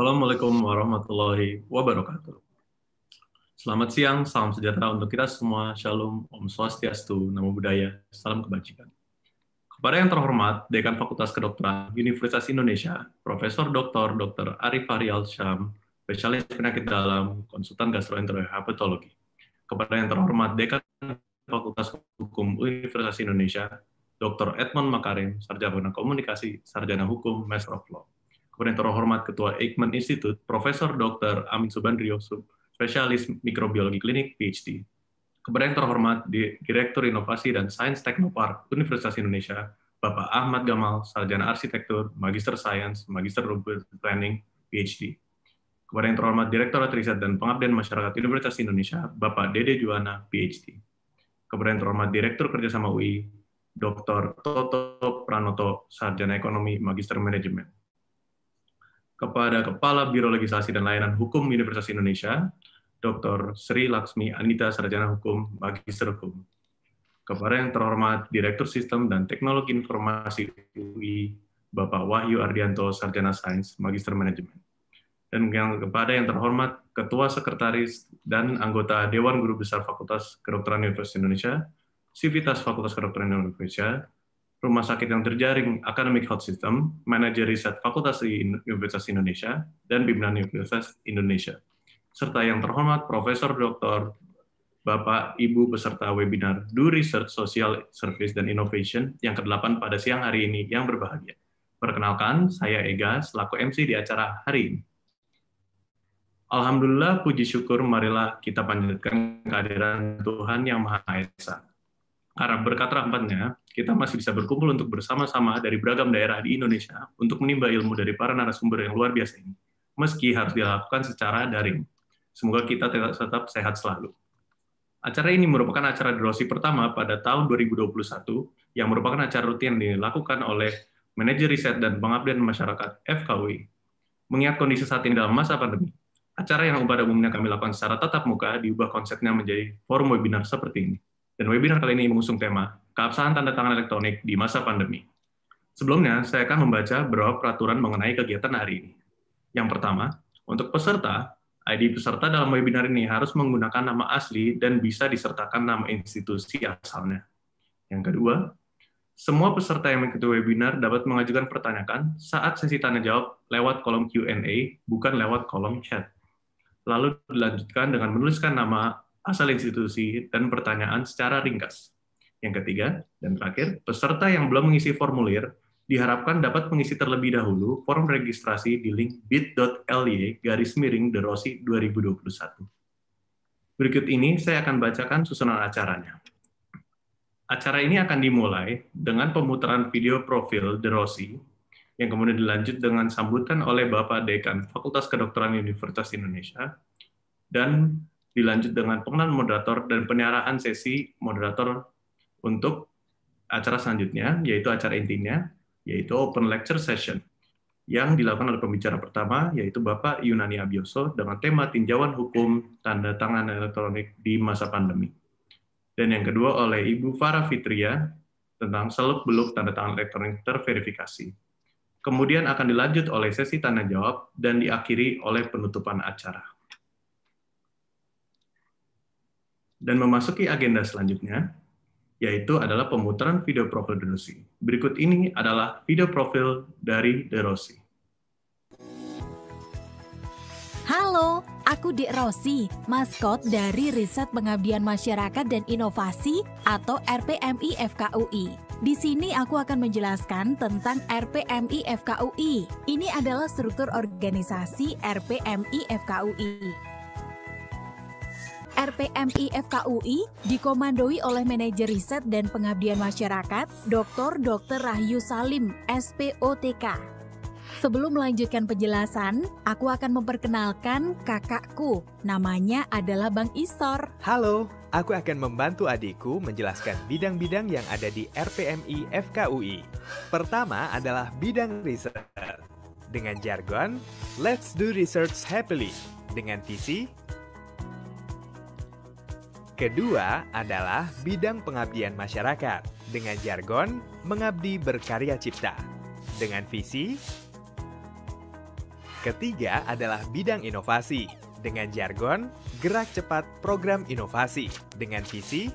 Assalamualaikum warahmatullahi wabarakatuh. Selamat siang, salam sejahtera untuk kita semua. Shalom, Om Swastiastu, Namo Buddhaya, salam kebajikan. Kepada yang terhormat, Dekan Fakultas Kedokteran Universitas Indonesia, Profesor Dr. Dr. Arif Arial Syam, spesialis penyakit dalam, konsultan gastroenterologi. Kepada yang terhormat, Dekan Fakultas Hukum Universitas Indonesia, Dr. Edmond Makarim, Sarjana Komunikasi, Sarjana Hukum, Master of Law. Kemudian Terhormat Ketua Eichmann Institute, Profesor Dr. Amin Subandrio, spesialis mikrobiologi klinik PhD. Kemudian terhormat Direktur Inovasi dan Sains Teknopark Universitas Indonesia, Bapak Ahmad Gamal, Sarjana Arsitektur, Magister Sains, Magister Urban Planning, PhD. Kepada yang terhormat Direktur Riset dan Pengabdian Masyarakat Universitas Indonesia, Bapak Dede Juwana, PhD. Kepada yang terhormat Direktur Kerjasama UI, Dr. Toto Pranoto, Sarjana Ekonomi, Magister Manajemen kepada Kepala Biro Legislasi dan Layanan Hukum Universitas Indonesia, Dr. Sri Laksmi Anita Sarjana Hukum, Magister Hukum. Kepada yang terhormat Direktur Sistem dan Teknologi Informasi UI, Bapak Wahyu Ardianto Sarjana Sains, Magister Manajemen. Dan yang kepada yang terhormat Ketua Sekretaris dan anggota Dewan Guru Besar Fakultas Kedokteran Universitas Indonesia, Sivitas Fakultas Kedokteran Indonesia, rumah sakit yang terjaring Academic Health System, manajer riset Fakultas Universitas Indonesia, dan Bimbingan Universitas Indonesia, serta yang terhormat Profesor Dr. Bapak Ibu peserta webinar Do Research Social Service dan Innovation yang ke-8 pada siang hari ini yang berbahagia. Perkenalkan, saya Ega selaku MC di acara hari ini. Alhamdulillah puji syukur marilah kita panjatkan kehadiran Tuhan yang Maha Esa Arab berkat rahmatnya, kita masih bisa berkumpul untuk bersama-sama dari beragam daerah di Indonesia untuk menimba ilmu dari para narasumber yang luar biasa ini, meski harus dilakukan secara daring. Semoga kita tetap sehat selalu. Acara ini merupakan acara durasi pertama pada tahun 2021 yang merupakan acara rutin yang dilakukan oleh Manajer Riset dan Pengabdian Masyarakat FKUI. Mengingat kondisi saat ini dalam masa pandemi, acara yang pada umumnya kami lakukan secara tatap muka diubah konsepnya menjadi forum webinar seperti ini dan webinar kali ini mengusung tema Keabsahan Tanda Tangan Elektronik di Masa Pandemi. Sebelumnya, saya akan membaca beberapa peraturan mengenai kegiatan hari ini. Yang pertama, untuk peserta, ID peserta dalam webinar ini harus menggunakan nama asli dan bisa disertakan nama institusi asalnya. Yang kedua, semua peserta yang mengikuti webinar dapat mengajukan pertanyaan saat sesi tanya jawab lewat kolom Q&A, bukan lewat kolom chat. Lalu dilanjutkan dengan menuliskan nama asal institusi, dan pertanyaan secara ringkas. Yang ketiga, dan terakhir, peserta yang belum mengisi formulir diharapkan dapat mengisi terlebih dahulu form registrasi di link bit.ly garis miring derosi 2021. Berikut ini saya akan bacakan susunan acaranya. Acara ini akan dimulai dengan pemutaran video profil Derosi yang kemudian dilanjut dengan sambutan oleh Bapak Dekan Fakultas Kedokteran Universitas Indonesia dan dilanjut dengan pengenalan moderator dan penyaraan sesi moderator untuk acara selanjutnya, yaitu acara intinya, yaitu open lecture session yang dilakukan oleh pembicara pertama, yaitu Bapak Yunani Abioso dengan tema tinjauan hukum tanda tangan elektronik di masa pandemi. Dan yang kedua oleh Ibu Farah Fitria tentang seluk-beluk tanda tangan elektronik terverifikasi kemudian akan dilanjut oleh sesi tanda jawab dan diakhiri oleh penutupan acara. dan memasuki agenda selanjutnya, yaitu adalah pemutaran video profil De Rossi. Berikut ini adalah video profil dari De Rossi. Halo, aku De Rossi, maskot dari Riset Pengabdian Masyarakat dan Inovasi atau RPMI FKUI. Di sini aku akan menjelaskan tentang RPMI FKUI. Ini adalah struktur organisasi RPMI FKUI. RPMI FKUI dikomandoi oleh manajer riset dan pengabdian masyarakat, Dr. Dr. Rahyu Salim, SPOTK. Sebelum melanjutkan penjelasan, aku akan memperkenalkan kakakku. Namanya adalah Bang Isor. Halo, aku akan membantu adikku menjelaskan bidang-bidang yang ada di RPMI FKUI. Pertama adalah bidang riset. Dengan jargon, Let's do research happily. Dengan visi, Kedua adalah bidang pengabdian masyarakat dengan jargon mengabdi berkarya cipta dengan visi. Ketiga adalah bidang inovasi dengan jargon gerak cepat program inovasi dengan visi.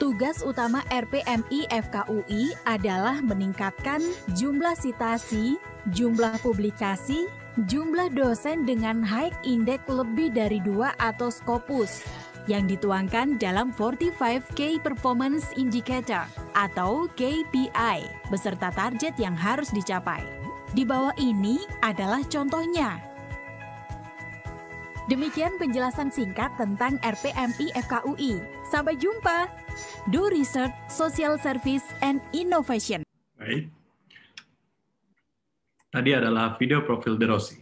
Tugas utama RPMI FKUI adalah meningkatkan jumlah sitasi, jumlah publikasi, jumlah dosen dengan high index lebih dari dua atau Scopus yang dituangkan dalam 45K Performance Indicator atau KPI beserta target yang harus dicapai. Di bawah ini adalah contohnya. Demikian penjelasan singkat tentang RPMI FKUI. Sampai jumpa. Do Research, Social Service, and Innovation. Baik. Tadi adalah video profil De Rossi.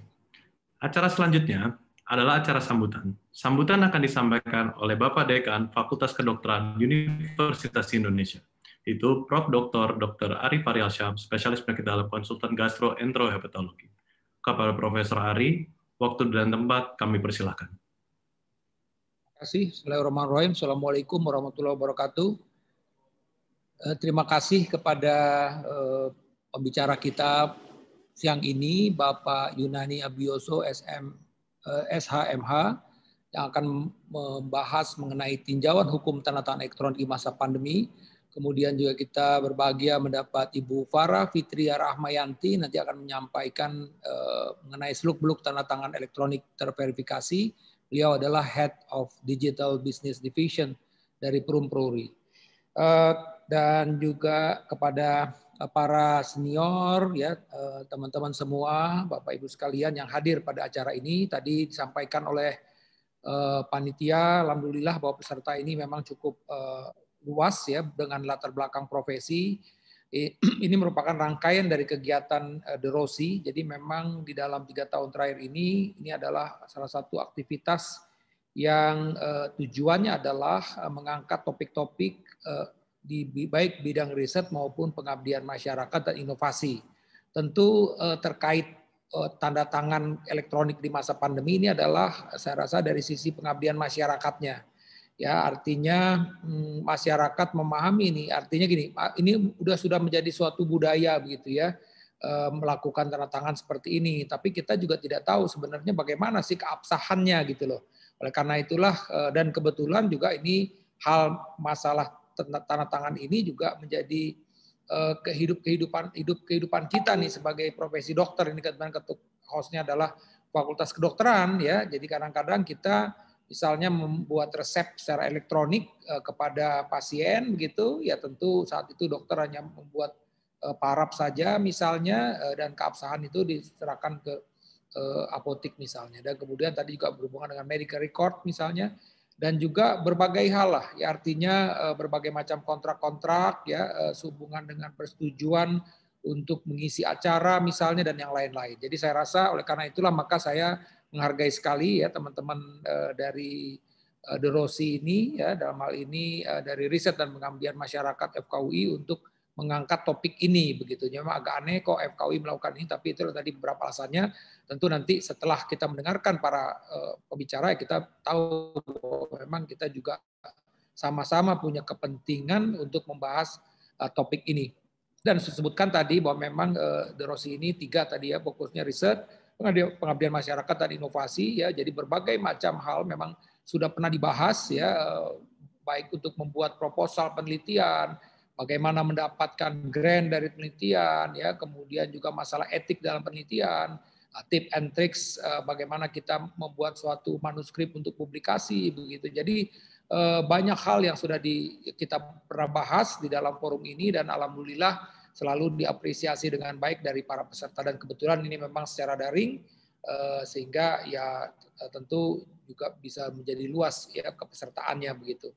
Acara selanjutnya adalah acara sambutan. Sambutan akan disampaikan oleh Bapak Dekan Fakultas Kedokteran Universitas Indonesia, itu Prof. Dr. Dr. Ari Arial spesialis penyakit dalam konsultan gastroenterohepatologi. Kepada Profesor Ari, waktu dan tempat kami persilahkan. Terima kasih. Assalamualaikum warahmatullahi wabarakatuh. Eh, terima kasih kepada eh, pembicara kita siang ini Bapak Yunani Abioso SM, SHMH eh, yang akan membahas mengenai tinjauan hukum tanda tangan elektronik di masa pandemi. Kemudian juga kita berbahagia mendapat Ibu Farah Fitria Rahmayanti nanti akan menyampaikan eh, mengenai seluk-beluk tanda tangan elektronik terverifikasi. Beliau adalah Head of Digital Business Division dari Perum Prori. Eh, dan juga kepada Eh, para senior ya eh, teman-teman semua Bapak Ibu sekalian yang hadir pada acara ini tadi disampaikan oleh eh, panitia alhamdulillah bahwa peserta ini memang cukup luas ya dengan latar belakang profesi ini merupakan rangkaian dari kegiatan derosi. The Rossi. Jadi memang di dalam tiga tahun terakhir ini, ini adalah salah satu aktivitas yang tujuannya adalah mengangkat topik-topik di baik bidang riset maupun pengabdian masyarakat dan inovasi. Tentu eh, terkait eh, tanda tangan elektronik di masa pandemi ini adalah saya rasa dari sisi pengabdian masyarakatnya. Ya, artinya hmm, masyarakat memahami ini. Artinya gini, ah, ini sudah sudah menjadi suatu budaya begitu ya eh, melakukan tanda tangan seperti ini, tapi kita juga tidak tahu sebenarnya bagaimana sih keabsahannya gitu loh. Oleh karena itulah dan kebetulan juga ini hal masalah tanda tangan ini juga menjadi eh, kehidup kehidupan hidup kehidupan kita nih sebagai profesi dokter ini kebetulan kan ketuk hostnya adalah fakultas kedokteran ya jadi kadang-kadang kita misalnya membuat resep secara elektronik eh, kepada pasien begitu ya tentu saat itu dokter hanya membuat eh, parap saja misalnya dan keabsahan itu diserahkan ke apotik misalnya dan kemudian tadi juga berhubungan dengan medical record misalnya dan juga berbagai hal lah ya artinya eh, berbagai macam kontrak-kontrak ya eh, hubungan dengan persetujuan untuk mengisi acara misalnya dan yang lain-lain. Jadi saya rasa oleh karena itulah maka saya menghargai sekali ya teman-teman eh, dari Derosi ini ya dalam hal ini dari riset dan pengambilan masyarakat FKUI untuk mengangkat topik ini begitu. Memang agak aneh kok FKUI melakukan ini, tapi itu tadi beberapa alasannya. Tentu nanti setelah kita mendengarkan para uh, pembicara, ya kita tahu bahwa memang kita juga sama-sama punya kepentingan untuk membahas eh, topik ini. Dan disebutkan tadi bahwa memang uh, eh, Rossi ini tiga tadi ya, fokusnya riset, pengabdian masyarakat dan inovasi ya. Jadi berbagai macam hal memang sudah pernah dibahas ya, baik untuk membuat proposal penelitian, bagaimana mendapatkan grant dari penelitian, ya, kemudian juga masalah etik dalam penelitian, uh, tip and tricks uh, bagaimana kita membuat suatu manuskrip untuk publikasi begitu. Jadi uh, banyak hal yang sudah di, kita pernah bahas di dalam forum ini dan alhamdulillah selalu diapresiasi dengan baik dari para peserta dan kebetulan ini memang secara daring sehingga ya tentu juga bisa menjadi luas ya kepesertaannya begitu.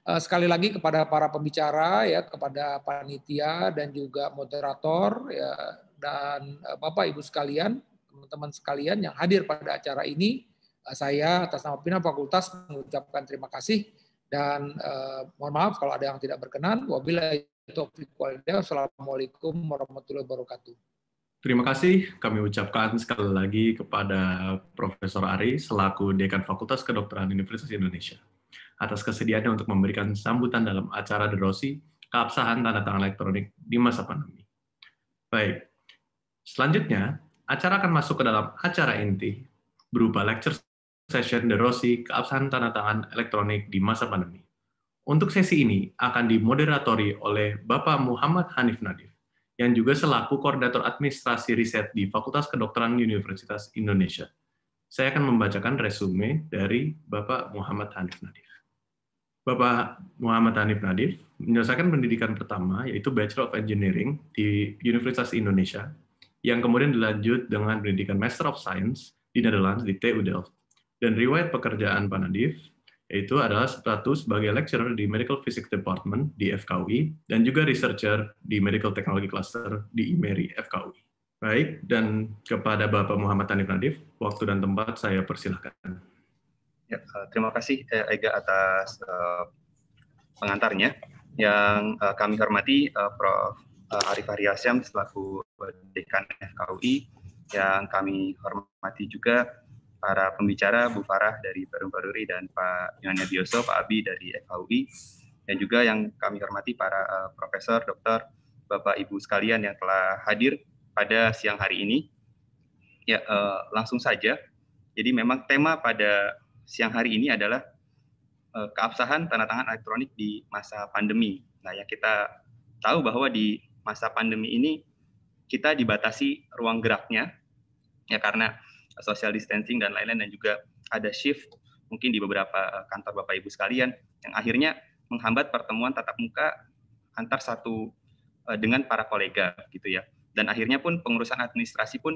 Eh, sekali lagi kepada para pembicara ya kepada panitia dan juga moderator ya dan eh, Bapak Ibu sekalian, teman-teman sekalian yang hadir pada acara ini, eh, saya atas nama pimpinan fakultas mengucapkan terima kasih dan eh, mohon maaf kalau ada yang tidak berkenan. Wabillahi taufiq walhidayah. assalamualaikum warahmatullahi wabarakatuh. Terima kasih kami ucapkan sekali lagi kepada Profesor Ari selaku Dekan Fakultas Kedokteran Universitas Indonesia atas kesediaannya untuk memberikan sambutan dalam acara The Rossi, keabsahan tanda tangan elektronik di masa pandemi. Baik, selanjutnya acara akan masuk ke dalam acara inti berupa lecture session The Rossi, keabsahan tanda tangan elektronik di masa pandemi. Untuk sesi ini akan dimoderatori oleh Bapak Muhammad Hanif Nadif, yang juga selaku koordinator administrasi riset di Fakultas Kedokteran Universitas Indonesia. Saya akan membacakan resume dari Bapak Muhammad Hanif Nadif. Bapak Muhammad Hanif Nadif menyelesaikan pendidikan pertama yaitu Bachelor of Engineering di Universitas Indonesia yang kemudian dilanjut dengan pendidikan Master of Science di Netherlands di TU Delft. Dan riwayat pekerjaan Pak Nadif yaitu adalah status sebagai lecturer di Medical Physics Department di FKUI dan juga researcher di Medical Technology Cluster di IMERI FKUI. Baik, dan kepada Bapak Muhammad Hanif Nadif, waktu dan tempat saya persilahkan. Ya, eh, terima kasih eh, Ega atas eh, pengantarnya. Yang kami hormati uh, Prof. Arif Ariasyam selaku Dekan FKUI, yang kami hormati juga para pembicara Bu Farah dari Baruri dan Pak Nyonya Bioso, Pak Abi dari FKUI, dan juga yang kami hormati para profesor, dokter, Bapak Ibu sekalian yang telah hadir pada siang hari ini. Ya, langsung saja. Jadi memang tema pada siang hari ini adalah eh, keabsahan tanda tangan elektronik di masa pandemi. Nah, ya kita tahu bahwa di masa pandemi ini kita dibatasi ruang geraknya ya karena social distancing dan lain-lain dan juga ada shift mungkin di beberapa eh, kantor Bapak Ibu sekalian yang akhirnya menghambat pertemuan tatap muka antar satu eh, dengan para kolega gitu ya. Dan akhirnya pun pengurusan administrasi pun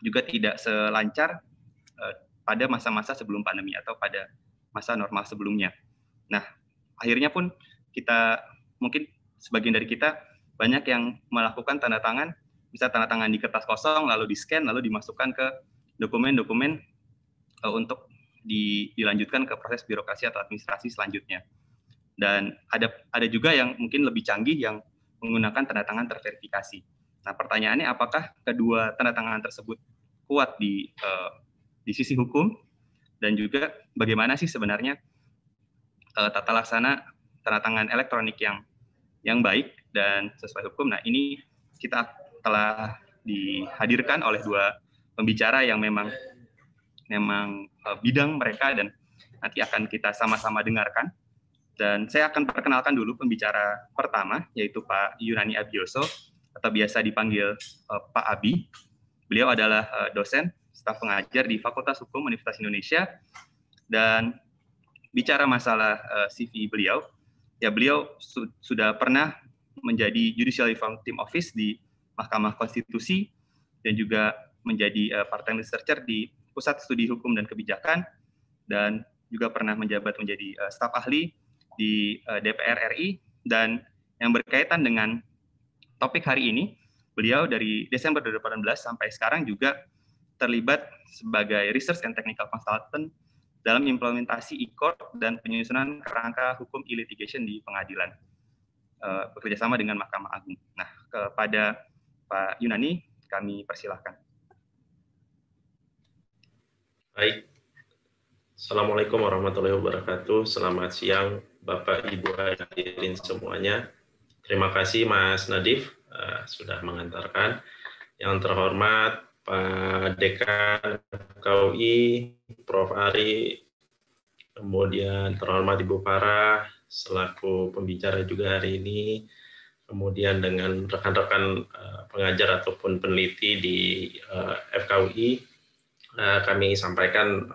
juga tidak selancar pada masa-masa sebelum pandemi atau pada masa normal sebelumnya. Nah, akhirnya pun kita mungkin sebagian dari kita banyak yang melakukan tanda tangan, bisa tanda tangan di kertas kosong lalu di-scan lalu dimasukkan ke dokumen-dokumen uh, untuk di, dilanjutkan ke proses birokrasi atau administrasi selanjutnya. Dan ada ada juga yang mungkin lebih canggih yang menggunakan tanda tangan terverifikasi. Nah, pertanyaannya apakah kedua tanda tangan tersebut kuat di uh, di sisi hukum dan juga bagaimana sih sebenarnya uh, tata laksana tanda tangan elektronik yang yang baik dan sesuai hukum. Nah, ini kita telah dihadirkan oleh dua pembicara yang memang memang uh, bidang mereka dan nanti akan kita sama-sama dengarkan. Dan saya akan perkenalkan dulu pembicara pertama, yaitu Pak Yunani Abioso, atau biasa dipanggil uh, Pak Abi. Beliau adalah uh, dosen staf pengajar di Fakultas Hukum Universitas Indonesia dan bicara masalah uh, eh, CV beliau, ya beliau su sudah pernah menjadi Judicial Reform Team Office di Mahkamah Konstitusi dan juga menjadi uh, part-time researcher di Pusat Studi Hukum dan Kebijakan dan juga pernah menjabat menjadi uh, staf ahli di uh, DPR RI dan yang berkaitan dengan topik hari ini, beliau dari Desember 2018 sampai sekarang juga terlibat sebagai research and technical consultant dalam implementasi e-court dan penyusunan kerangka hukum e-litigation di pengadilan uh, bekerjasama dengan Mahkamah Agung. Nah, kepada Pak Yunani kami persilahkan. Baik. Assalamualaikum warahmatullahi wabarakatuh. Selamat siang Bapak Ibu hadirin semuanya. Terima kasih Mas Nadif uh, sudah mengantarkan. Yang terhormat Pak Dekan KUI, Prof. Ari, kemudian terhormat Ibu Farah selaku pembicara juga hari ini, kemudian dengan rekan-rekan eh, pengajar ataupun peneliti di eh, FKUI, eh, kami sampaikan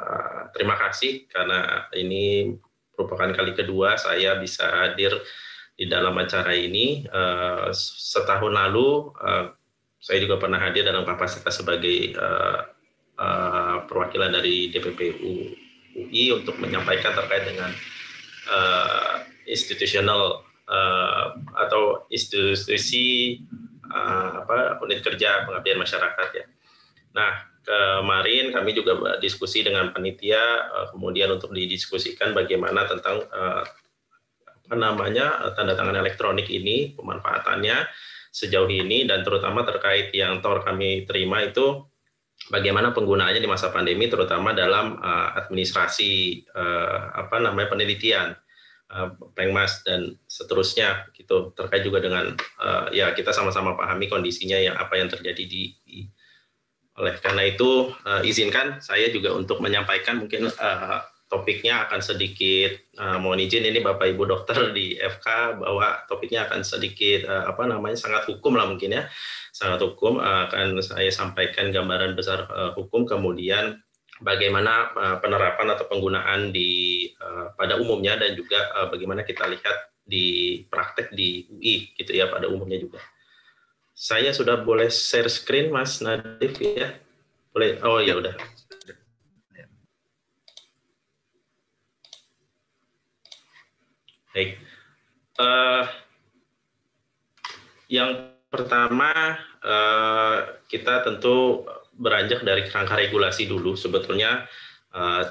terima kasih karena ini merupakan kali kedua saya bisa hadir di dalam acara ini. Setahun lalu saya juga pernah hadir dalam kapasitas sebagai uh, uh, perwakilan dari DPP UI untuk menyampaikan terkait dengan uh, eh, institutional uh, atau institusi uh, apa unit kerja pengabdian masyarakat ya. Nah kemarin kami juga diskusi dengan panitia uh, kemudian untuk didiskusikan bagaimana tentang uh, apa namanya tanda tangan elektronik ini pemanfaatannya sejauh ini dan terutama terkait yang TOR kami terima itu bagaimana penggunaannya di masa pandemi terutama dalam uh, administrasi uh, apa namanya penelitian uh, pengmas dan seterusnya gitu terkait juga dengan uh, ya kita sama-sama pahami kondisinya yang apa yang terjadi di, di oleh karena itu uh, izinkan saya juga untuk menyampaikan mungkin uh, topiknya akan sedikit uh, mohon izin ini Bapak Ibu dokter di FK bahwa topiknya akan sedikit uh, apa namanya sangat hukum lah mungkin ya sangat hukum uh, akan saya sampaikan gambaran besar uh, hukum kemudian bagaimana uh, penerapan atau penggunaan di uh, pada umumnya dan juga uh, bagaimana kita lihat di praktek di UI gitu ya pada umumnya juga saya sudah boleh share screen Mas Nadif ya boleh oh ya udah Baik. Uh, yang pertama uh, kita tentu beranjak dari kerangka regulasi dulu. Sebetulnya uh,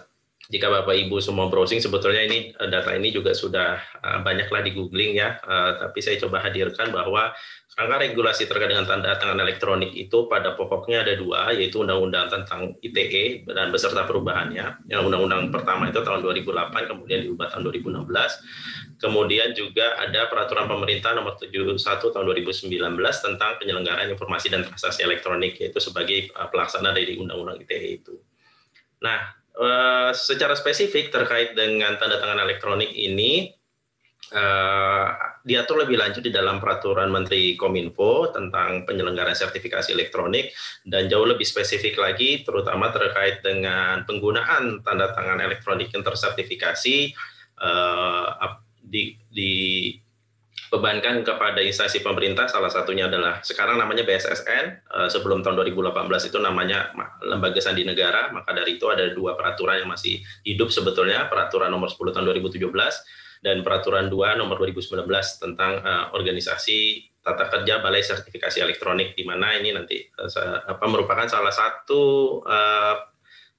jika Bapak Ibu semua browsing sebetulnya ini data ini juga sudah uh, banyaklah di googling ya, uh, tapi saya coba hadirkan bahwa Rangka regulasi terkait dengan tanda tangan elektronik itu pada pokoknya ada dua, yaitu Undang-Undang tentang ITE dan beserta perubahannya. Yang Undang-Undang pertama itu tahun 2008, kemudian diubah tahun 2016. Kemudian juga ada peraturan pemerintah nomor 71 tahun 2019 tentang penyelenggaraan informasi dan transaksi elektronik, yaitu sebagai eh, pelaksana dari Undang-Undang ITE itu. Nah, eh, secara spesifik terkait dengan tanda tangan elektronik ini, Uh, diatur lebih lanjut di dalam peraturan Menteri Kominfo tentang penyelenggaraan sertifikasi elektronik dan jauh lebih spesifik lagi terutama terkait dengan penggunaan tanda tangan elektronik yang tersertifikasi uh, di, di bebankan kepada instansi pemerintah salah satunya adalah sekarang namanya BSSN eh, sebelum tahun 2018 itu namanya Lembaga Sandi Negara maka dari itu ada dua peraturan yang masih hidup sebetulnya peraturan nomor 10 tahun 2017 dan Peraturan 2 Nomor 2019 tentang uh, organisasi tata kerja Balai Sertifikasi Elektronik, di mana ini nanti uh, apa merupakan salah satu uh,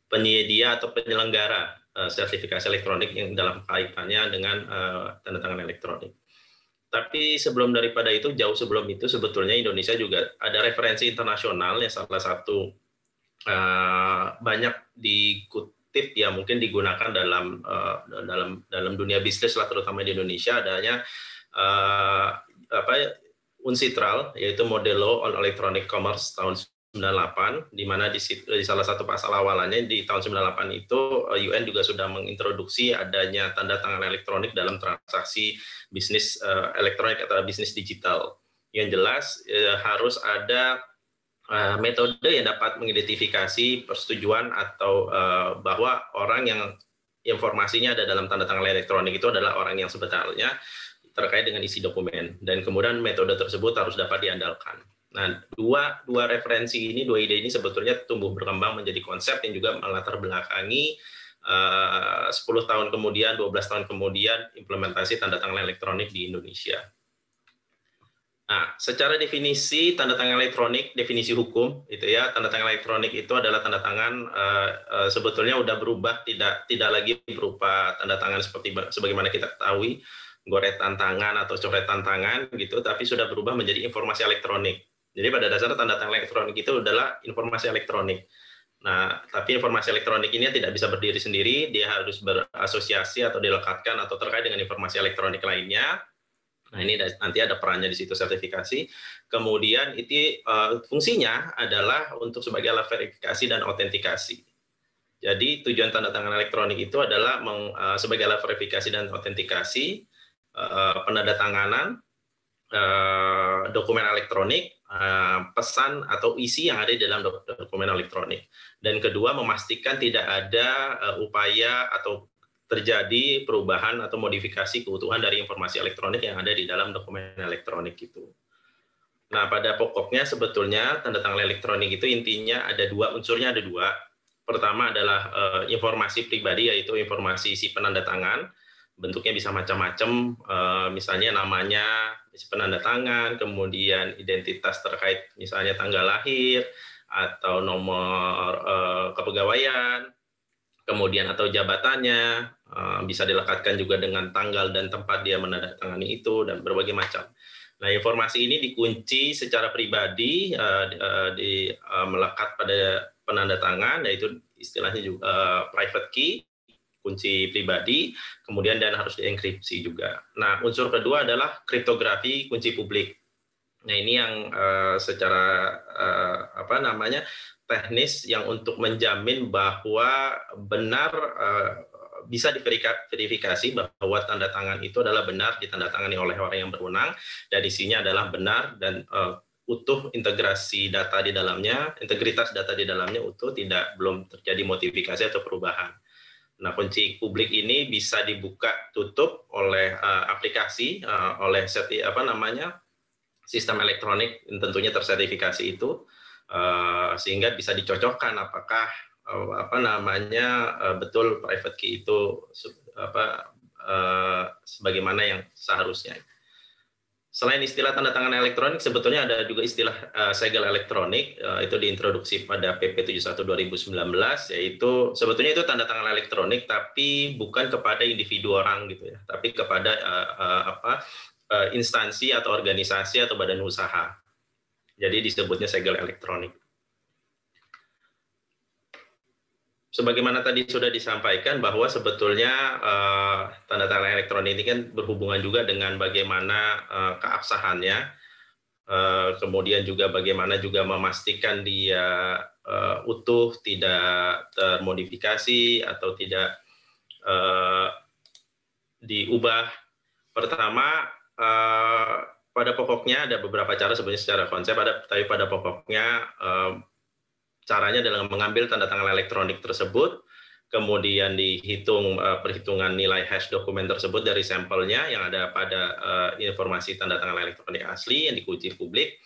penyedia atau penyelenggara uh, sertifikasi elektronik yang dalam kaitannya dengan uh, tanda tangan elektronik. Tapi sebelum daripada itu, jauh sebelum itu sebetulnya Indonesia juga ada referensi internasional yang salah satu uh, banyak di efektif ya mungkin digunakan dalam uh, dalam dalam dunia bisnis lah terutama di Indonesia adanya uh, apa unsitral yaitu modelo on electronic commerce tahun 98 di mana di, di salah satu pasal awalannya di tahun 98 itu eh, UN juga sudah mengintroduksi adanya tanda tangan elektronik dalam transaksi bisnis uh, elektronik atau bisnis digital. Yang jelas eh, harus ada Eh, metode yang dapat mengidentifikasi persetujuan atau eh, bahwa orang yang informasinya ada dalam tanda tangan elektronik itu adalah orang yang sebenarnya terkait dengan isi dokumen dan kemudian metode tersebut harus dapat diandalkan. Nah, dua dua referensi ini, dua ide ini sebetulnya tumbuh berkembang menjadi konsep yang juga melatar belakangi eh, uh, 10 tahun kemudian, 12 tahun kemudian implementasi tanda tangan elektronik di Indonesia. Nah, secara definisi tanda tangan elektronik, definisi hukum itu ya, tanda tangan elektronik itu adalah tanda tangan uh, uh, sebetulnya udah berubah tidak tidak lagi berupa tanda tangan seperti sebagaimana kita ketahui goretan tangan atau coretan tangan gitu, tapi sudah berubah menjadi informasi elektronik. Jadi pada dasarnya tanda tangan elektronik itu adalah informasi elektronik. Nah, tapi informasi elektronik ini tidak bisa berdiri sendiri, dia harus berasosiasi atau dilekatkan atau terkait dengan informasi elektronik lainnya Nah, ini nanti ada perannya di situ sertifikasi. Kemudian itu uh, fungsinya adalah untuk sebagai alat verifikasi dan autentikasi. Jadi tujuan tanda tangan elektronik itu adalah meng, uh, sebagai alat verifikasi dan autentikasi uh, eh, penandatanganan uh, dokumen elektronik, uh, pesan atau isi yang ada di dalam dokumen elektronik. Dan kedua memastikan tidak ada uh, upaya atau terjadi perubahan atau modifikasi keutuhan dari informasi elektronik yang ada di dalam dokumen elektronik itu. Nah, pada pokoknya sebetulnya tanda tangan elektronik itu intinya ada dua unsurnya ada dua. Pertama adalah e, informasi pribadi yaitu informasi si penanda tangan. Bentuknya bisa macam-macam, e, misalnya namanya si penanda tangan, kemudian identitas terkait misalnya tanggal lahir atau nomor e, kepegawaian kemudian atau jabatannya eh, bisa dilekatkan juga dengan tanggal dan tempat dia menandatangani itu dan berbagai macam. Nah, informasi ini dikunci secara pribadi eh, di eh, melekat pada penanda yaitu istilahnya juga private key kunci pribadi, kemudian dan harus dienkripsi juga. Nah, unsur kedua adalah kriptografi kunci publik. Nah, ini yang secara apa namanya teknis yang untuk menjamin bahwa benar eh, bisa diverifikasi bahwa tanda tangan itu adalah benar ditandatangani oleh orang yang berwenang dan isinya adalah benar dan eh, utuh integrasi data di dalamnya, integritas data di dalamnya utuh tidak belum terjadi modifikasi atau perubahan. Nah, kunci publik ini bisa dibuka tutup oleh uh, aplikasi uh, oleh seti, apa namanya? sistem elektronik tentunya tersertifikasi itu Eh, sehingga bisa dicocokkan apakah eh, apa namanya eh, betul private key itu apa sebagaimana yang seharusnya. Selain istilah tanda tangan elektronik, sebetulnya ada juga istilah segel elektronik. itu diintroduksi pada PP 71 2019, yaitu sebetulnya itu tanda tangan elektronik, tapi bukan kepada individu orang gitu ya, tapi kepada apa instansi atau organisasi atau badan usaha. Jadi disebutnya segel elektronik. Sebagaimana tadi sudah disampaikan bahwa sebetulnya eh, tanda tanda uh, elektronik ini kan berhubungan juga dengan bagaimana uh, keabsahannya, uh, kemudian juga bagaimana juga memastikan dia uh, utuh, tidak termodifikasi atau tidak uh, diubah. Pertama uh, pada pokoknya ada beberapa cara sebenarnya secara konsep ada tapi pada pokoknya eh, caranya adalah mengambil tanda tangan elektronik tersebut kemudian dihitung uh, perhitungan nilai hash dokumen tersebut dari sampelnya yang ada pada uh, informasi tanda tangan elektronik asli yang dikunci publik.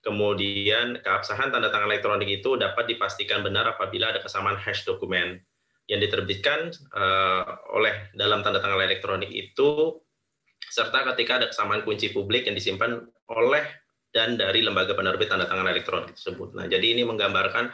Kemudian keabsahan tanda tangan elektronik itu dapat dipastikan benar apabila ada kesamaan hash dokumen yang diterbitkan uh, oleh dalam tanda tangan elektronik itu serta ketika ada kesamaan kunci publik yang disimpan oleh dan dari lembaga penerbit tanda tangan elektronik tersebut. Nah, jadi ini menggambarkan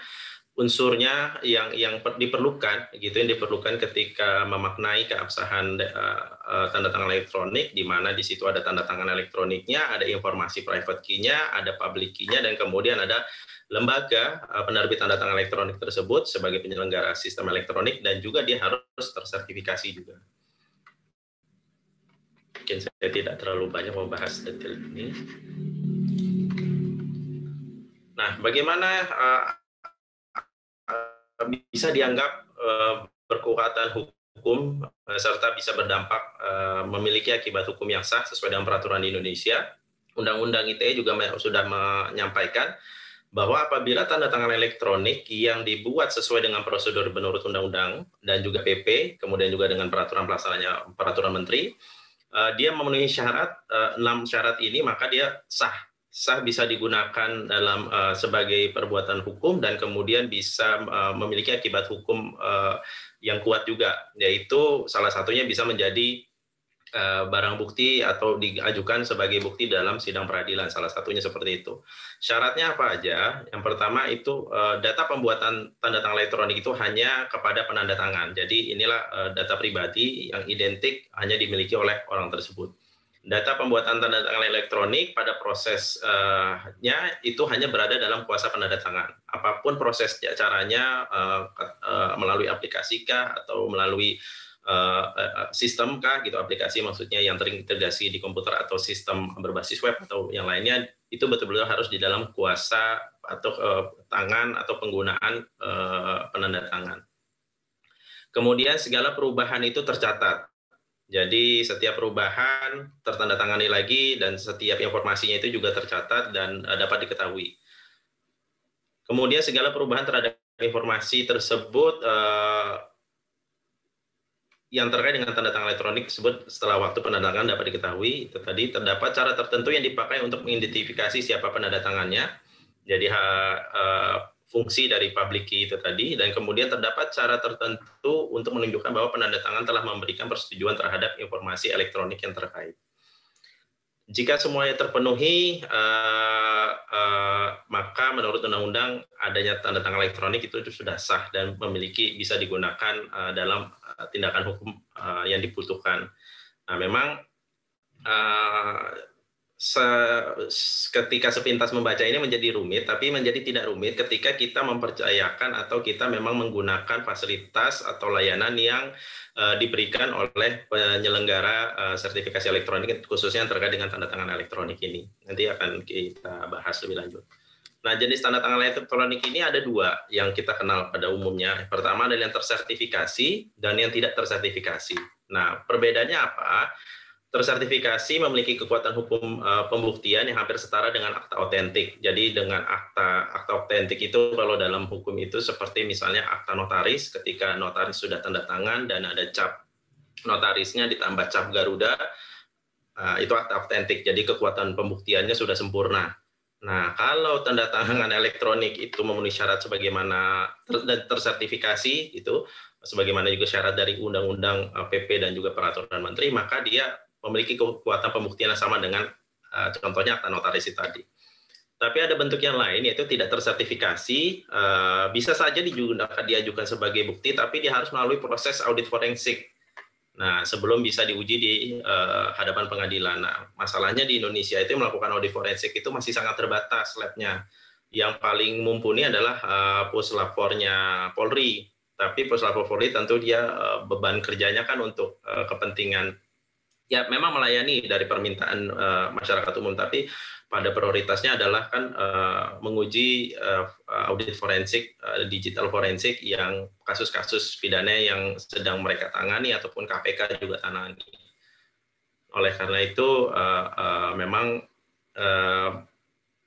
unsurnya yang yang diperlukan gitu yang diperlukan ketika memaknai keabsahan uh, uh, tanda tangan elektronik di mana di situ ada tanda tangan elektroniknya, ada informasi private key-nya, ada public key-nya dan kemudian ada lembaga uh, penerbit tanda tangan elektronik tersebut sebagai penyelenggara sistem elektronik dan juga dia harus tersertifikasi juga mungkin saya tidak terlalu banyak membahas detail ini. Nah, bagaimana uh, bisa dianggap uh, hukum eh, serta bisa berdampak uh, memiliki akibat hukum yang sah sesuai dengan peraturan di Indonesia. Undang-Undang ITE juga sudah menyampaikan bahwa apabila tanda tangan elektronik yang dibuat sesuai dengan prosedur menurut undang-undang dan juga PP, kemudian juga dengan peraturan pelaksananya peraturan menteri, Eh, dia memenuhi syarat eh, enam syarat ini maka dia sah sah bisa digunakan dalam uh, sebagai perbuatan hukum dan kemudian bisa uh, memiliki akibat hukum uh, yang kuat juga yaitu salah satunya bisa menjadi Eh, barang bukti atau diajukan sebagai bukti dalam sidang peradilan salah satunya seperti itu syaratnya apa aja yang pertama itu eh, data pembuatan tanda tangan elektronik itu hanya kepada penanda tangan jadi inilah eh, data pribadi yang identik hanya dimiliki oleh orang tersebut data pembuatan tanda tangan elektronik pada prosesnya itu hanya berada dalam kuasa penanda tangan apapun proses caranya melalui aplikasi kah atau melalui Eh, eh, sistem kah gitu aplikasi maksudnya yang terintegrasi di komputer atau sistem berbasis web atau yang lainnya itu betul-betul harus di dalam kuasa atau uh, tangan atau penggunaan uh, penanda tangan. Kemudian segala perubahan itu tercatat. Jadi setiap perubahan tertanda tangani lagi dan setiap informasinya itu juga tercatat dan uh, dapat diketahui. Kemudian segala perubahan terhadap informasi tersebut uh, yang terkait dengan tanda tangan elektronik tersebut setelah waktu penandatangan dapat diketahui itu tadi terdapat cara tertentu yang dipakai untuk mengidentifikasi siapa penanda tangannya jadi ha, fungsi dari public key itu tadi dan kemudian terdapat cara tertentu untuk menunjukkan bahwa penanda tangan telah memberikan persetujuan terhadap informasi elektronik yang terkait jika semuanya terpenuhi, uh, uh, maka menurut undang-undang adanya tanda tangan elektronik itu sudah sah dan memiliki bisa digunakan uh, dalam uh, tindakan hukum uh, yang dibutuhkan. Nah, memang uh, se ketika sepintas membaca ini menjadi rumit, tapi menjadi tidak rumit ketika kita mempercayakan atau kita memang menggunakan fasilitas atau layanan yang uh, diberikan oleh penyelenggara uh, sertifikasi elektronik, khususnya yang terkait dengan tanda tangan elektronik ini. Nanti akan kita bahas lebih lanjut. Nah, jenis tanda tangan elektronik ini ada dua yang kita kenal pada umumnya. Pertama adalah yang tersertifikasi dan yang tidak tersertifikasi. Nah, perbedaannya apa? tersertifikasi memiliki kekuatan hukum uh, pembuktian yang hampir setara dengan akta otentik. Jadi dengan akta akta otentik itu kalau dalam hukum itu seperti misalnya akta notaris ketika notaris sudah tanda tangan dan ada cap notarisnya ditambah cap Garuda uh, itu akta otentik. Jadi kekuatan pembuktiannya sudah sempurna. Nah, kalau tanda tangan elektronik itu memenuhi syarat sebagaimana ter tersertifikasi itu sebagaimana juga syarat dari undang-undang PP eh, dan juga peraturan menteri, maka dia memiliki kekuatan pembuktian yang sama dengan uh, contohnya akta notaris tadi. Tapi ada bentuk yang lain yaitu tidak tersertifikasi, uh, bisa saja digunakan diajukan sebagai bukti, tapi dia harus melalui proses audit forensik. Nah, sebelum bisa diuji di uh, hadapan pengadilan. Nah, masalahnya di Indonesia itu melakukan audit forensik itu masih sangat terbatas labnya. Yang paling mumpuni adalah uh, puslapornya Polri. Tapi puslapor Polri tentu dia uh, beban kerjanya kan untuk uh, kepentingan ya memang melayani dari permintaan uh, masyarakat umum tapi pada prioritasnya adalah kan uh, menguji uh, audit forensik uh, digital forensik yang kasus-kasus pidana yang sedang mereka tangani ataupun KPK juga tangani. Oleh karena itu uh, uh, memang uh,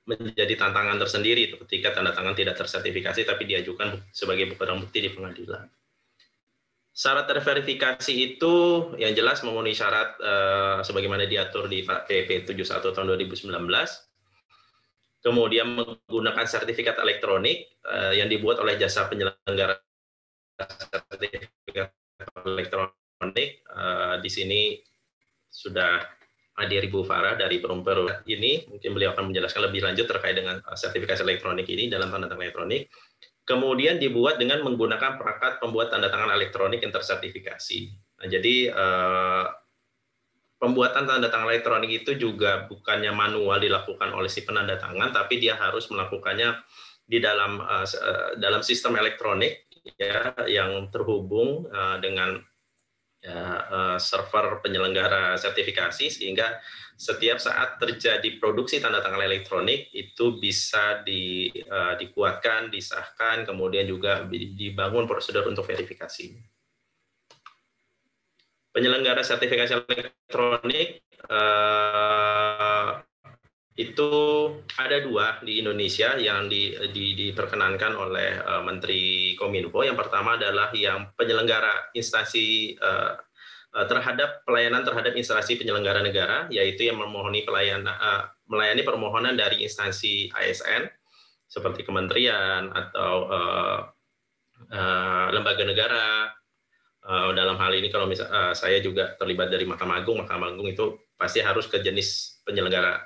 menjadi tantangan tersendiri ketika tanda tangan tidak tersertifikasi tapi diajukan sebagai barang bukti di pengadilan. Syarat terverifikasi itu yang jelas memenuhi syarat eh, sebagaimana diatur di PP 71 tahun 2019. Kemudian menggunakan sertifikat elektronik eh, yang dibuat oleh jasa penyelenggara sertifikat elektronik. Eh, di sini sudah hadir Ribu Farah dari Perumperu ini mungkin beliau akan menjelaskan lebih lanjut terkait dengan eh, sertifikasi elektronik ini dalam tanda tangan elektronik kemudian dibuat dengan menggunakan perangkat pembuat tanda tangan elektronik yang tersertifikasi. Nah, jadi eh, pembuatan tanda tangan elektronik itu juga bukannya manual dilakukan oleh si penanda tangan, tapi dia harus melakukannya di dalam eh, dalam sistem elektronik ya yang terhubung eh, dengan ya, eh, server penyelenggara sertifikasi sehingga setiap saat terjadi produksi tanda tangan elektronik itu bisa di, uh, dikuatkan, disahkan, kemudian juga dibangun prosedur untuk verifikasi. Penyelenggara sertifikasi elektronik uh, itu ada dua di Indonesia yang di, di, diperkenankan oleh uh, Menteri Kominfo. Yang pertama adalah yang penyelenggara instansi eh, eh, terhadap pelayanan terhadap instansi penyelenggara negara, yaitu yang memohoni pelayanan eh, melayani permohonan dari instansi ASN seperti kementerian atau lembaga negara. dalam hal ini kalau misal, saya juga terlibat dari Mahkamah Agung, Mahkamah Agung itu pasti harus ke jenis penyelenggara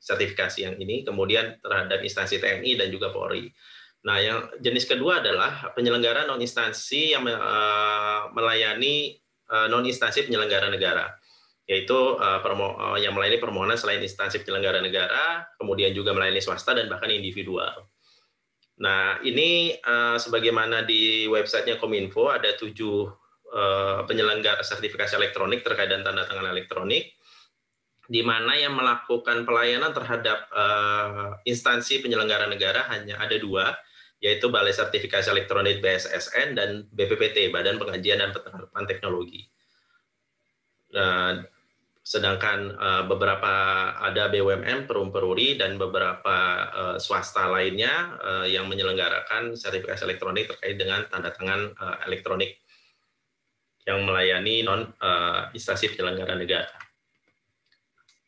sertifikasi yang ini, kemudian terhadap instansi TNI dan juga Polri. Nah, yang jenis kedua adalah penyelenggara non instansi yang eh, melayani eh, non instansi penyelenggara negara, yaitu eh, yang melayani permohonan selain instansi penyelenggara negara, kemudian juga melayani swasta dan bahkan individual. Nah, ini sebagaimana di websitenya Kominfo ada tujuh penyelenggara sertifikasi elektronik terkait dengan tanda tangan elektronik di mana yang melakukan pelayanan terhadap uh, instansi penyelenggara negara hanya ada dua, yaitu Balai Sertifikasi Elektronik BSSN dan BPPT Badan Pengajian dan Penerapan Teknologi. Nah, sedangkan eh, beberapa ada BUMN, Perum Peruri dan beberapa eh, swasta lainnya eh, yang menyelenggarakan sertifikasi elektronik terkait dengan tanda tangan elektronik yang melayani non uh, instansi penyelenggara negara.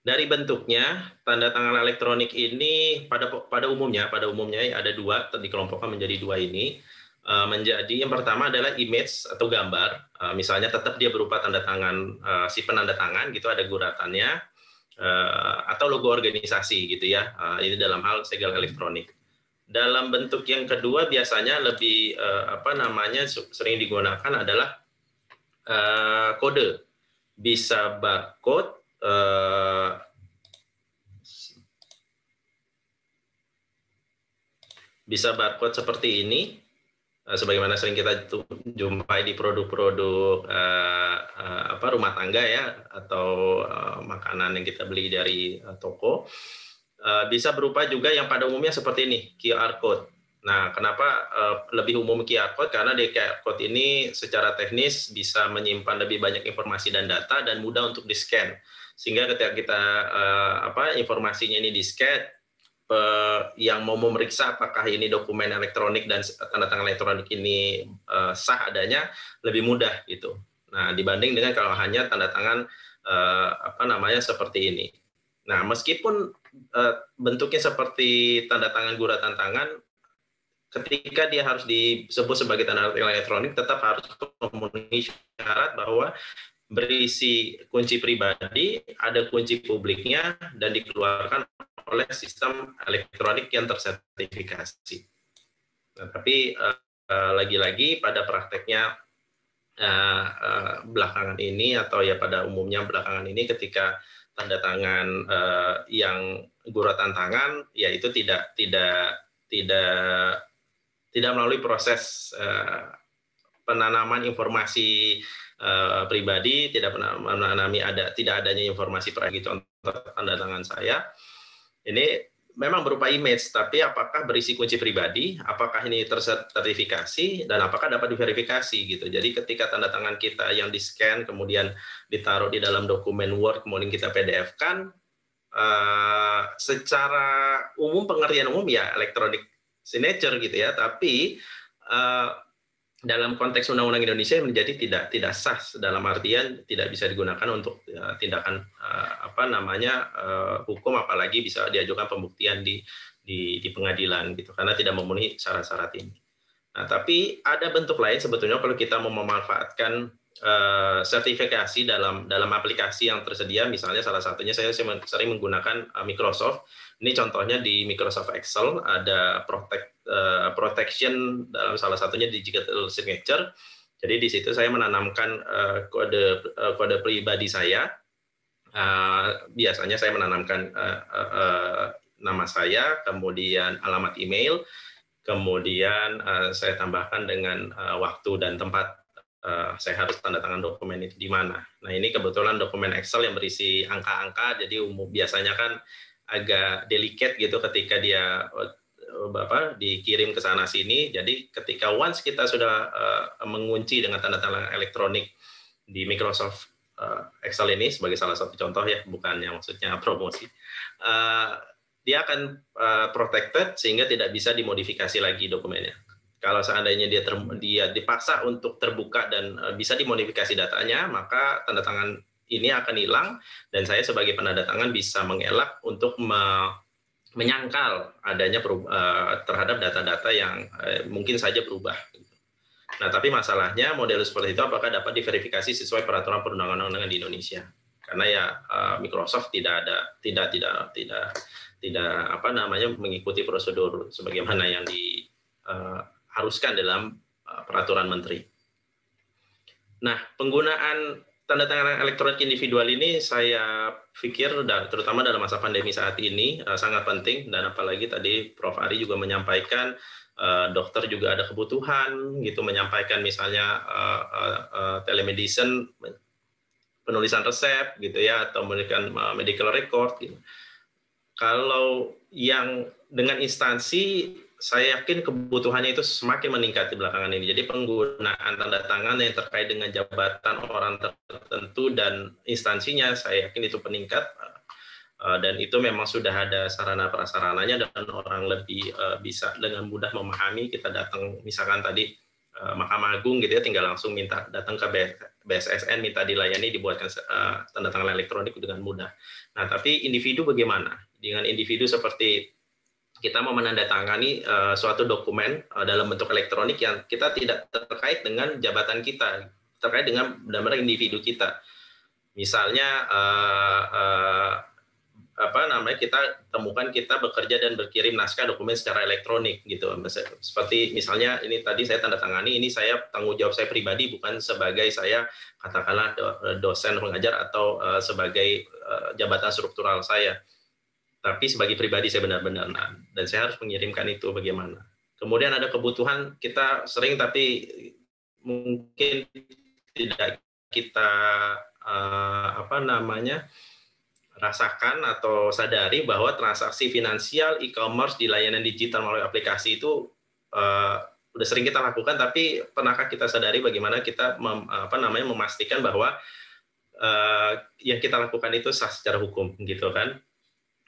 Dari bentuknya, tanda tangan elektronik ini pada pada umumnya pada umumnya ya, ada dua dikelompokkan menjadi dua ini eh, menjadi yang pertama adalah image atau gambar eh, misalnya tetap dia berupa tanda tangan eh, si penanda tangan gitu ada guratannya atau logo organisasi gitu ya ini dalam hal segel elektronik dalam bentuk yang kedua biasanya lebih apa namanya sering digunakan adalah kode bisa barcode Eh, bisa barcode seperti ini, eh, sebagaimana sering kita jumpai di produk-produk eh, apa rumah tangga ya atau makanan yang kita beli dari toko, bisa berupa juga yang pada umumnya seperti ini QR code. Nah, kenapa lebih umum QR code? Karena di QR code ini secara teknis bisa menyimpan lebih banyak informasi dan data dan mudah untuk di scan sehingga ketika kita uh, apa informasinya ini di scan eh, yang mau memeriksa apakah ini dokumen elektronik dan tanda tangan elektronik ini uh, sah adanya lebih mudah gitu. Nah, dibanding dengan kalau hanya tanda tangan uh, apa namanya seperti ini. Nah, meskipun uh, bentuknya seperti tanda tangan guratan tangan ketika dia harus disebut sebagai tanda tangan elektronik tetap harus memenuhi syarat bahwa berisi kunci pribadi, ada kunci publiknya, dan dikeluarkan oleh sistem elektronik yang tersertifikasi. Nah, tapi eh, lagi-lagi uh, uh, pada prakteknya uh, uh, belakangan ini atau ya pada umumnya belakangan ini ketika tanda tangan uh, yang guratan tangan ya itu tidak tidak tidak tidak melalui proses uh, penanaman informasi Eh, pribadi tidak pernah menanami ada tidak adanya informasi pribadi contoh gitu tanda tangan saya ini memang berupa image tapi apakah berisi kunci pribadi apakah ini tersertifikasi dan apakah dapat diverifikasi gitu jadi ketika tanda tangan kita yang di scan kemudian ditaruh di dalam dokumen Word kemudian kita PDF kan Uh, eh, secara umum pengertian umum ya elektronik signature gitu ya tapi uh, dalam konteks undang-undang Indonesia menjadi tidak tidak sah dalam artian tidak bisa digunakan untuk ya, tindakan eh, apa namanya eh, hukum apalagi bisa diajukan pembuktian di di, di pengadilan gitu karena tidak memenuhi syarat-syarat ini. Nah, tapi ada bentuk lain sebetulnya kalau kita mau memanfaatkan uh, sertifikasi dalam dalam aplikasi yang tersedia misalnya salah satunya saya sering menggunakan Microsoft. Ini contohnya di Microsoft Excel ada Protect Eh, protection dalam salah satunya digital signature. Jadi di situ saya menanamkan eh, kode eh, kode pribadi saya. biasanya saya menanamkan nama saya, kemudian alamat email, kemudian saya tambahkan dengan waktu dan tempat saya harus tanda tangan dokumen itu di mana. Nah ini kebetulan dokumen Excel yang berisi angka-angka, jadi umum biasanya kan agak delicate gitu ketika dia Bapak eh, dikirim ke sana sini. Jadi ketika once kita sudah uh, mengunci dengan tanda tangan elektronik di Microsoft uh, Excel ini sebagai salah satu contoh ya, bukan yang maksudnya promosi. Uh, dia akan uh, protected sehingga tidak bisa dimodifikasi lagi dokumennya. Kalau seandainya dia ter, dia dipaksa untuk terbuka dan uh, bisa dimodifikasi datanya, maka tanda tangan ini akan hilang dan saya sebagai penanda tangan bisa mengelak untuk me, menyangkal adanya eh, terhadap data-data yang eh, mungkin saja berubah. Nah, tapi masalahnya model seperti itu apakah dapat diverifikasi sesuai peraturan perundang-undangan di Indonesia? Karena ya eh, Microsoft tidak ada tidak tidak tidak tidak apa namanya mengikuti prosedur sebagaimana yang diharuskan dalam peraturan menteri. Nah, penggunaan tanda tangan elektronik individual ini saya pikir terutama dalam masa pandemi saat ini eh, sangat penting dan apalagi tadi Prof Ari juga menyampaikan eh, dokter juga ada kebutuhan gitu menyampaikan misalnya eh, telemedicine penulisan resep gitu ya atau memberikan medical record gitu. Kalau yang dengan instansi saya yakin kebutuhannya itu semakin meningkat di belakangan ini. Jadi penggunaan tanda tangan yang terkait dengan jabatan orang tertentu dan instansinya, saya yakin itu peningkat eh, dan itu memang sudah ada sarana prasarananya dan orang lebih eh, bisa dengan mudah memahami. Kita datang misalkan tadi eh, Mahkamah Agung gitu ya, tinggal langsung minta datang ke BSSN minta dilayani dibuatkan tanda tangan elektronik dengan mudah. Nah, tapi individu bagaimana? Dengan individu seperti kita mau menandatangani uh, suatu dokumen uh, dalam bentuk elektronik yang kita tidak terkait dengan jabatan kita, terkait dengan benar-benar individu kita. Misalnya uh, uh, apa namanya kita temukan kita bekerja dan berkirim naskah dokumen secara elektronik gitu. Seperti misalnya ini tadi saya tanda tangani, ini saya tanggung jawab saya pribadi bukan sebagai saya katakanlah dosen pengajar atau uh, sebagai uh, jabatan struktural saya tapi sebagai pribadi saya benar-benar dan saya harus mengirimkan itu bagaimana. Kemudian ada kebutuhan kita sering tapi mungkin tidak kita uh, apa namanya rasakan atau sadari bahwa transaksi finansial e-commerce di layanan digital melalui aplikasi itu uh, udah sering kita lakukan tapi pernahkah kita sadari bagaimana kita mem, apa namanya memastikan bahwa uh, yang kita lakukan itu sah secara hukum gitu kan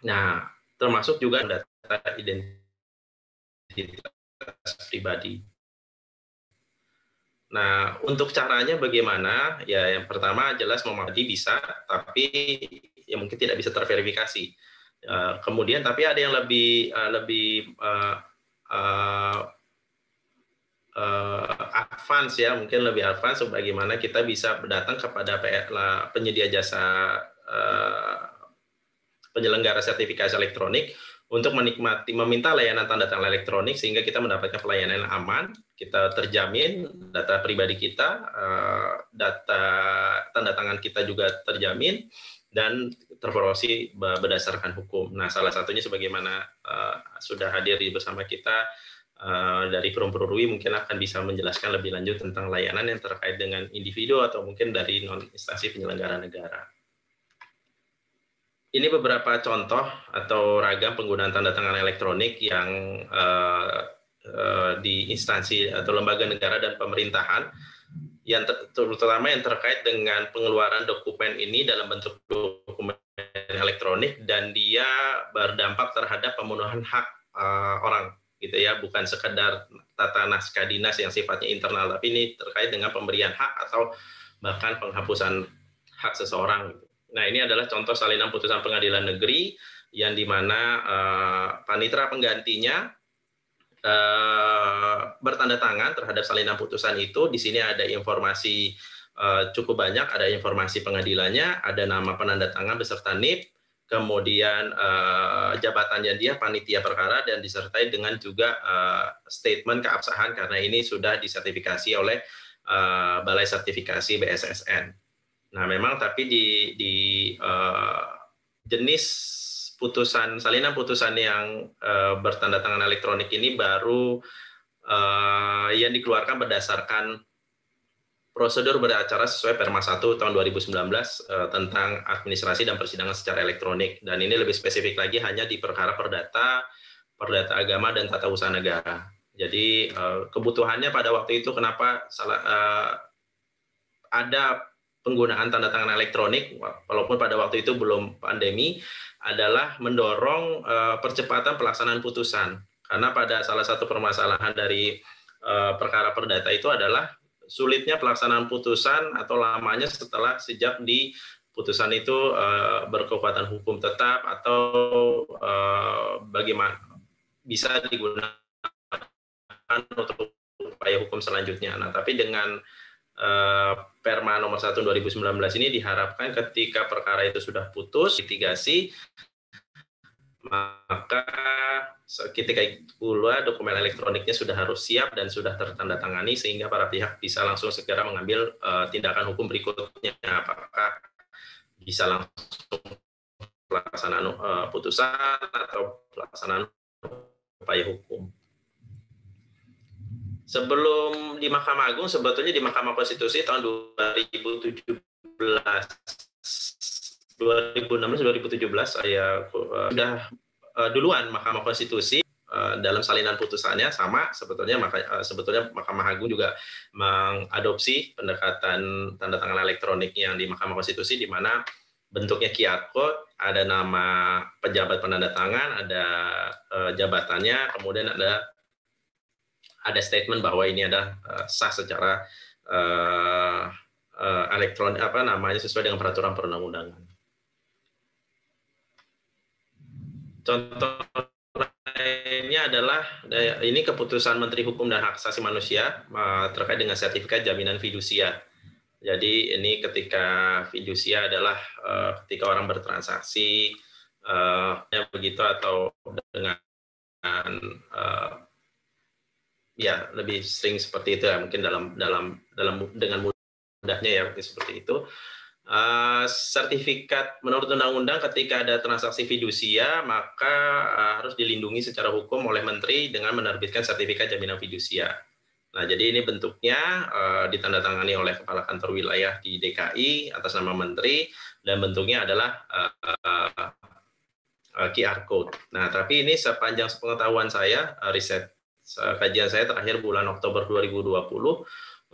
Nah, termasuk juga data identitas pribadi. Nah, untuk caranya bagaimana? Ya, yang pertama jelas memadi bisa, tapi ya mungkin tidak bisa terverifikasi. Eh, kemudian, tapi ada yang lebih eh, lebih uh, uh, advance ya, mungkin lebih advance. Bagaimana kita bisa datang kepada penyedia jasa uh, penyelenggara sertifikasi elektronik untuk menikmati meminta layanan tanda tangan elektronik sehingga kita mendapatkan pelayanan yang aman, kita terjamin data pribadi kita, eh, data tanda tangan kita juga terjamin dan terprosi berdasarkan hukum. Nah, salah satunya sebagaimana eh, sudah hadir bersama kita eh, dari Perum Perurui mungkin akan bisa menjelaskan lebih lanjut tentang layanan yang terkait dengan individu atau mungkin dari non instansi penyelenggara negara ini beberapa contoh atau ragam penggunaan tanda tangan elektronik yang uh, uh, di instansi atau lembaga negara dan pemerintahan yang ter terutama yang terkait dengan pengeluaran dokumen ini dalam bentuk dokumen elektronik dan dia berdampak terhadap pemenuhan hak uh, orang gitu ya bukan sekedar tata naskah dinas yang sifatnya internal tapi ini terkait dengan pemberian hak atau bahkan penghapusan hak seseorang gitu. Nah, ini adalah contoh salinan putusan pengadilan negeri yang dimana uh, eh, panitra penggantinya uh, bertanda tangan terhadap salinan putusan itu. Di sini ada informasi uh, cukup banyak, ada informasi pengadilannya, ada nama penanda tangan beserta NIP, kemudian uh, jabatannya dia panitia perkara dan disertai dengan juga uh, statement keabsahan karena ini sudah disertifikasi oleh uh, Balai Sertifikasi BSSN. Nah, memang tapi di, di uh, jenis putusan salinan putusan yang uh, bertanda tangan elektronik ini baru uh, yang dikeluarkan berdasarkan prosedur beracara sesuai Perma 1 tahun 2019 uh, tentang administrasi dan persidangan secara elektronik dan ini lebih spesifik lagi hanya di perkara perdata, perdata agama dan tata usaha negara. Jadi uh, kebutuhannya pada waktu itu kenapa salah uh, ada penggunaan tanda tangan elektronik, walaupun pada waktu itu belum pandemi, adalah mendorong eh, percepatan pelaksanaan putusan. Karena pada salah satu permasalahan dari eh, perkara perdata itu adalah sulitnya pelaksanaan putusan atau lamanya setelah sejak di putusan itu eh, berkekuatan hukum tetap atau bagaimana bisa digunakan untuk upaya hukum selanjutnya. Nah, tapi dengan Eh, Perma nomor 1 2019 ini diharapkan ketika perkara itu sudah putus litigasi maka ketika pula dokumen elektroniknya sudah harus siap dan sudah tertanda tangani sehingga para pihak bisa langsung segera mengambil uh, tindakan hukum berikutnya apakah bisa langsung pelaksanaan uh, putusan atau pelaksanaan upaya hukum sebelum di Mahkamah Agung sebetulnya di Mahkamah Konstitusi tahun 2017 2016-2017 saya uh, sudah uh, duluan Mahkamah Konstitusi uh, dalam salinan putusannya sama sebetulnya maka, uh, sebetulnya Mahkamah Agung juga mengadopsi pendekatan tanda tangan elektronik yang di Mahkamah Konstitusi di mana bentuknya QR code, ada nama pejabat penanda tangan, ada uh, jabatannya, kemudian ada ada statement bahwa ini adalah eh, sah secara uh, elektron apa namanya sesuai dengan peraturan perundang-undangan. Contoh lainnya adalah ini keputusan Menteri Hukum dan Hak Asasi Manusia terkait dengan sertifikat jaminan fidusia. Jadi ini ketika fidusia adalah ketika orang bertransaksi uh, begitu atau dengan ya lebih sering seperti itu ya mungkin dalam dalam dalam dengan mudahnya ya seperti itu uh, sertifikat menurut undang-undang ketika ada transaksi fidusia maka uh, harus dilindungi secara hukum oleh menteri dengan menerbitkan sertifikat jaminan fidusia nah jadi ini bentuknya uh, ditandatangani oleh kepala kantor wilayah di DKI atas nama menteri dan bentuknya adalah uh, uh, QR code. Nah, tapi ini sepanjang pengetahuan saya, riset Eh, kajian saya terakhir bulan Oktober 2020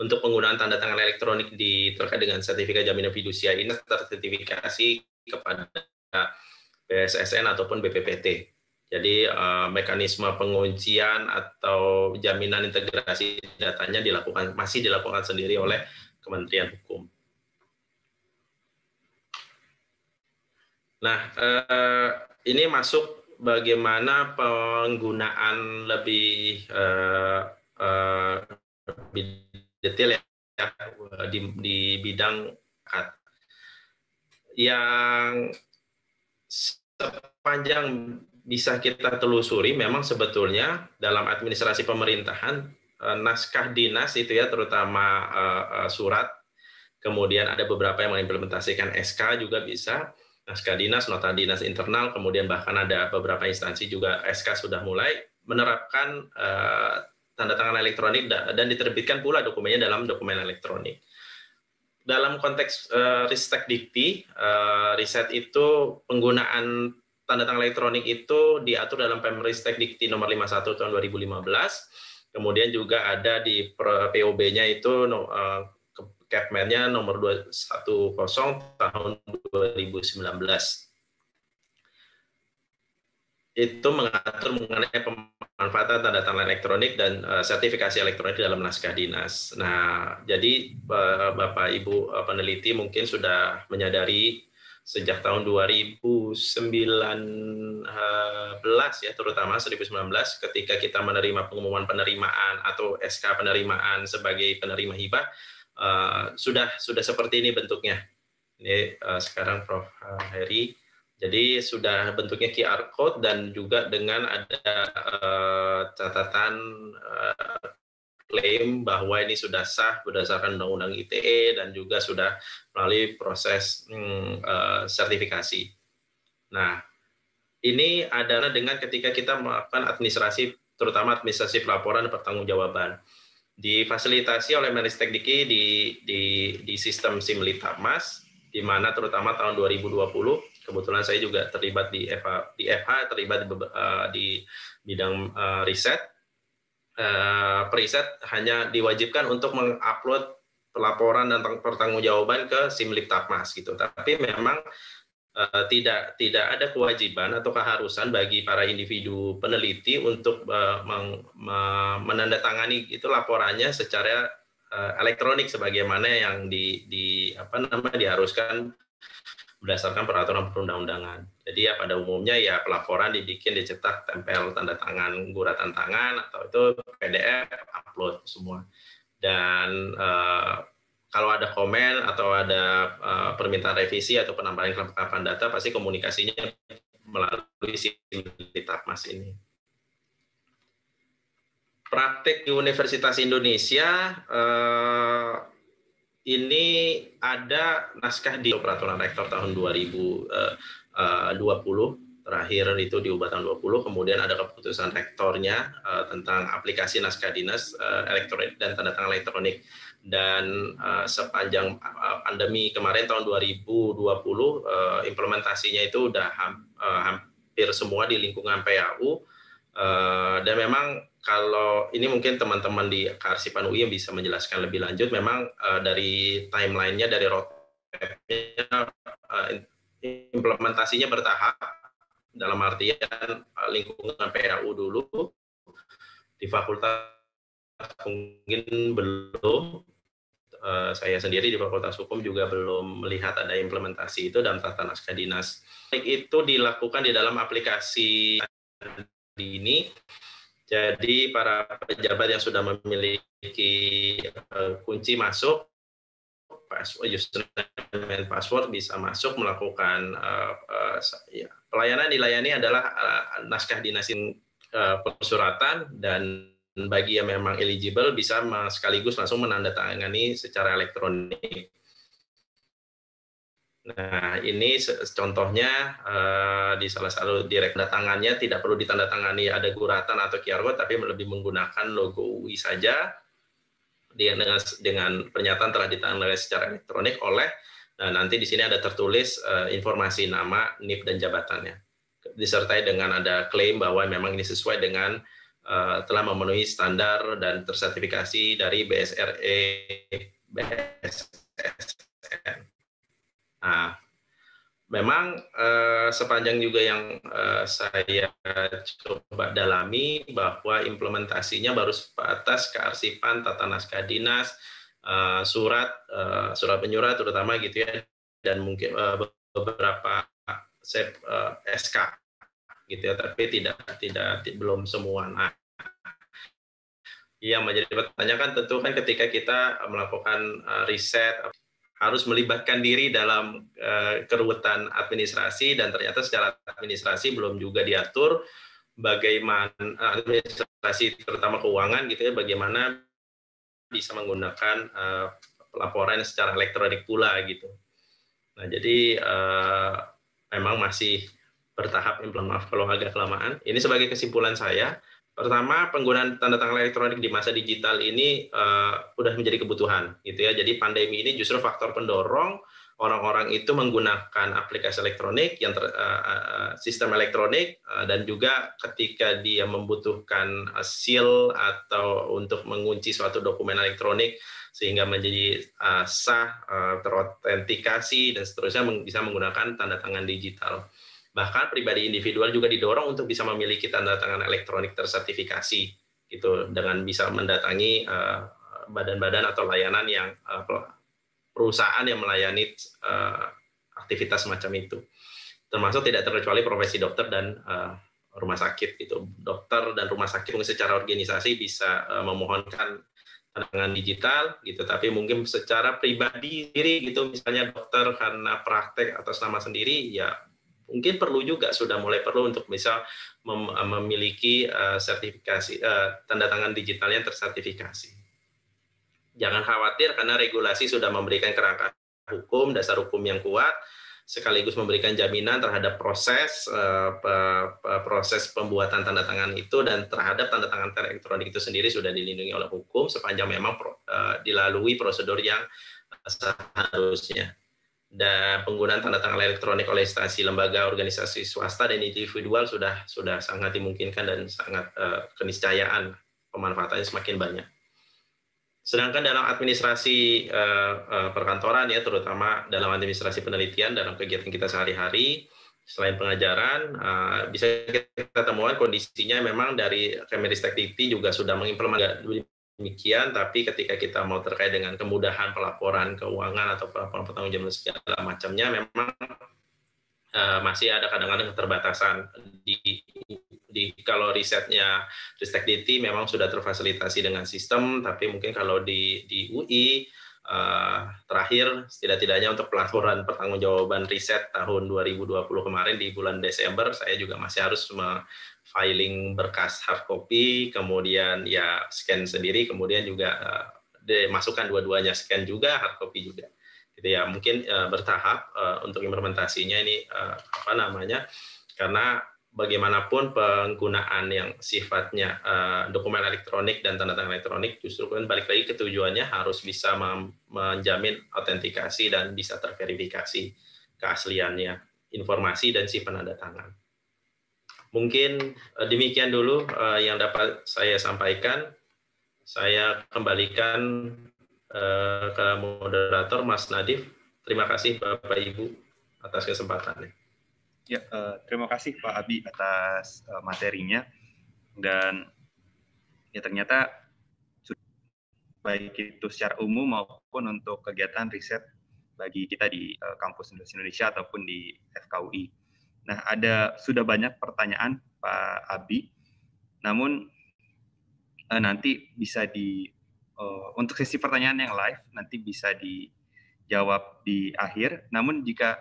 untuk penggunaan tanda tangan elektronik di terkait dengan sertifikat jaminan fidusia ini tersertifikasi kepada BSSN ataupun BPPT. Jadi eh, mekanisme penguncian atau jaminan integrasi datanya dilakukan masih dilakukan sendiri oleh Kementerian Hukum. Nah, eh, ini masuk bagaimana penggunaan lebih uh, uh, lebih detail ya, di, di bidang yang sepanjang bisa kita telusuri memang sebetulnya dalam administrasi pemerintahan eh, naskah dinas itu ya terutama uh, surat kemudian ada beberapa yang mengimplementasikan SK juga bisa naskah dinas, nota dinas internal, kemudian bahkan ada beberapa instansi juga SK sudah mulai menerapkan uh, tanda tangan elektronik dan diterbitkan pula dokumennya dalam dokumen elektronik. Dalam konteks uh, Ristek Dikti, uh, riset itu penggunaan tanda tangan elektronik itu diatur dalam Pemristek Dikti nomor 51 tahun 2015. Kemudian juga ada di POB-nya itu uh, Kepmen-nya nomor 210 tahun 2019. Itu mengatur mengenai pemanfaatan tanda tangan elektronik dan eh, sertifikasi elektronik dalam naskah dinas. Nah, jadi eh, Bapak Ibu eh, peneliti mungkin sudah menyadari sejak tahun 2019 ya terutama 2019 ketika kita menerima pengumuman penerimaan atau SK penerimaan sebagai penerima hibah Eh, sudah sudah seperti ini bentuknya. Ini uh, sekarang Prof eh, Heri. Jadi sudah bentuknya QR code dan juga dengan ada uh, catatan uh, klaim bahwa ini sudah sah berdasarkan Undang-Undang ITE dan juga sudah melalui proses hmm, uh, sertifikasi. Nah, ini adalah dengan ketika kita melakukan administrasi, terutama administrasi pelaporan pertanggungjawaban difasilitasi oleh Meristek Diki di, di, di sistem Simlitamas, di mana terutama tahun 2020, kebetulan saya juga terlibat di FH, di FH terlibat di, uh, di bidang uh, riset, uh, periset hanya diwajibkan untuk mengupload pelaporan dan pertanggungjawaban ke Simliptakmas gitu. Tapi memang Eh, tidak tidak ada kewajiban atau keharusan bagi para individu peneliti untuk eh, menandatangani itu laporannya secara eh, elektronik sebagaimana yang di, di apa namanya diharuskan berdasarkan peraturan perundang-undangan. Jadi ya pada umumnya ya pelaporan dibikin dicetak tempel tanda tangan guratan tangan atau itu PDF upload semua dan kalau ada komen atau ada uh, permintaan revisi atau penambahan kelengkapan data pasti komunikasinya melalui si Mas ini. Praktik di Universitas Indonesia uh, ini ada naskah di peraturan rektor tahun 2020 eh, terakhir itu di tahun 20 kemudian ada keputusan rektornya uh, tentang aplikasi naskah dinas uh, elektronik dan tanda tangan elektronik dan uh, sepanjang eh, pandemi kemarin tahun 2020 uh, eh, implementasinya itu udah ham, hampir semua di lingkungan PAU uh, dan memang kalau ini mungkin teman-teman di Karsipan UI yang bisa menjelaskan lebih lanjut memang uh, dari timelinenya dari roadmapnya uh, implementasinya bertahap dalam artian lingkungan PAU dulu di fakultas mungkin belum Eh, saya sendiri di Fakultas Hukum juga belum melihat ada implementasi itu dalam tata naskah dinas. Itu dilakukan di dalam aplikasi ini. Jadi para pejabat yang sudah memiliki eh, kunci masuk password, username dan password bisa masuk melakukan eh, ya, pelayanan dilayani adalah naskah dinas uh, persuratan dan bagi yang memang eligible bisa sekaligus langsung menandatangani secara elektronik. Nah, ini contohnya eh, di salah satu direct tangannya tidak perlu ditandatangani ada guratan atau QR code tapi lebih menggunakan logo UI saja dengan dengan pernyataan telah ditandatangani secara elektronik oleh nah, nanti di sini ada tertulis eh, informasi nama, NIP dan jabatannya disertai dengan ada klaim bahwa memang ini sesuai dengan Eh, telah memenuhi standar dan tersertifikasi dari BSRE BSSN. Nah, memang eh, sepanjang juga yang eh, saya coba dalami bahwa implementasinya baru sebatas kearsipan tata naskah dinas, eh, surat eh, surat penyurat terutama gitu ya dan mungkin eh, beberapa eh, SK gitu ya tapi tidak tidak belum semua nah yang menjadi pertanyaan kan tentu kan ketika kita eh, melakukan eh, riset harus melibatkan diri dalam uh, eh, keruwetan administrasi dan ternyata secara administrasi belum juga diatur bagaimana administrasi terutama keuangan gitu ya bagaimana bisa menggunakan uh, laporan secara elektronik pula gitu. Nah jadi uh, memang masih bertahap implementasi eh, maaf kalau agak kelamaan. Ini sebagai kesimpulan saya, pertama penggunaan tanda tangan elektronik di masa digital ini uh, udah menjadi kebutuhan gitu ya jadi pandemi ini justru faktor pendorong orang-orang itu menggunakan aplikasi elektronik yang ter, uh, sistem elektronik uh, dan juga ketika dia membutuhkan uh, seal atau untuk mengunci suatu dokumen elektronik sehingga menjadi uh, sah uh, terotentikasi dan seterusnya bisa menggunakan tanda tangan digital Bahkan pribadi individual juga didorong untuk bisa memiliki tanda tangan elektronik tersertifikasi gitu dengan bisa mendatangi eh, badan-badan atau layanan yang eh, perusahaan yang melayani eh, aktivitas macam itu. Termasuk tidak terkecuali profesi dokter dan rumah sakit gitu. Dokter dan rumah sakit mungkin secara organisasi bisa uh, memohonkan tangan digital gitu, tapi mungkin secara pribadi sendiri gitu misalnya dokter karena praktek atas nama sendiri ya mungkin perlu juga sudah mulai perlu untuk misal mem eh, memiliki uh, sertifikasi uh, tanda tangan digital yang tersertifikasi. Jangan khawatir karena regulasi sudah memberikan kerangka hukum dasar hukum yang kuat sekaligus memberikan jaminan terhadap proses uh, proses pembuatan tanda tangan itu dan terhadap tanda tangan elektronik itu sendiri sudah dilindungi oleh hukum sepanjang memang pro, uh, dilalui prosedur yang seharusnya dan penggunaan tanda tangan elektronik oleh instansi lembaga organisasi swasta dan individual sudah sudah sangat dimungkinkan dan sangat uh, keniscayaan pemanfaatannya semakin banyak. Sedangkan dalam administrasi uh, uh, perkantoran ya terutama dalam administrasi penelitian dalam kegiatan kita sehari-hari selain pengajaran uh, bisa kita temukan kondisinya memang dari Kemenristek Dikti juga sudah mengimplementasikan demikian, tapi ketika kita mau terkait dengan kemudahan pelaporan keuangan atau pelaporan pertanggung jawaban segala macamnya, memang uh, masih ada kadang-kadang keterbatasan di, di kalau risetnya Ristek DT memang sudah terfasilitasi dengan sistem, tapi mungkin kalau di, di UI uh, eh, terakhir setidak-tidaknya untuk pelaporan pertanggungjawaban riset tahun 2020 kemarin di bulan Desember saya juga masih harus filing berkas hard copy, kemudian ya scan sendiri, kemudian juga eh, dimasukkan dua-duanya scan juga, hard copy juga. Gitu ya, mungkin eh, bertahap eh, untuk implementasinya ini apa namanya? Karena bagaimanapun penggunaan yang sifatnya dokumen elektronik dan tanda tangan elektronik justru kan balik lagi ketujuannya harus bisa menjamin autentikasi dan bisa terverifikasi keasliannya informasi dan si penanda tangan. Mungkin eh, demikian dulu eh, yang dapat saya sampaikan. Saya kembalikan eh, ke moderator Mas Nadif. Terima kasih Bapak Ibu atas kesempatannya. Ya, terima kasih Pak Abi atas materinya dan ya ternyata baik itu secara umum maupun untuk kegiatan riset bagi kita di kampus Indonesia ataupun di FKUI. Nah, ada sudah banyak pertanyaan Pak Abi. Namun eh, nanti bisa di eh, untuk sesi pertanyaan yang live nanti bisa dijawab di akhir. Namun jika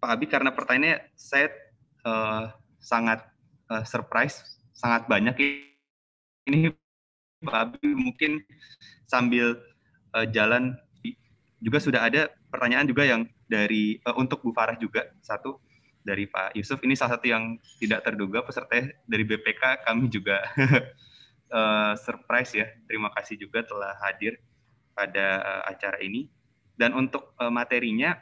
Pak Abi karena pertanyaannya saya eh, sangat eh, surprise, sangat banyak ini Pak Abi mungkin sambil eh, jalan juga sudah ada pertanyaan juga yang dari uh, untuk Bu Farah juga satu dari Pak Yusuf ini salah satu yang tidak terduga peserta ya, dari BPK kami juga eh, surprise ya. Terima kasih juga telah hadir pada eh, acara ini. Dan untuk eh, materinya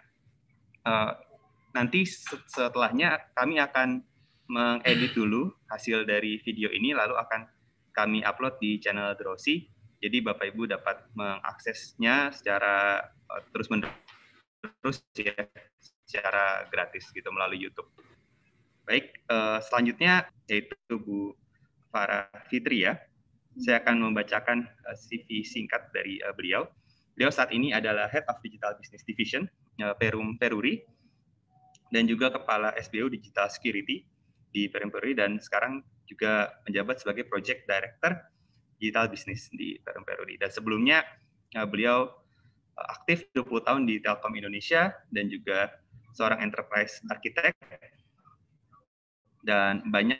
nanti setelahnya kami akan mengedit dulu hasil dari video ini lalu akan kami upload di channel Drosi. Jadi Bapak Ibu dapat mengaksesnya secara terus menerus ya secara gratis gitu melalui YouTube. Baik, uh, selanjutnya yaitu Bu Farah Fitri ya. Saya akan membacakan uh, eh, CV singkat dari uh, beliau. Beliau saat ini adalah Head of Digital Business Division uh, Perum Peruri dan juga Kepala SBU Digital Security di Perum Peruri dan sekarang juga menjabat sebagai Project Director Digital Business di Perum Peruri. Dan sebelumnya uh, beliau aktif 20 tahun di Telkom Indonesia dan juga seorang enterprise architect dan banyak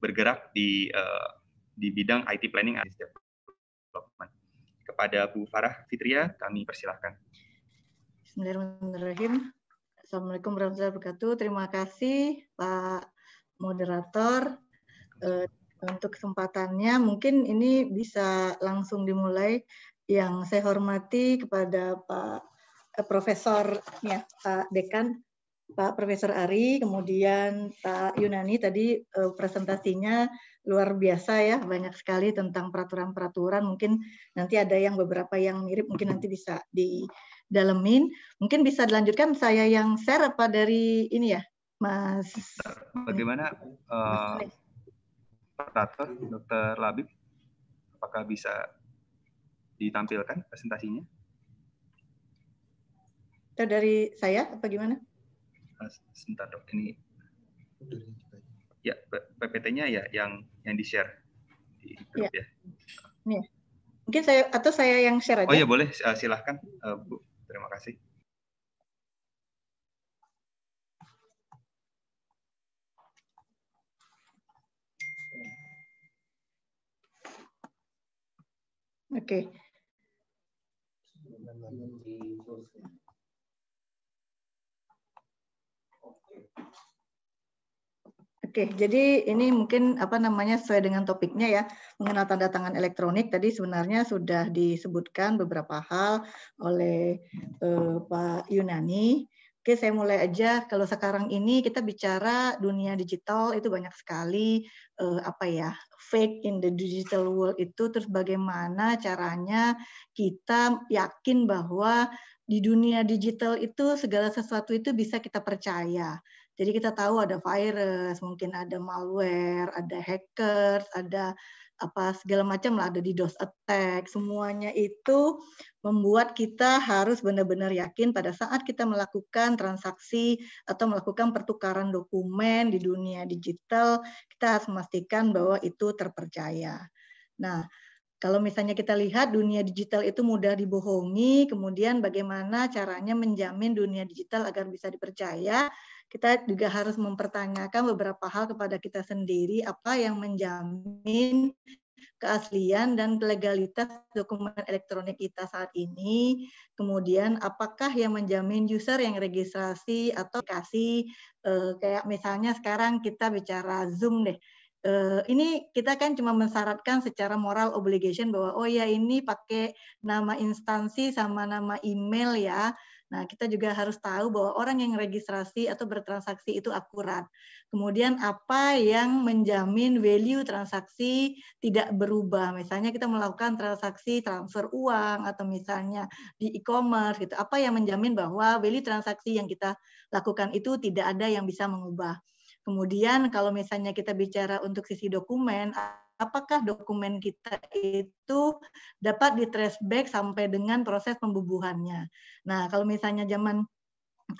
bergerak di uh, di bidang IT planning and development. Kepada Bu Farah Fitria, kami persilahkan. Bismillahirrahmanirrahim. Assalamualaikum warahmatullahi wabarakatuh. Terima kasih Pak Moderator uh, untuk kesempatannya. Mungkin ini bisa langsung dimulai. Yang saya hormati kepada Pak Eh, profesornya Pak Dekan Pak Profesor Ari, kemudian Pak Yunani tadi eh, presentasinya luar biasa ya, banyak sekali tentang peraturan-peraturan. Mungkin nanti ada yang beberapa yang mirip, mungkin nanti bisa didalemin. Mungkin bisa dilanjutkan saya yang share apa dari ini ya, Mas. Bagaimana uh, Dokter Labib, apakah bisa ditampilkan presentasinya? Itu dari saya apa gimana? Sebentar dok, ini ya PPT-nya ya yang yang di share di grup ya. ya. Nih. Ya. Mungkin saya atau saya yang share oh, aja. Oh ya boleh, eh, silahkan eh, Bu. Terima kasih. Oke. Okay. Oke, jadi ini mungkin apa namanya sesuai dengan topiknya ya mengenal tanda tangan elektronik. Tadi sebenarnya sudah disebutkan beberapa hal oleh eh, Pak Yunani. Oke, saya mulai aja. Kalau sekarang ini kita bicara dunia digital itu banyak sekali eh, apa ya fake in the digital world itu. Terus bagaimana caranya kita yakin bahwa di dunia digital itu segala sesuatu itu bisa kita percaya jadi kita tahu ada virus, mungkin ada malware, ada hackers, ada apa segala macam lah, ada di DOS attack. Semuanya itu membuat kita harus benar-benar yakin pada saat kita melakukan transaksi atau melakukan pertukaran dokumen di dunia digital, kita harus memastikan bahwa itu terpercaya. Nah, kalau misalnya kita lihat dunia digital itu mudah dibohongi, kemudian bagaimana caranya menjamin dunia digital agar bisa dipercaya? kita juga harus mempertanyakan beberapa hal kepada kita sendiri apa yang menjamin keaslian dan legalitas dokumen elektronik kita saat ini. Kemudian apakah yang menjamin user yang registrasi atau kasih eh, kayak misalnya sekarang kita bicara Zoom deh. Uh, ini kita kan cuma mensyaratkan secara moral obligation bahwa oh ya ini pakai nama instansi sama nama email ya Nah, kita juga harus tahu bahwa orang yang registrasi atau bertransaksi itu akurat. Kemudian apa yang menjamin value transaksi tidak berubah? Misalnya kita melakukan transaksi transfer uang atau misalnya di e-commerce gitu. Apa yang menjamin bahwa value transaksi yang kita lakukan itu tidak ada yang bisa mengubah. Kemudian kalau misalnya kita bicara untuk sisi dokumen apakah dokumen kita itu dapat di trace back sampai dengan proses pembubuhannya. Nah, kalau misalnya zaman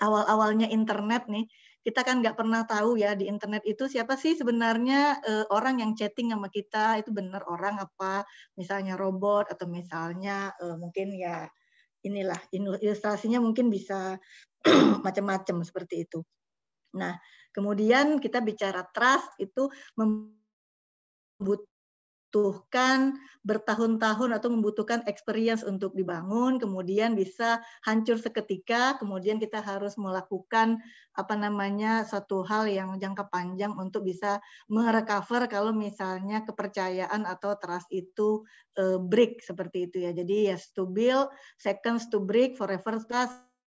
awal-awalnya internet nih, kita kan nggak pernah tahu ya di internet itu siapa sih sebenarnya e, orang yang chatting sama kita itu benar orang apa, misalnya robot atau misalnya e, mungkin ya inilah ilustrasinya mungkin bisa macam-macam seperti itu. Nah, kemudian kita bicara trust itu mem membutuhkan bertahun-tahun atau membutuhkan experience untuk dibangun, kemudian bisa hancur seketika, kemudian kita harus melakukan apa namanya satu hal yang jangka panjang untuk bisa merecover kalau misalnya kepercayaan atau trust itu eh, break seperti itu ya. Jadi yes to build, second to break, forever trust,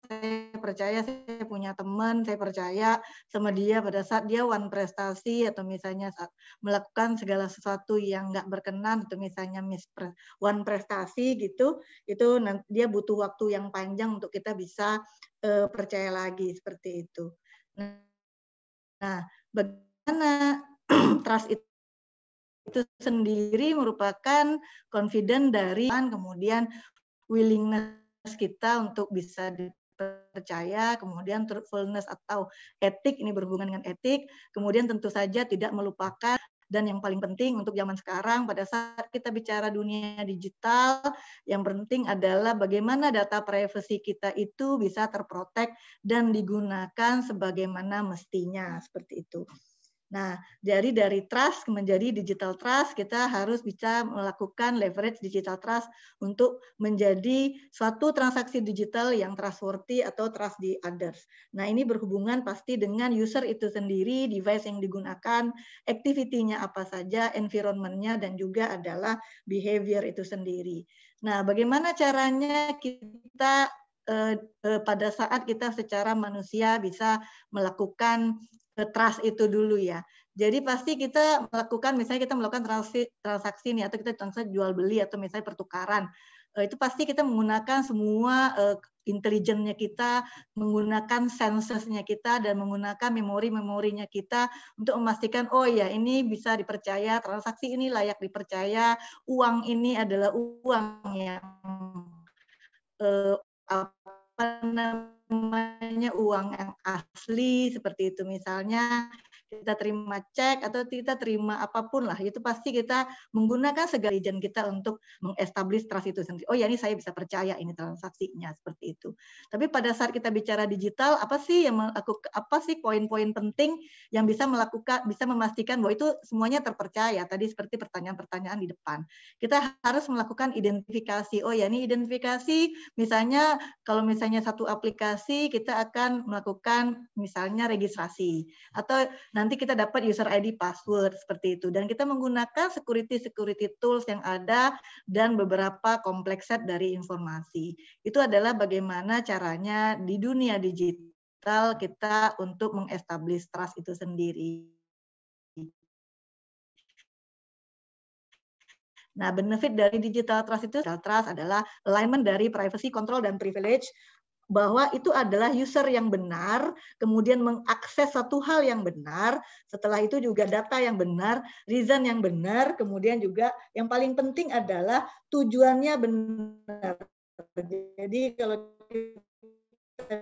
saya percaya saya punya teman, saya percaya sama dia pada saat dia wan prestasi atau misalnya saat melakukan segala sesuatu yang nggak berkenan atau misalnya miss pre, one prestasi gitu, itu nanti, dia butuh waktu yang panjang untuk kita bisa uh, percaya lagi seperti itu. Nah, bagaimana trust itu itu sendiri merupakan confident dari kemudian willingness kita untuk bisa di percaya, kemudian truthfulness atau etik ini berhubungan dengan etik, kemudian tentu saja tidak melupakan dan yang paling penting untuk zaman sekarang pada saat kita bicara dunia digital yang penting adalah bagaimana data privasi kita itu bisa terprotek dan digunakan sebagaimana mestinya seperti itu. Nah, jadi dari trust menjadi digital trust, kita harus bisa melakukan leverage digital trust untuk menjadi suatu transaksi digital yang trustworthy atau trust di others. Nah, ini berhubungan pasti dengan user itu sendiri, device yang digunakan, activity-nya apa saja, environment-nya, dan juga adalah behavior itu sendiri. Nah, bagaimana caranya kita eh, eh, pada saat kita secara manusia bisa melakukan trust itu dulu ya. Jadi pasti kita melakukan misalnya kita melakukan transaksi, transaksi nih atau kita transaksi jual beli atau misalnya pertukaran eh, itu pasti kita menggunakan semua uh, eh, intelijennya kita, menggunakan sensesnya kita dan menggunakan memori-memorinya kita untuk memastikan oh ya ini bisa dipercaya, transaksi ini layak dipercaya, uang ini adalah uang yang uh, apa namanya uang yang asli seperti itu misalnya kita terima cek atau kita terima apapun lah itu pasti kita menggunakan segala izin kita untuk mengestablish trust itu sendiri. Oh ya ini saya bisa percaya ini transaksinya seperti itu. Tapi pada saat kita bicara digital apa sih yang aku apa sih poin-poin penting yang bisa melakukan bisa memastikan bahwa itu semuanya terpercaya. Tadi seperti pertanyaan-pertanyaan di depan. Kita harus melakukan identifikasi. Oh ya ini identifikasi misalnya kalau misalnya satu aplikasi kita akan melakukan misalnya registrasi atau nanti kita dapat user ID password seperti itu dan kita menggunakan security security tools yang ada dan beberapa kompleks set dari informasi itu adalah bagaimana caranya di dunia digital kita untuk mengestablish trust itu sendiri Nah, benefit dari digital trust itu digital trust adalah alignment dari privacy control dan privilege bahwa itu adalah user yang benar, kemudian mengakses satu hal yang benar, setelah itu juga data yang benar, reason yang benar, kemudian juga yang paling penting adalah tujuannya benar. Jadi kalau kita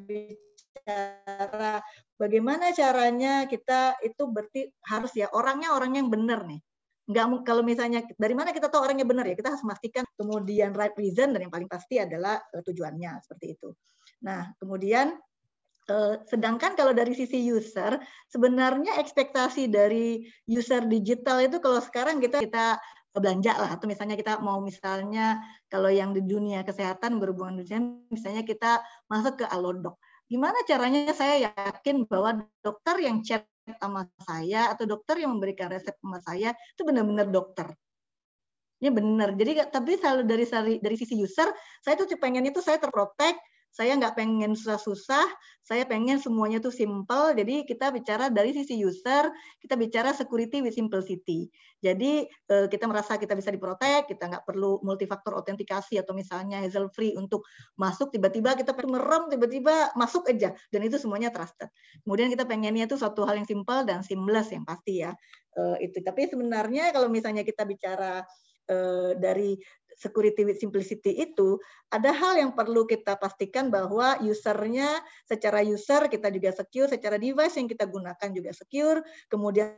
bicara bagaimana caranya kita itu berarti harus ya orangnya orang yang benar nih nggak kalau misalnya dari mana kita tahu orangnya benar ya kita harus memastikan kemudian right reason dan yang paling pasti adalah eh, tujuannya seperti itu. Nah kemudian uh, sedangkan kalau dari sisi user sebenarnya ekspektasi dari user digital itu kalau sekarang kita kita belanja lah atau misalnya kita mau misalnya kalau yang di dunia kesehatan berhubungan dengan misalnya kita masuk ke alodok gimana caranya saya yakin bahwa dokter yang chat sama saya atau dokter yang memberikan resep sama saya itu benar-benar dokter. Ini benar. Jadi tapi selalu dari dari sisi user saya tuh pengennya itu saya terprotek saya nggak pengen susah-susah, saya pengen semuanya tuh simple. Jadi kita bicara dari sisi user, kita bicara security with simplicity. Jadi eh, kita merasa kita bisa diprotek, kita nggak perlu multifaktor autentikasi atau misalnya hassle free untuk masuk tiba-tiba kita merem tiba-tiba masuk aja dan itu semuanya trusted. Kemudian kita pengennya itu satu hal yang simple dan seamless yang pasti ya. Eh, itu tapi sebenarnya kalau misalnya kita bicara eh, dari security with simplicity itu ada hal yang perlu kita pastikan bahwa usernya secara user kita juga secure, secara device yang kita gunakan juga secure, kemudian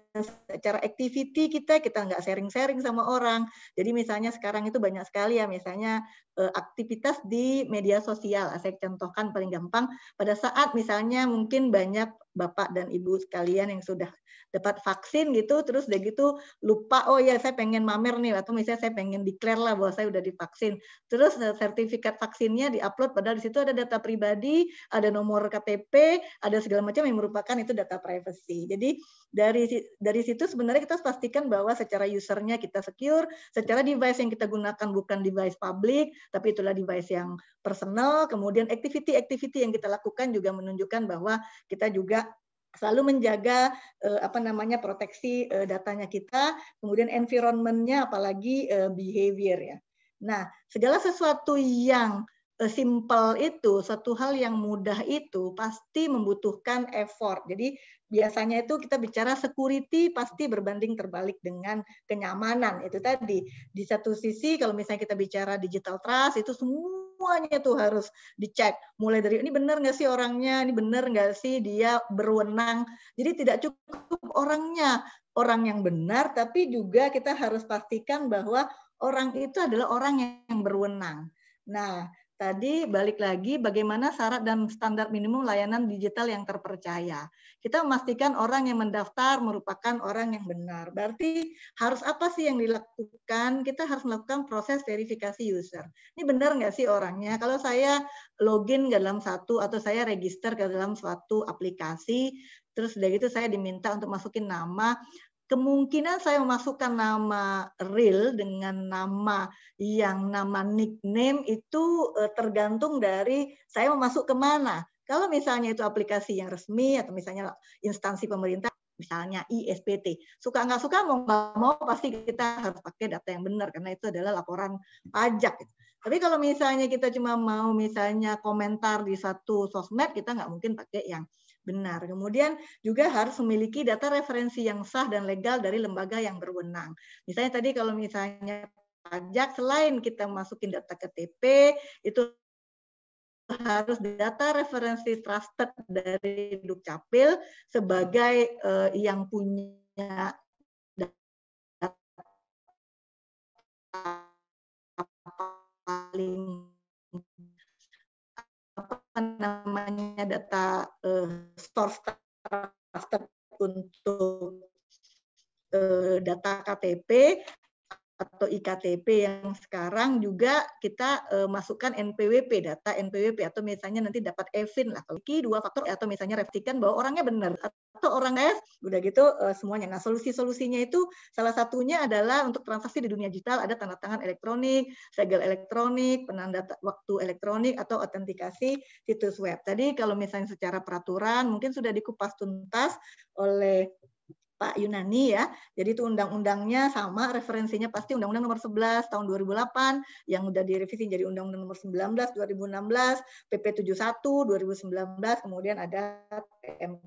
secara activity kita kita nggak sharing-sharing sama orang. Jadi misalnya sekarang itu banyak sekali ya misalnya eh, aktivitas di media sosial. Saya contohkan paling gampang pada saat misalnya mungkin banyak Bapak dan Ibu sekalian yang sudah dapat vaksin gitu terus udah gitu lupa oh ya saya pengen mamer nih atau misalnya saya pengen declare lah bahwa saya udah divaksin. Terus eh, sertifikat vaksinnya diupload padahal di situ ada data pribadi, ada nomor KTP, ada segala macam yang merupakan itu data privacy. Jadi dari dari situ sebenarnya kita pastikan bahwa secara usernya kita secure, secara device yang kita gunakan bukan device public, tapi itulah device yang personal. Kemudian activity-activity yang kita lakukan juga menunjukkan bahwa kita juga selalu menjaga eh, apa namanya proteksi eh, datanya kita, kemudian environmentnya apalagi eh, behavior ya. Nah segala sesuatu yang simple itu, satu hal yang mudah itu pasti membutuhkan effort. Jadi biasanya itu kita bicara security pasti berbanding terbalik dengan kenyamanan. Itu tadi di satu sisi kalau misalnya kita bicara digital trust itu semuanya itu harus dicek. Mulai dari ini benar nggak sih orangnya, ini benar nggak sih dia berwenang. Jadi tidak cukup orangnya, orang yang benar tapi juga kita harus pastikan bahwa orang itu adalah orang yang berwenang. Nah, Tadi balik lagi bagaimana syarat dan standar minimum layanan digital yang terpercaya. Kita memastikan orang yang mendaftar merupakan orang yang benar. Berarti harus apa sih yang dilakukan? Kita harus melakukan proses verifikasi user. Ini benar nggak sih orangnya? Kalau saya login ke dalam satu atau saya register ke dalam suatu aplikasi, terus dari itu saya diminta untuk masukin nama kemungkinan saya memasukkan nama real dengan nama yang nama nickname itu e, tergantung dari saya memasuk ke mana. Kalau misalnya itu aplikasi yang resmi atau misalnya instansi pemerintah, misalnya ISPT, suka nggak suka mau nggak mau pasti kita harus pakai data yang benar karena itu adalah laporan pajak. Tapi kalau misalnya kita cuma mau misalnya komentar di satu sosmed, kita nggak mungkin pakai yang benar. Kemudian juga harus memiliki data referensi yang sah dan legal dari lembaga yang berwenang. Misalnya tadi kalau misalnya pajak selain kita masukin data KTP itu harus data referensi trusted dari Dukcapil sebagai uh, yang punya data paling apa namanya data uh, store untuk uh, data KTP atau IKTP yang sekarang juga kita eh, masukkan NPWP data NPWP atau misalnya nanti dapat EVIN lah kalau dua faktor e atau misalnya reptikan bahwa orangnya benar atau orang S udah gitu eh, semuanya nah solusi-solusinya itu salah satunya adalah untuk transaksi di dunia digital ada tanda tangan elektronik segel elektronik penanda waktu elektronik atau autentikasi situs web tadi kalau misalnya secara peraturan mungkin sudah dikupas tuntas oleh Pak Yunani ya. Jadi itu undang-undangnya sama, referensinya pasti Undang-Undang Nomor 11 tahun 2008 yang udah direvisi jadi Undang-Undang Nomor 19 2016, PP 71 2019, kemudian ada PM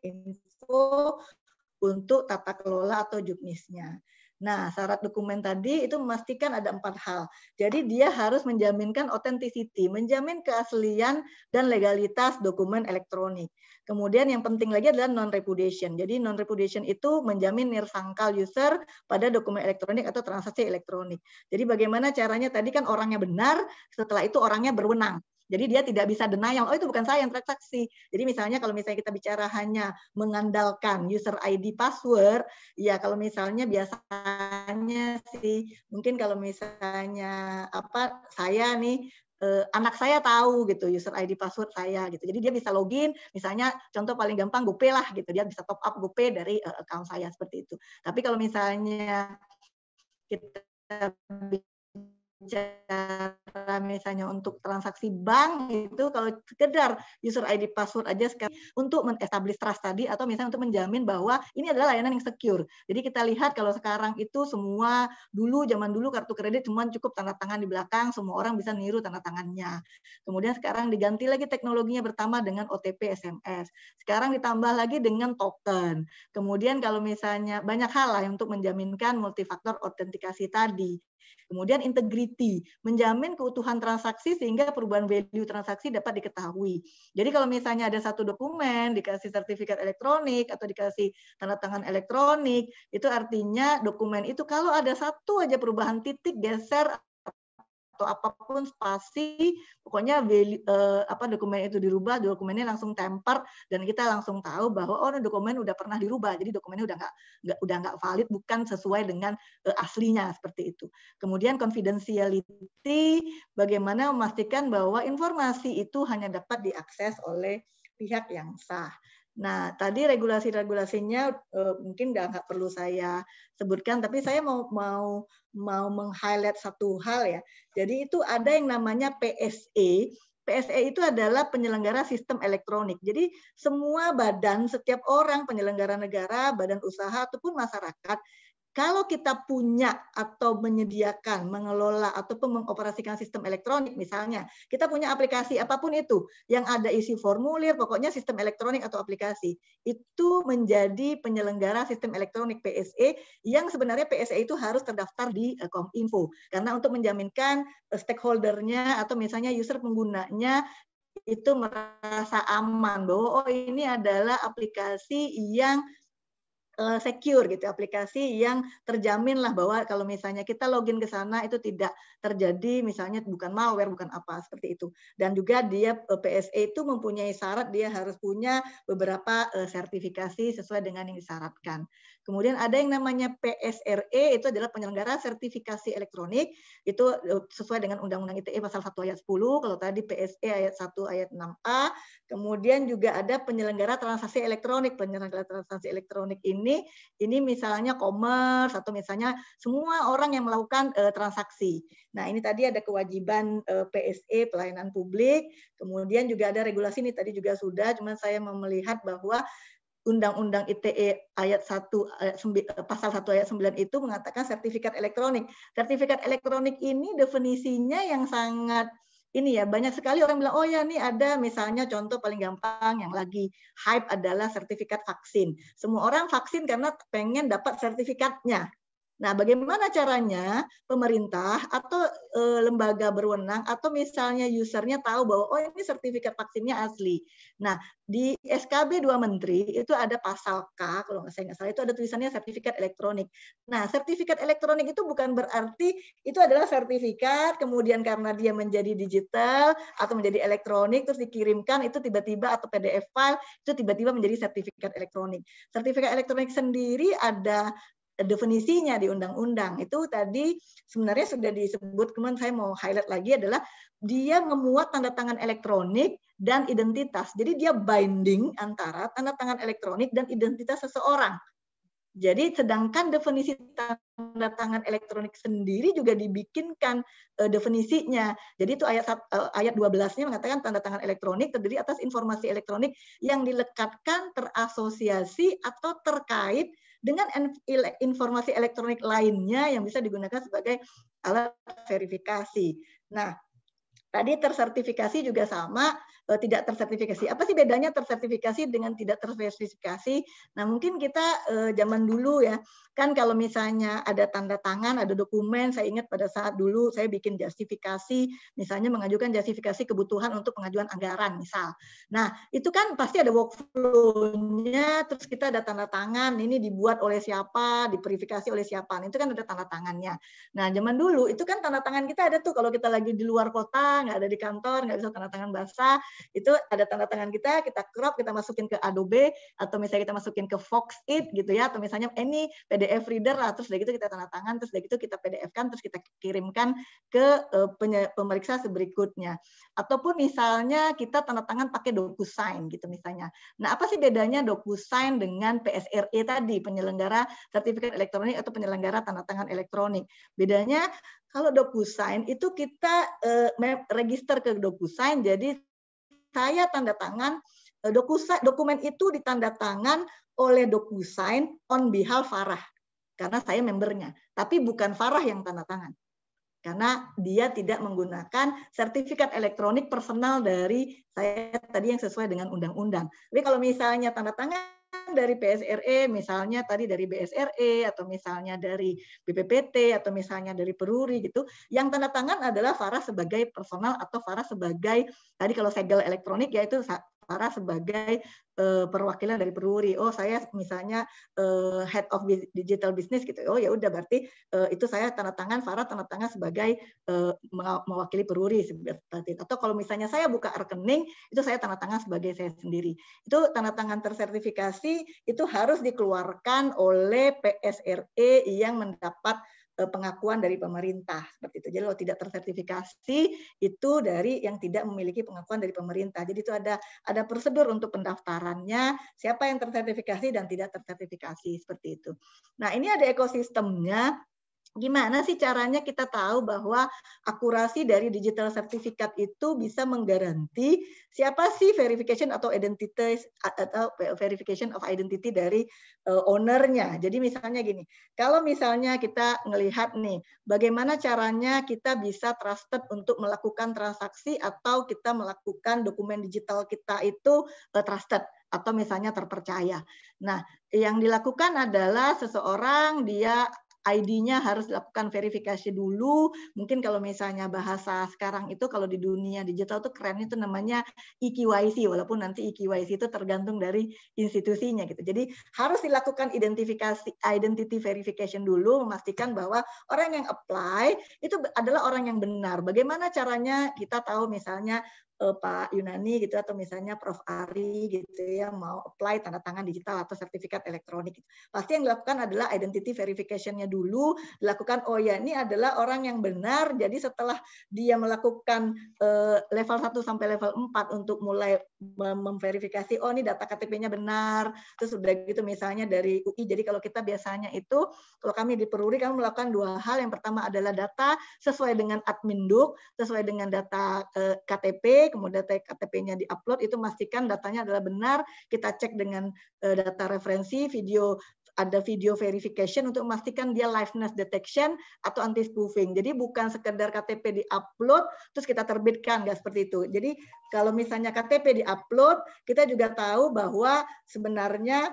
Info untuk tata kelola atau juknisnya. Nah, syarat dokumen tadi itu memastikan ada empat hal. Jadi dia harus menjaminkan authenticity, menjamin keaslian dan legalitas dokumen elektronik. Kemudian yang penting lagi adalah non-repudiation. Jadi non-repudiation itu menjamin nirsangkal user pada dokumen elektronik atau transaksi elektronik. Jadi bagaimana caranya tadi kan orangnya benar, setelah itu orangnya berwenang. Jadi dia tidak bisa denial, oh itu bukan saya yang transaksi. Jadi misalnya kalau misalnya kita bicara hanya mengandalkan user ID password, ya kalau misalnya biasanya sih mungkin kalau misalnya apa saya nih eh, anak saya tahu gitu user ID password saya gitu. Jadi dia bisa login misalnya contoh paling gampang GoPay lah gitu. Dia bisa top up GoPay dari eh, account saya seperti itu. Tapi kalau misalnya kita cara misalnya untuk transaksi bank itu kalau sekedar user ID password aja sekali untuk menestablish trust tadi atau misalnya untuk menjamin bahwa ini adalah layanan yang secure. Jadi kita lihat kalau sekarang itu semua dulu zaman dulu kartu kredit cuma cukup tanda tangan di belakang semua orang bisa niru tanda tangannya. Kemudian sekarang diganti lagi teknologinya pertama dengan OTP SMS. Sekarang ditambah lagi dengan token. Kemudian kalau misalnya banyak hal lah untuk menjaminkan multifaktor autentikasi tadi. Kemudian integrity, menjamin keutuhan transaksi sehingga perubahan value transaksi dapat diketahui. Jadi kalau misalnya ada satu dokumen dikasih sertifikat elektronik atau dikasih tanda tangan elektronik, itu artinya dokumen itu kalau ada satu aja perubahan titik geser atau apapun spasi pokoknya value, eh, apa dokumen itu dirubah dokumennya langsung temper dan kita langsung tahu bahwa oh dokumen udah pernah dirubah jadi dokumennya udah nggak nggak udah nggak valid bukan sesuai dengan eh, aslinya seperti itu kemudian confidentiality bagaimana memastikan bahwa informasi itu hanya dapat diakses oleh pihak yang sah Nah, tadi regulasi-regulasinya uh, mungkin nggak nggak perlu saya sebutkan, tapi saya mau mau mau meng-highlight satu hal ya. Jadi itu ada yang namanya PSE. PSE itu adalah penyelenggara sistem elektronik. Jadi semua badan, setiap orang penyelenggara negara, badan usaha ataupun masyarakat kalau kita punya atau menyediakan, mengelola ataupun mengoperasikan sistem elektronik misalnya, kita punya aplikasi apapun itu yang ada isi formulir, pokoknya sistem elektronik atau aplikasi. Itu menjadi penyelenggara sistem elektronik PSE yang sebenarnya PSE itu harus terdaftar di eh, Kominfo karena untuk menjaminkan eh, stakeholdernya atau misalnya user penggunanya itu merasa aman bahwa oh ini adalah aplikasi yang uh, secure gitu aplikasi yang terjamin lah bahwa kalau misalnya kita login ke sana itu tidak terjadi misalnya bukan malware bukan apa seperti itu dan juga dia eh, PSA itu mempunyai syarat dia harus punya beberapa uh, sertifikasi sesuai dengan yang disyaratkan Kemudian ada yang namanya PSRE, itu adalah penyelenggara sertifikasi elektronik, itu eh, sesuai dengan Undang-Undang ITE pasal 1 ayat 10, kalau tadi PSE ayat 1 ayat 6A, kemudian juga ada penyelenggara transaksi elektronik. Penyelenggara transaksi elektronik ini, ini misalnya commerce, atau misalnya semua orang yang melakukan uh, transaksi. Nah ini tadi ada kewajiban uh, eh, PSE, pelayanan publik, kemudian juga ada regulasi ini tadi juga sudah, cuman saya melihat bahwa Undang-Undang ITE ayat 1 ayat 9, eh, pasal 1 ayat 9 itu mengatakan sertifikat elektronik. Sertifikat elektronik ini definisinya yang sangat ini ya banyak sekali orang bilang oh ya nih ada misalnya contoh paling gampang yang lagi hype adalah sertifikat vaksin. Semua orang vaksin karena pengen dapat sertifikatnya Nah, bagaimana caranya pemerintah atau e, lembaga berwenang atau misalnya usernya tahu bahwa oh ini sertifikat vaksinnya asli. Nah, di SKB dua menteri itu ada pasal K kalau nggak saya nggak salah itu ada tulisannya sertifikat elektronik. Nah, sertifikat elektronik itu bukan berarti itu adalah sertifikat kemudian karena dia menjadi digital atau menjadi elektronik terus dikirimkan itu tiba-tiba atau PDF file itu tiba-tiba menjadi sertifikat elektronik. Sertifikat elektronik sendiri ada definisinya di undang-undang itu tadi sebenarnya sudah disebut kemudian saya mau highlight lagi adalah dia memuat tanda tangan elektronik dan identitas jadi dia binding antara tanda tangan elektronik dan identitas seseorang jadi sedangkan definisi tanda tangan elektronik sendiri juga dibikinkan uh, definisinya. Jadi itu ayat uh, ayat 12-nya mengatakan tanda tangan elektronik terdiri atas informasi elektronik yang dilekatkan terasosiasi atau terkait dengan informasi elektronik lainnya yang bisa digunakan sebagai alat verifikasi. Nah, tadi tersertifikasi juga sama uh, tidak tersertifikasi. Apa sih bedanya tersertifikasi dengan tidak tersertifikasi? Nah, mungkin kita uh, zaman dulu ya, kan kalau misalnya ada tanda tangan, ada dokumen, saya ingat pada saat dulu saya bikin justifikasi, misalnya mengajukan justifikasi kebutuhan untuk pengajuan anggaran misal. Nah, itu kan pasti ada workflow-nya, terus kita ada tanda tangan, ini dibuat oleh siapa, diverifikasi oleh siapa. Nah, itu kan ada tanda tangannya. Nah, zaman dulu itu kan tanda tangan kita ada tuh kalau kita lagi di luar kota, nggak ada di kantor, nggak bisa tanda tangan basah, itu ada tanda tangan kita, kita crop, kita masukin ke Adobe atau misalnya kita masukin ke Foxit gitu ya atau misalnya ini PDF reader lah terus dari itu kita tanda tangan terus dari itu kita PDF kan terus kita kirimkan ke eh, pemeriksa berikutnya ataupun misalnya kita tanda tangan pakai DocuSign gitu misalnya. Nah, apa sih bedanya DocuSign dengan PSRE tadi penyelenggara sertifikat elektronik atau penyelenggara tanda tangan elektronik? Bedanya kalau DocuSign itu kita uh, register ke DocuSign jadi saya tanda tangan eh, dokumen, itu ditanda tangan oleh DocuSign on behalf Farah karena saya membernya, tapi bukan Farah yang tanda tangan. Karena dia tidak menggunakan sertifikat elektronik personal dari saya tadi yang sesuai dengan undang-undang. Jadi kalau misalnya tanda tangan dari PSRE, misalnya tadi dari BSRE atau misalnya dari BPPT atau misalnya dari Peruri gitu, yang tanda tangan adalah Farah sebagai personal atau Farah sebagai tadi kalau segel elektronik yaitu Setara sebagai uh, perwakilan dari Peruri. Oh, saya misalnya uh, head of digital business gitu. Oh, ya udah berarti uh, itu saya tanda tangan Farah tanda tangan sebagai uh, mewakili Peruri seperti itu. Atau kalau misalnya saya buka rekening, itu saya tanda tangan sebagai saya sendiri. Itu tanda tangan tersertifikasi itu harus dikeluarkan oleh PSRE yang mendapat Eh, pengakuan dari pemerintah seperti itu. Jadi kalau tidak tersertifikasi itu dari yang tidak memiliki pengakuan dari pemerintah. Jadi itu ada ada prosedur untuk pendaftarannya siapa yang tersertifikasi dan tidak tersertifikasi seperti itu. Nah, ini ada ekosistemnya gimana sih caranya kita tahu bahwa akurasi dari digital sertifikat itu bisa menggaranti siapa sih verification atau identity atau verification of identity dari eh, ownernya. Jadi misalnya gini, kalau misalnya kita melihat nih bagaimana caranya kita bisa trusted untuk melakukan transaksi atau kita melakukan dokumen digital kita itu eh, trusted atau misalnya terpercaya. Nah, yang dilakukan adalah seseorang dia ID-nya harus dilakukan verifikasi dulu. Mungkin kalau misalnya bahasa sekarang itu kalau di dunia digital itu keren itu namanya IKYC, e walaupun nanti IKYC e itu tergantung dari institusinya gitu. Jadi harus dilakukan identifikasi identity verification dulu memastikan bahwa orang yang apply itu adalah orang yang benar. Bagaimana caranya kita tahu misalnya uh, Pak Yunani gitu atau misalnya Prof Ari gitu ya mau apply tanda tangan digital atau sertifikat elektronik pasti yang dilakukan adalah identity verificationnya dulu dilakukan oh ya ini adalah orang yang benar jadi setelah dia melakukan uh, level 1 sampai level 4 untuk mulai memverifikasi oh ini data KTP-nya benar terus sudah gitu misalnya dari UI jadi kalau kita biasanya itu kalau kami di Peruri kami melakukan dua hal yang pertama adalah data sesuai dengan admin duk sesuai dengan data eh, KTP kemudian KTP-nya diupload itu pastikan datanya adalah benar. Kita cek dengan eh, data referensi, video ada video verification untuk memastikan dia liveness detection atau anti spoofing. Jadi bukan sekedar KTP diupload terus kita terbitkan nggak seperti itu. Jadi kalau misalnya KTP diupload, kita juga tahu bahwa sebenarnya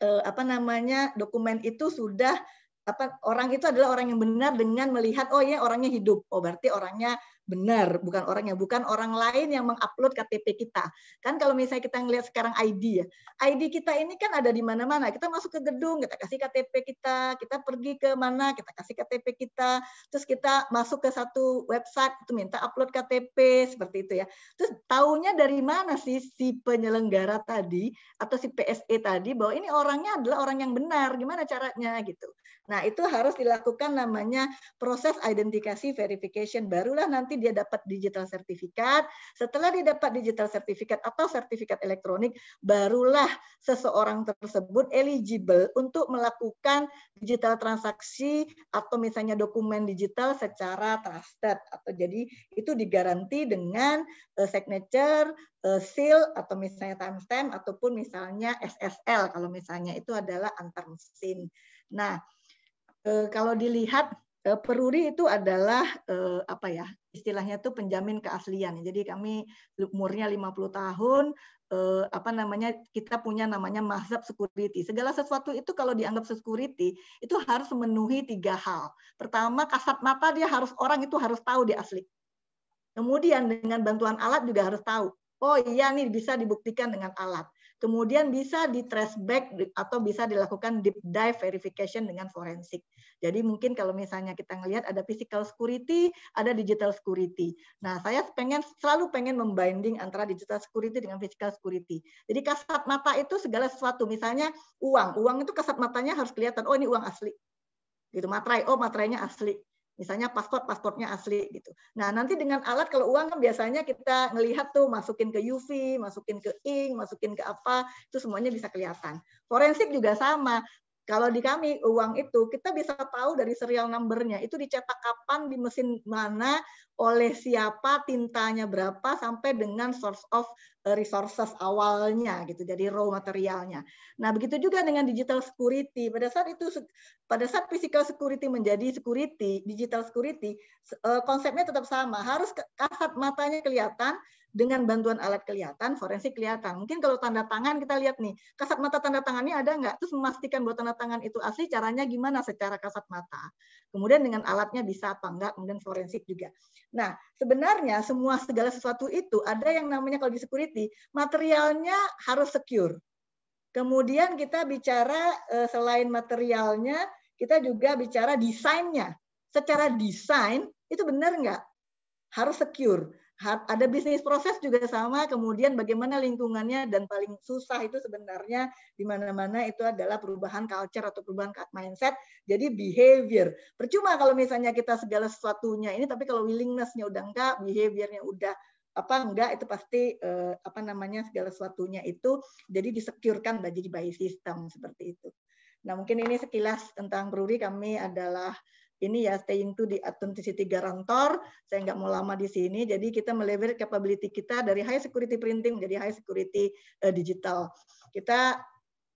eh, apa namanya dokumen itu sudah apa orang itu adalah orang yang benar dengan melihat oh ya orangnya hidup. Oh berarti orangnya benar, bukan orang yang bukan orang lain yang mengupload KTP kita. Kan kalau misalnya kita ngelihat sekarang ID ya, ID kita ini kan ada di mana-mana. Kita masuk ke gedung, kita kasih KTP kita, kita pergi ke mana, kita kasih KTP kita, terus kita masuk ke satu website itu minta upload KTP seperti itu ya. Terus tahunya dari mana sih si penyelenggara tadi atau si PSE tadi bahwa ini orangnya adalah orang yang benar, gimana caranya gitu. Nah, itu harus dilakukan namanya proses identifikasi verification barulah nanti dia dapat digital sertifikat. Setelah dia dapat digital sertifikat atau sertifikat elektronik, barulah seseorang tersebut eligible untuk melakukan digital transaksi atau misalnya dokumen digital secara trusted atau jadi itu digaranti dengan eh, signature, eh, seal atau misalnya timestamp ataupun misalnya SSL kalau misalnya itu adalah antar mesin. Nah, eh, kalau dilihat Eh, peruri itu adalah eh, apa ya istilahnya tuh penjamin keaslian. Jadi kami umurnya 50 tahun eh, apa namanya kita punya namanya mazhab security. Segala sesuatu itu kalau dianggap security itu harus memenuhi tiga hal. Pertama kasat mata dia harus orang itu harus tahu dia asli. Kemudian dengan bantuan alat juga harus tahu. Oh iya nih bisa dibuktikan dengan alat kemudian bisa di trace back atau bisa dilakukan deep dive verification dengan forensik. Jadi mungkin kalau misalnya kita ngelihat ada physical security, ada digital security. Nah, saya pengen selalu pengen membinding antara digital security dengan physical security. Jadi kasat mata itu segala sesuatu, misalnya uang. Uang itu kasat matanya harus kelihatan, oh ini uang asli. Gitu, materai, oh materainya asli. Misalnya paspor, paspornya asli gitu. Nah nanti dengan alat kalau uang kan biasanya kita ngelihat tuh masukin ke UV, masukin ke ink, masukin ke apa, itu semuanya bisa kelihatan. Forensik juga sama. Kalau di kami uang itu kita bisa tahu dari serial numbernya itu dicetak kapan di mesin mana oleh siapa tintanya berapa sampai dengan source of eh, resources awalnya gitu jadi raw materialnya. Nah begitu juga dengan digital security pada saat itu pada saat physical security menjadi security digital security eh, konsepnya tetap sama harus kasat matanya kelihatan dengan bantuan alat kelihatan, forensik kelihatan. Mungkin kalau tanda tangan kita lihat nih, kasat mata tanda tangannya ada nggak? Terus memastikan bahwa tanda tangan itu asli, caranya gimana secara kasat mata. Kemudian dengan alatnya bisa apa enggak, kemudian forensik juga. Nah, sebenarnya semua segala sesuatu itu ada yang namanya kalau di security, materialnya harus secure. Kemudian kita bicara eh, selain materialnya, kita juga bicara desainnya. Secara desain, itu benar nggak? Harus secure ada bisnis proses juga sama, kemudian bagaimana lingkungannya dan paling susah itu sebenarnya di mana-mana itu adalah perubahan culture atau perubahan mindset, jadi behavior. Percuma kalau misalnya kita segala sesuatunya ini, tapi kalau willingness-nya udah enggak, behavior-nya udah apa enggak itu pasti eh, apa namanya segala sesuatunya itu jadi disekurkan bagi by sistem seperti itu. Nah mungkin ini sekilas tentang Bruri kami adalah ini ya staying to di authenticity guarantor. Saya nggak mau lama di sini. Jadi kita melever capability kita dari high security printing menjadi high security uh, digital. Kita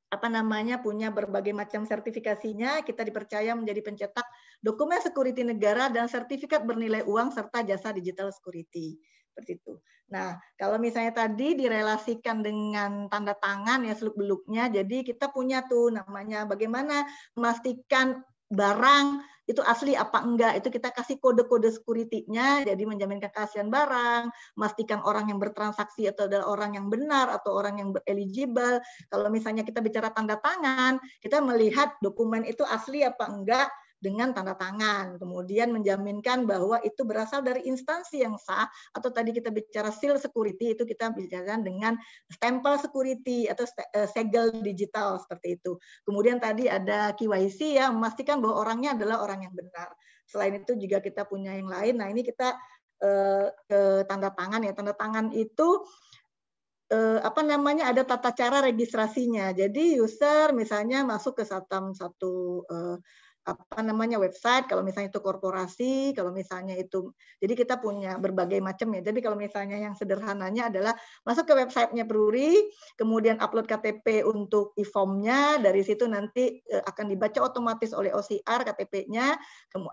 apa namanya punya berbagai macam sertifikasinya kita dipercaya menjadi pencetak dokumen security negara dan sertifikat bernilai uang serta jasa digital security seperti itu. Nah, kalau misalnya tadi direlasikan dengan tanda tangan ya seluk-beluknya, jadi kita punya tuh namanya bagaimana memastikan barang itu asli apa enggak itu kita kasih kode-kode security-nya jadi menjamin keaslian barang memastikan orang yang bertransaksi atau adalah orang yang benar atau orang yang eligible kalau misalnya kita bicara tanda tangan kita melihat dokumen itu asli apa enggak dengan tanda tangan, kemudian menjaminkan bahwa itu berasal dari instansi yang sah atau tadi kita bicara seal security itu kita bicara dengan stempel security atau eh, segel digital seperti itu. Kemudian tadi ada KYC ya memastikan bahwa orangnya adalah orang yang benar. Selain itu juga kita punya yang lain. Nah, ini kita eh, ke tanda tangan ya. Tanda tangan itu eh, apa namanya ada tata cara registrasinya. Jadi user misalnya masuk ke Satam satu eh, apa namanya website kalau misalnya itu korporasi kalau misalnya itu jadi kita punya berbagai macam ya jadi kalau misalnya yang sederhananya adalah masuk ke websitenya Peruri kemudian upload KTP untuk e-formnya dari situ nanti eh, akan dibaca otomatis oleh OCR KTP-nya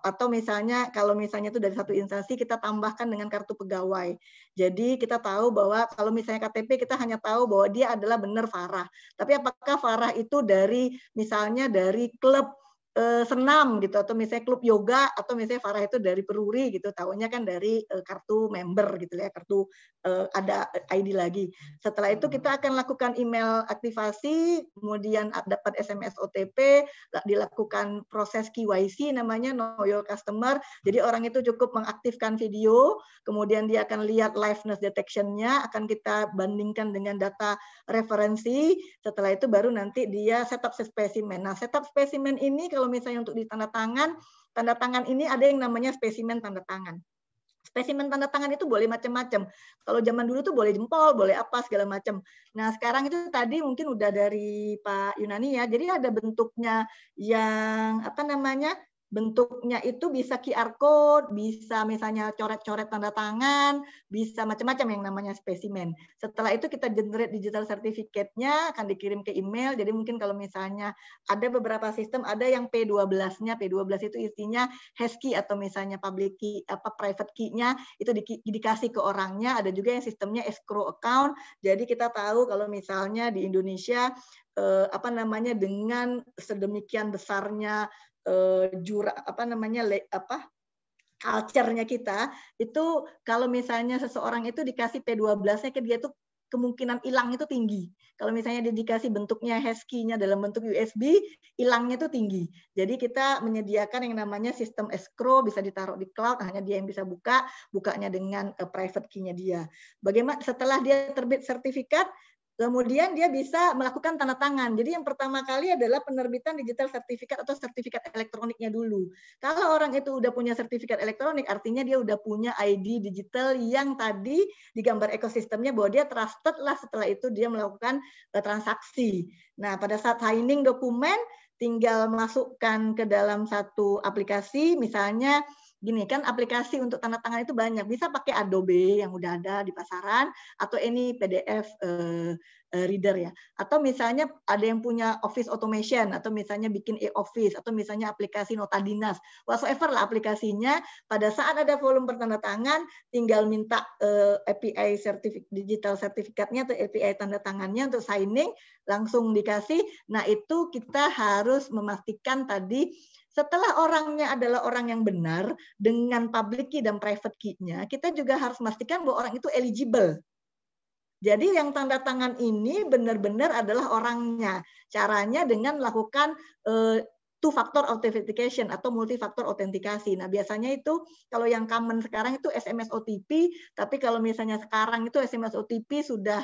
atau misalnya kalau misalnya itu dari satu instansi kita tambahkan dengan kartu pegawai jadi kita tahu bahwa kalau misalnya KTP kita hanya tahu bahwa dia adalah benar Farah tapi apakah Farah itu dari misalnya dari klub Eh, senam gitu atau misalnya klub yoga atau misalnya Farah itu dari Peruri gitu tahunya kan dari eh, kartu member gitu ya kartu eh, ada ID lagi setelah itu kita hmm. akan lakukan email aktivasi kemudian dapat SMS OTP dilakukan proses KYC namanya know your customer jadi orang itu cukup mengaktifkan video kemudian dia akan lihat liveness detectionnya akan kita bandingkan dengan data referensi setelah itu baru nanti dia setup spesimen nah setup spesimen ini kalau kalau misalnya untuk di tanda tangan, tanda tangan ini ada yang namanya spesimen tanda tangan. Spesimen tanda tangan itu boleh macam-macam. Kalau zaman dulu tuh boleh jempol, boleh apa segala macam. Nah sekarang itu tadi mungkin udah dari Pak Yunani ya. Jadi ada bentuknya yang apa namanya bentuknya itu bisa QR code, bisa misalnya coret-coret tanda tangan, bisa macam-macam yang namanya spesimen. Setelah itu kita generate digital certificate-nya akan dikirim ke email. Jadi mungkin kalau misalnya ada beberapa sistem ada yang P12-nya, P12 itu isinya hash key atau misalnya public key apa private key-nya itu di, dikasih ke orangnya, ada juga yang sistemnya escrow account. Jadi kita tahu kalau misalnya di Indonesia eh, apa namanya dengan sedemikian besarnya uh, jura apa namanya le, apa culture-nya kita itu kalau misalnya seseorang itu dikasih P12-nya ke dia tuh kemungkinan hilang itu tinggi. Kalau misalnya dia dikasih bentuknya heskey-nya dalam bentuk USB, hilangnya itu tinggi. Jadi kita menyediakan yang namanya sistem escrow bisa ditaruh di cloud, hanya dia yang bisa buka, bukanya dengan eh, private key-nya dia. Bagaimana setelah dia terbit sertifikat, Kemudian dia bisa melakukan tanda tangan. Jadi yang pertama kali adalah penerbitan digital sertifikat atau sertifikat elektroniknya dulu. Kalau orang itu udah punya sertifikat elektronik, artinya dia udah punya ID digital yang tadi digambar ekosistemnya bahwa dia trusted lah setelah itu dia melakukan eh, transaksi. Nah, pada saat signing dokumen, tinggal masukkan ke dalam satu aplikasi, misalnya gini kan aplikasi untuk tanda tangan itu banyak. Bisa pakai Adobe yang udah ada di pasaran atau ini PDF eh, eh, reader ya. Atau misalnya ada yang punya office automation atau misalnya bikin e-office atau misalnya aplikasi nota dinas. Whatsoever lah aplikasinya pada saat ada volume pertanda tangan tinggal minta eh, API sertifik digital sertifikatnya atau API tanda tangannya untuk signing langsung dikasih. Nah, itu kita harus memastikan tadi setelah orangnya adalah orang yang benar dengan public key dan private key-nya, kita juga harus memastikan bahwa orang itu eligible. Jadi yang tanda tangan ini benar-benar adalah orangnya. Caranya dengan melakukan uh, eh, two factor authentication atau multi factor autentikasi. Nah, biasanya itu kalau yang common sekarang itu SMS OTP, tapi kalau misalnya sekarang itu SMS OTP sudah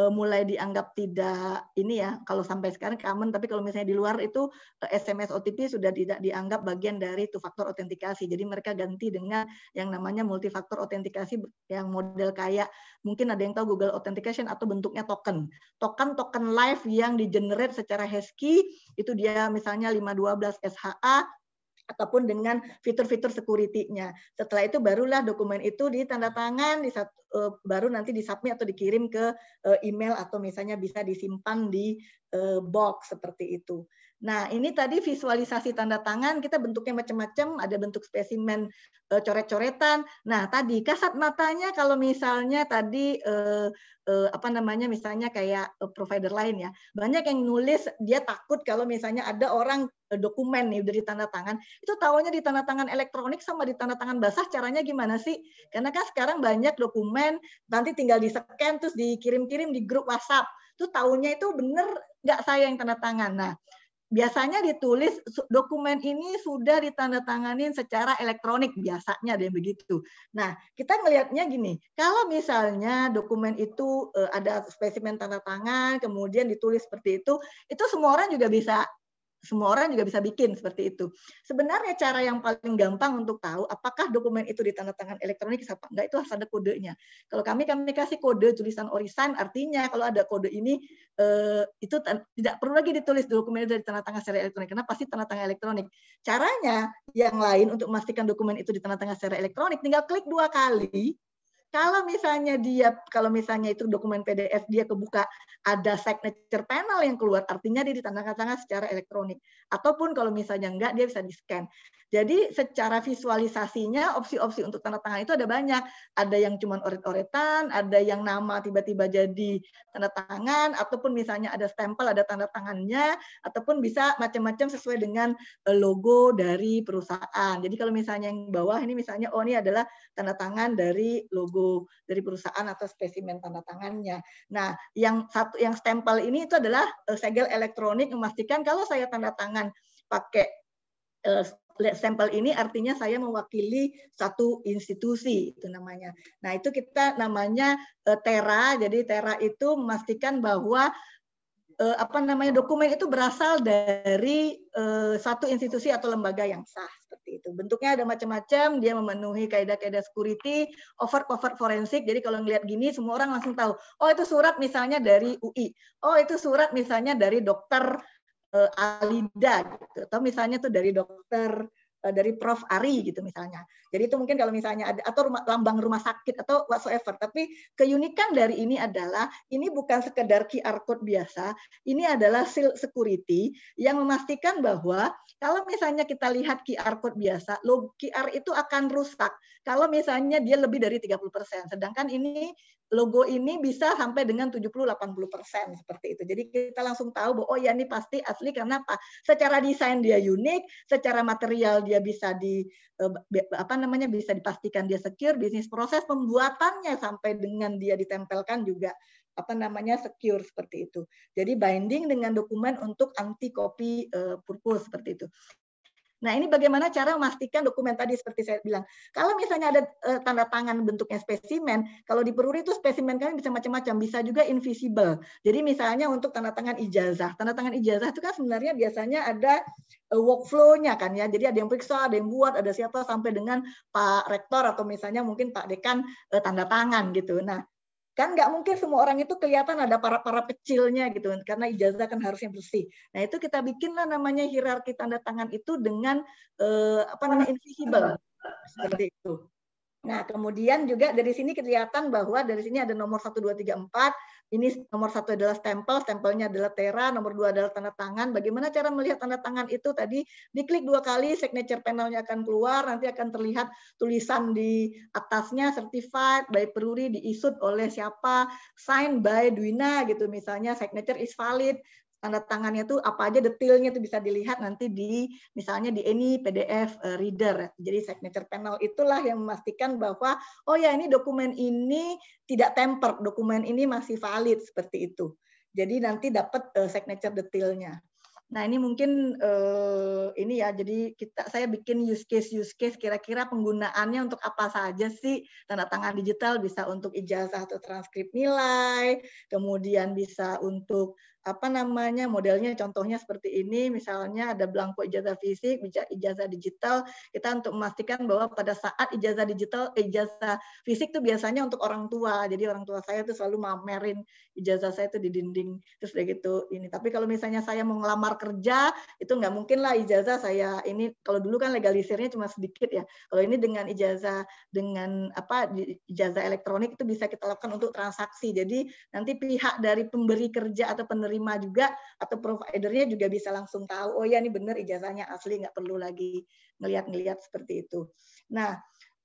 Eh, mulai dianggap tidak ini ya kalau sampai sekarang common tapi kalau misalnya di luar itu eh, SMS OTP sudah tidak dianggap bagian dari two factor autentikasi jadi mereka ganti dengan yang namanya multifaktor autentikasi yang model kayak mungkin ada yang tahu Google Authentication atau bentuknya token token token live yang di generate secara Hashkey itu dia misalnya 512 SHA ataupun dengan fitur-fitur security-nya. Setelah itu barulah dokumen itu ditandatangan, disat, uh, eh, baru nanti disubmit atau dikirim ke eh, email atau misalnya bisa disimpan di eh, box seperti itu. Nah, ini tadi visualisasi tanda tangan, kita bentuknya macam-macam, ada bentuk spesimen e, coret-coretan. Nah, tadi kasat matanya kalau misalnya tadi e, e, apa namanya misalnya kayak e, provider lain ya. Banyak yang nulis dia takut kalau misalnya ada orang e, dokumen nih dari tanda tangan, itu tahunya di tanda tangan elektronik sama di tanda tangan basah caranya gimana sih? Karena kan sekarang banyak dokumen nanti tinggal di-scan terus dikirim-kirim di grup WhatsApp. Itu tahunya itu benar nggak saya yang tanda tangan. Nah, biasanya ditulis dokumen ini sudah ditandatangani secara elektronik biasanya dan begitu. Nah, kita melihatnya gini, kalau misalnya dokumen itu eh, ada spesimen tanda tangan kemudian ditulis seperti itu, itu semua orang juga bisa semua orang juga bisa bikin seperti itu. Sebenarnya cara yang paling gampang untuk tahu apakah dokumen itu ditandatangani elektronik apa enggak itu harus ada kodenya. Kalau kami kami kasih kode tulisan orisan artinya kalau ada kode ini eh, itu tidak perlu lagi ditulis dokumen itu ditandatangani secara elektronik karena pasti tanda tangan elektronik. Caranya yang lain untuk memastikan dokumen itu ditandatangani secara elektronik tinggal klik dua kali kalau misalnya dia kalau misalnya itu dokumen PDF dia kebuka ada signature panel yang keluar artinya dia ditandakan tangan secara elektronik ataupun kalau misalnya enggak dia bisa di scan jadi secara visualisasinya opsi-opsi untuk tanda tangan itu ada banyak ada yang cuma oret-oretan ada yang nama tiba-tiba jadi tanda tangan ataupun misalnya ada stempel ada tanda tangannya ataupun bisa macam-macam sesuai dengan eh, logo dari perusahaan jadi kalau misalnya yang bawah ini misalnya oh ini adalah tanda tangan dari logo logo dari perusahaan atau spesimen tanda tangannya. Nah, yang satu yang stempel ini itu adalah eh, segel elektronik memastikan kalau saya tanda tangan pakai eh, stempel ini artinya saya mewakili satu institusi itu namanya. Nah itu kita namanya eh, Tera. Jadi Tera itu memastikan bahwa eh, apa namanya dokumen itu berasal dari eh, satu institusi atau lembaga yang sah seperti itu. Bentuknya ada macam-macam, dia memenuhi kaidah-kaidah security, over cover forensik. Jadi kalau ngelihat gini semua orang langsung tahu, oh itu surat misalnya dari UI. Oh itu surat misalnya dari dokter eh, Alida gitu. Atau misalnya tuh dari dokter Eh, dari Prof Ari gitu misalnya. Jadi itu mungkin kalau misalnya ada atau rumah, lambang rumah sakit atau whatsoever. Tapi keunikan dari ini adalah ini bukan sekedar QR code biasa, ini adalah seal security yang memastikan bahwa kalau misalnya kita lihat QR code biasa, logo QR itu akan rusak kalau misalnya dia lebih dari 30%. Sedangkan ini logo ini bisa sampai dengan 70-80% seperti itu. Jadi kita langsung tahu bahwa oh ya ini pasti asli karena apa? Secara desain dia unik, secara material dia bisa di eh, apa namanya bisa dipastikan dia secure bisnis proses pembuatannya sampai dengan dia ditempelkan juga apa namanya secure seperti itu. Jadi binding dengan dokumen untuk anti copy uh, purpose seperti itu. Nah, ini bagaimana cara memastikan dokumen tadi seperti saya bilang. Kalau misalnya ada e, tanda tangan bentuknya spesimen, kalau di peruri itu spesimen kan bisa macam-macam, bisa juga invisible. Jadi misalnya untuk tanda tangan ijazah. Tanda tangan ijazah itu kan sebenarnya biasanya ada e, workflow-nya kan ya. Jadi ada yang periksa, ada yang buat, ada siapa sampai dengan Pak Rektor atau misalnya mungkin Pak Dekan e, tanda tangan gitu. Nah, kan nggak mungkin semua orang itu kelihatan ada para para kecilnya gitu karena ijazah kan harusnya bersih nah itu kita bikinlah namanya hierarki tanda tangan itu dengan eh, apa namanya invisible seperti itu nah kemudian juga dari sini kelihatan bahwa dari sini ada nomor satu dua tiga empat ini nomor satu adalah stempel, stempelnya adalah Tera, nomor dua adalah tanda tangan. Bagaimana cara melihat tanda tangan itu tadi? Diklik dua kali, signature panelnya akan keluar, nanti akan terlihat tulisan di atasnya certified by peruri diisut oleh siapa, sign by na gitu misalnya, signature is valid tanda tangannya tuh apa aja detailnya tuh bisa dilihat nanti di misalnya di ini PDF eh, reader. Jadi signature panel itulah yang memastikan bahwa oh ya ini dokumen ini tidak tempered, dokumen ini masih valid seperti itu. Jadi nanti dapat uh, signature detailnya. Nah ini mungkin uh, ini ya jadi kita saya bikin use case use case kira-kira penggunaannya untuk apa saja sih tanda tangan digital bisa untuk ijazah atau transkrip nilai, kemudian bisa untuk apa namanya modelnya contohnya seperti ini misalnya ada belangko ijazah fisik ijazah digital kita untuk memastikan bahwa pada saat ijazah digital eh, ijazah fisik itu biasanya untuk orang tua jadi orang tua saya itu selalu mamerin ijazah saya itu di dinding terus udah gitu ini tapi kalau misalnya saya mau ngelamar kerja itu nggak mungkin lah ijazah saya ini kalau dulu kan legalisirnya cuma sedikit ya kalau ini dengan ijazah dengan apa ijazah elektronik itu bisa kita lakukan untuk transaksi jadi nanti pihak dari pemberi kerja atau penerima juga atau providernya juga bisa langsung tahu oh ya ini benar ijazahnya asli nggak perlu lagi ngelihat-ngelihat seperti itu nah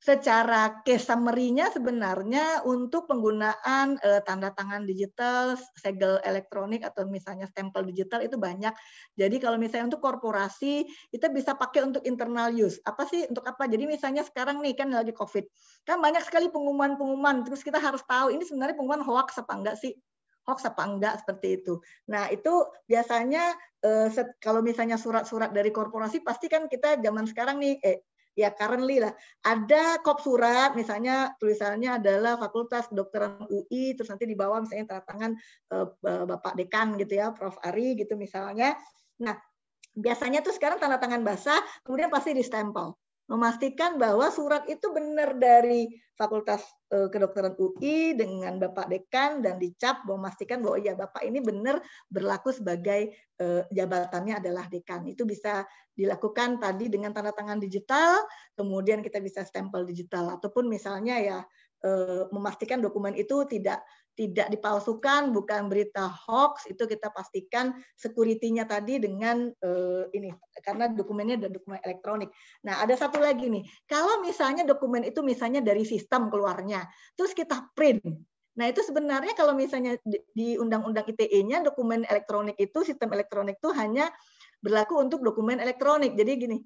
secara case summary-nya sebenarnya untuk penggunaan eh, tanda tangan digital, segel elektronik atau misalnya stempel digital itu banyak. Jadi kalau misalnya untuk korporasi kita bisa pakai untuk internal use. Apa sih untuk apa? Jadi misalnya sekarang nih kan lagi Covid. Kan banyak sekali pengumuman-pengumuman terus kita harus tahu ini sebenarnya pengumuman hoax apa enggak sih? hoax apa enggak seperti itu. Nah itu biasanya eh, kalau misalnya surat-surat dari korporasi pasti kan kita zaman sekarang nih eh, ya currently lah ada kop surat misalnya tulisannya adalah Fakultas Kedokteran UI terus nanti di bawah misalnya tanda tangan eh, eh, Bapak Dekan gitu ya Prof Ari gitu misalnya nah biasanya tuh sekarang tanda tangan basah kemudian pasti distempel memastikan bahwa surat itu benar dari Fakultas e, Kedokteran UI dengan Bapak Dekan dan dicap memastikan bahwa ya Bapak ini benar berlaku sebagai e, jabatannya adalah dekan. Itu bisa dilakukan tadi dengan tanda tangan digital, kemudian kita bisa stempel digital ataupun misalnya ya e, memastikan dokumen itu tidak tidak dipalsukan, bukan berita hoax, itu kita pastikan sekuritinya tadi dengan eh, ini karena dokumennya dan dokumen elektronik. Nah, ada satu lagi nih. Kalau misalnya dokumen itu misalnya dari sistem keluarnya, terus kita print. Nah, itu sebenarnya kalau misalnya di Undang-Undang ITE-nya dokumen elektronik itu sistem elektronik itu hanya berlaku untuk dokumen elektronik. Jadi gini,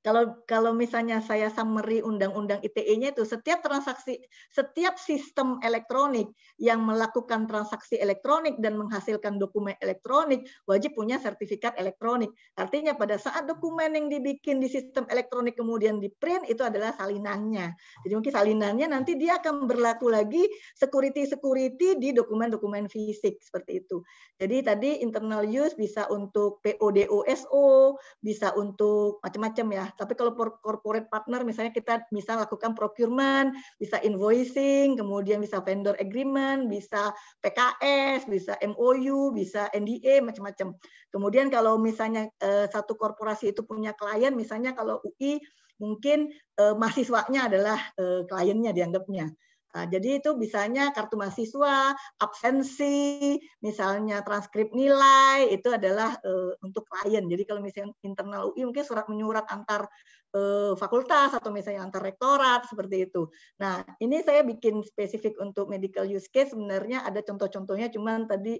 kalau kalau misalnya saya summary undang-undang ITE-nya itu setiap transaksi setiap sistem elektronik yang melakukan transaksi elektronik dan menghasilkan dokumen elektronik wajib punya sertifikat elektronik. Artinya pada saat dokumen yang dibikin di sistem elektronik kemudian di print itu adalah salinannya. Jadi mungkin salinannya nanti dia akan berlaku lagi security-security di dokumen-dokumen fisik seperti itu. Jadi tadi internal use bisa untuk PODOSO, bisa untuk macam-macam ya tapi kalau corporate partner misalnya kita bisa lakukan procurement, bisa invoicing, kemudian bisa vendor agreement, bisa PKS, bisa MOU, bisa NDA macam-macam. Kemudian kalau misalnya eh, satu korporasi itu punya klien misalnya kalau UI mungkin eh, mahasiswanya adalah eh, kliennya dianggapnya. Nah, jadi itu bisanya kartu mahasiswa, absensi, misalnya transkrip nilai itu adalah uh, untuk klien. Jadi kalau misalnya internal UI mungkin surat menyurat antar uh, fakultas atau misalnya antar rektorat seperti itu. Nah, ini saya bikin spesifik untuk medical use case sebenarnya ada contoh-contohnya cuman tadi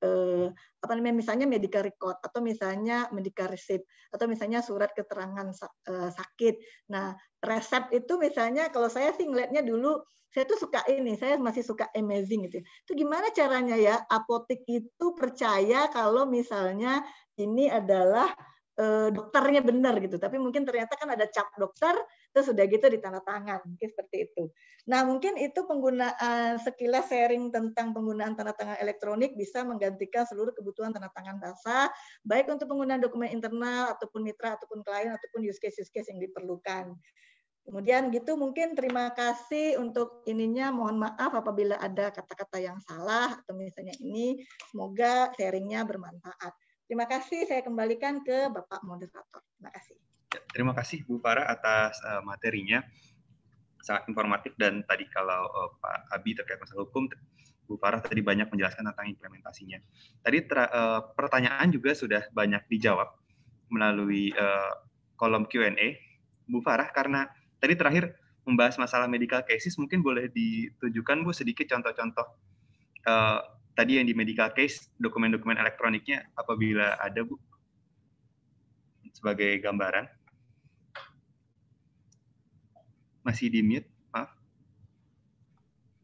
eh, apa namanya misalnya medical record atau misalnya medical receipt atau misalnya surat keterangan eh, sakit. Nah, resep itu misalnya kalau saya sih ngelihatnya dulu saya tuh suka ini, saya masih suka amazing gitu. Itu gimana caranya ya apotek itu percaya kalau misalnya ini adalah eh, dokternya benar gitu. Tapi mungkin ternyata kan ada cap dokter terus sudah gitu di tanda tangan mungkin seperti itu nah mungkin itu penggunaan eh, sekilas sharing tentang penggunaan tanda tangan elektronik bisa menggantikan seluruh kebutuhan tanda tangan basah baik untuk penggunaan dokumen internal ataupun mitra ataupun klien ataupun use case use case yang diperlukan Kemudian gitu mungkin terima kasih untuk ininya. Mohon maaf apabila ada kata-kata yang salah atau misalnya ini. Semoga sharingnya bermanfaat. Terima kasih. Saya kembalikan ke Bapak Moderator. Terima kasih. Terima kasih Bu Farah atas uh, materinya sangat informatif dan tadi kalau uh, Pak Abi terkait masalah hukum Bu Farah tadi banyak menjelaskan tentang implementasinya. Tadi tra, uh, pertanyaan juga sudah banyak dijawab melalui uh, kolom Q&A. Bu Farah, karena tadi terakhir membahas masalah medical cases, mungkin boleh ditujukan Bu sedikit contoh-contoh uh, tadi yang di medical case, dokumen-dokumen elektroniknya apabila ada Bu, sebagai gambaran. Masih di mute, maaf.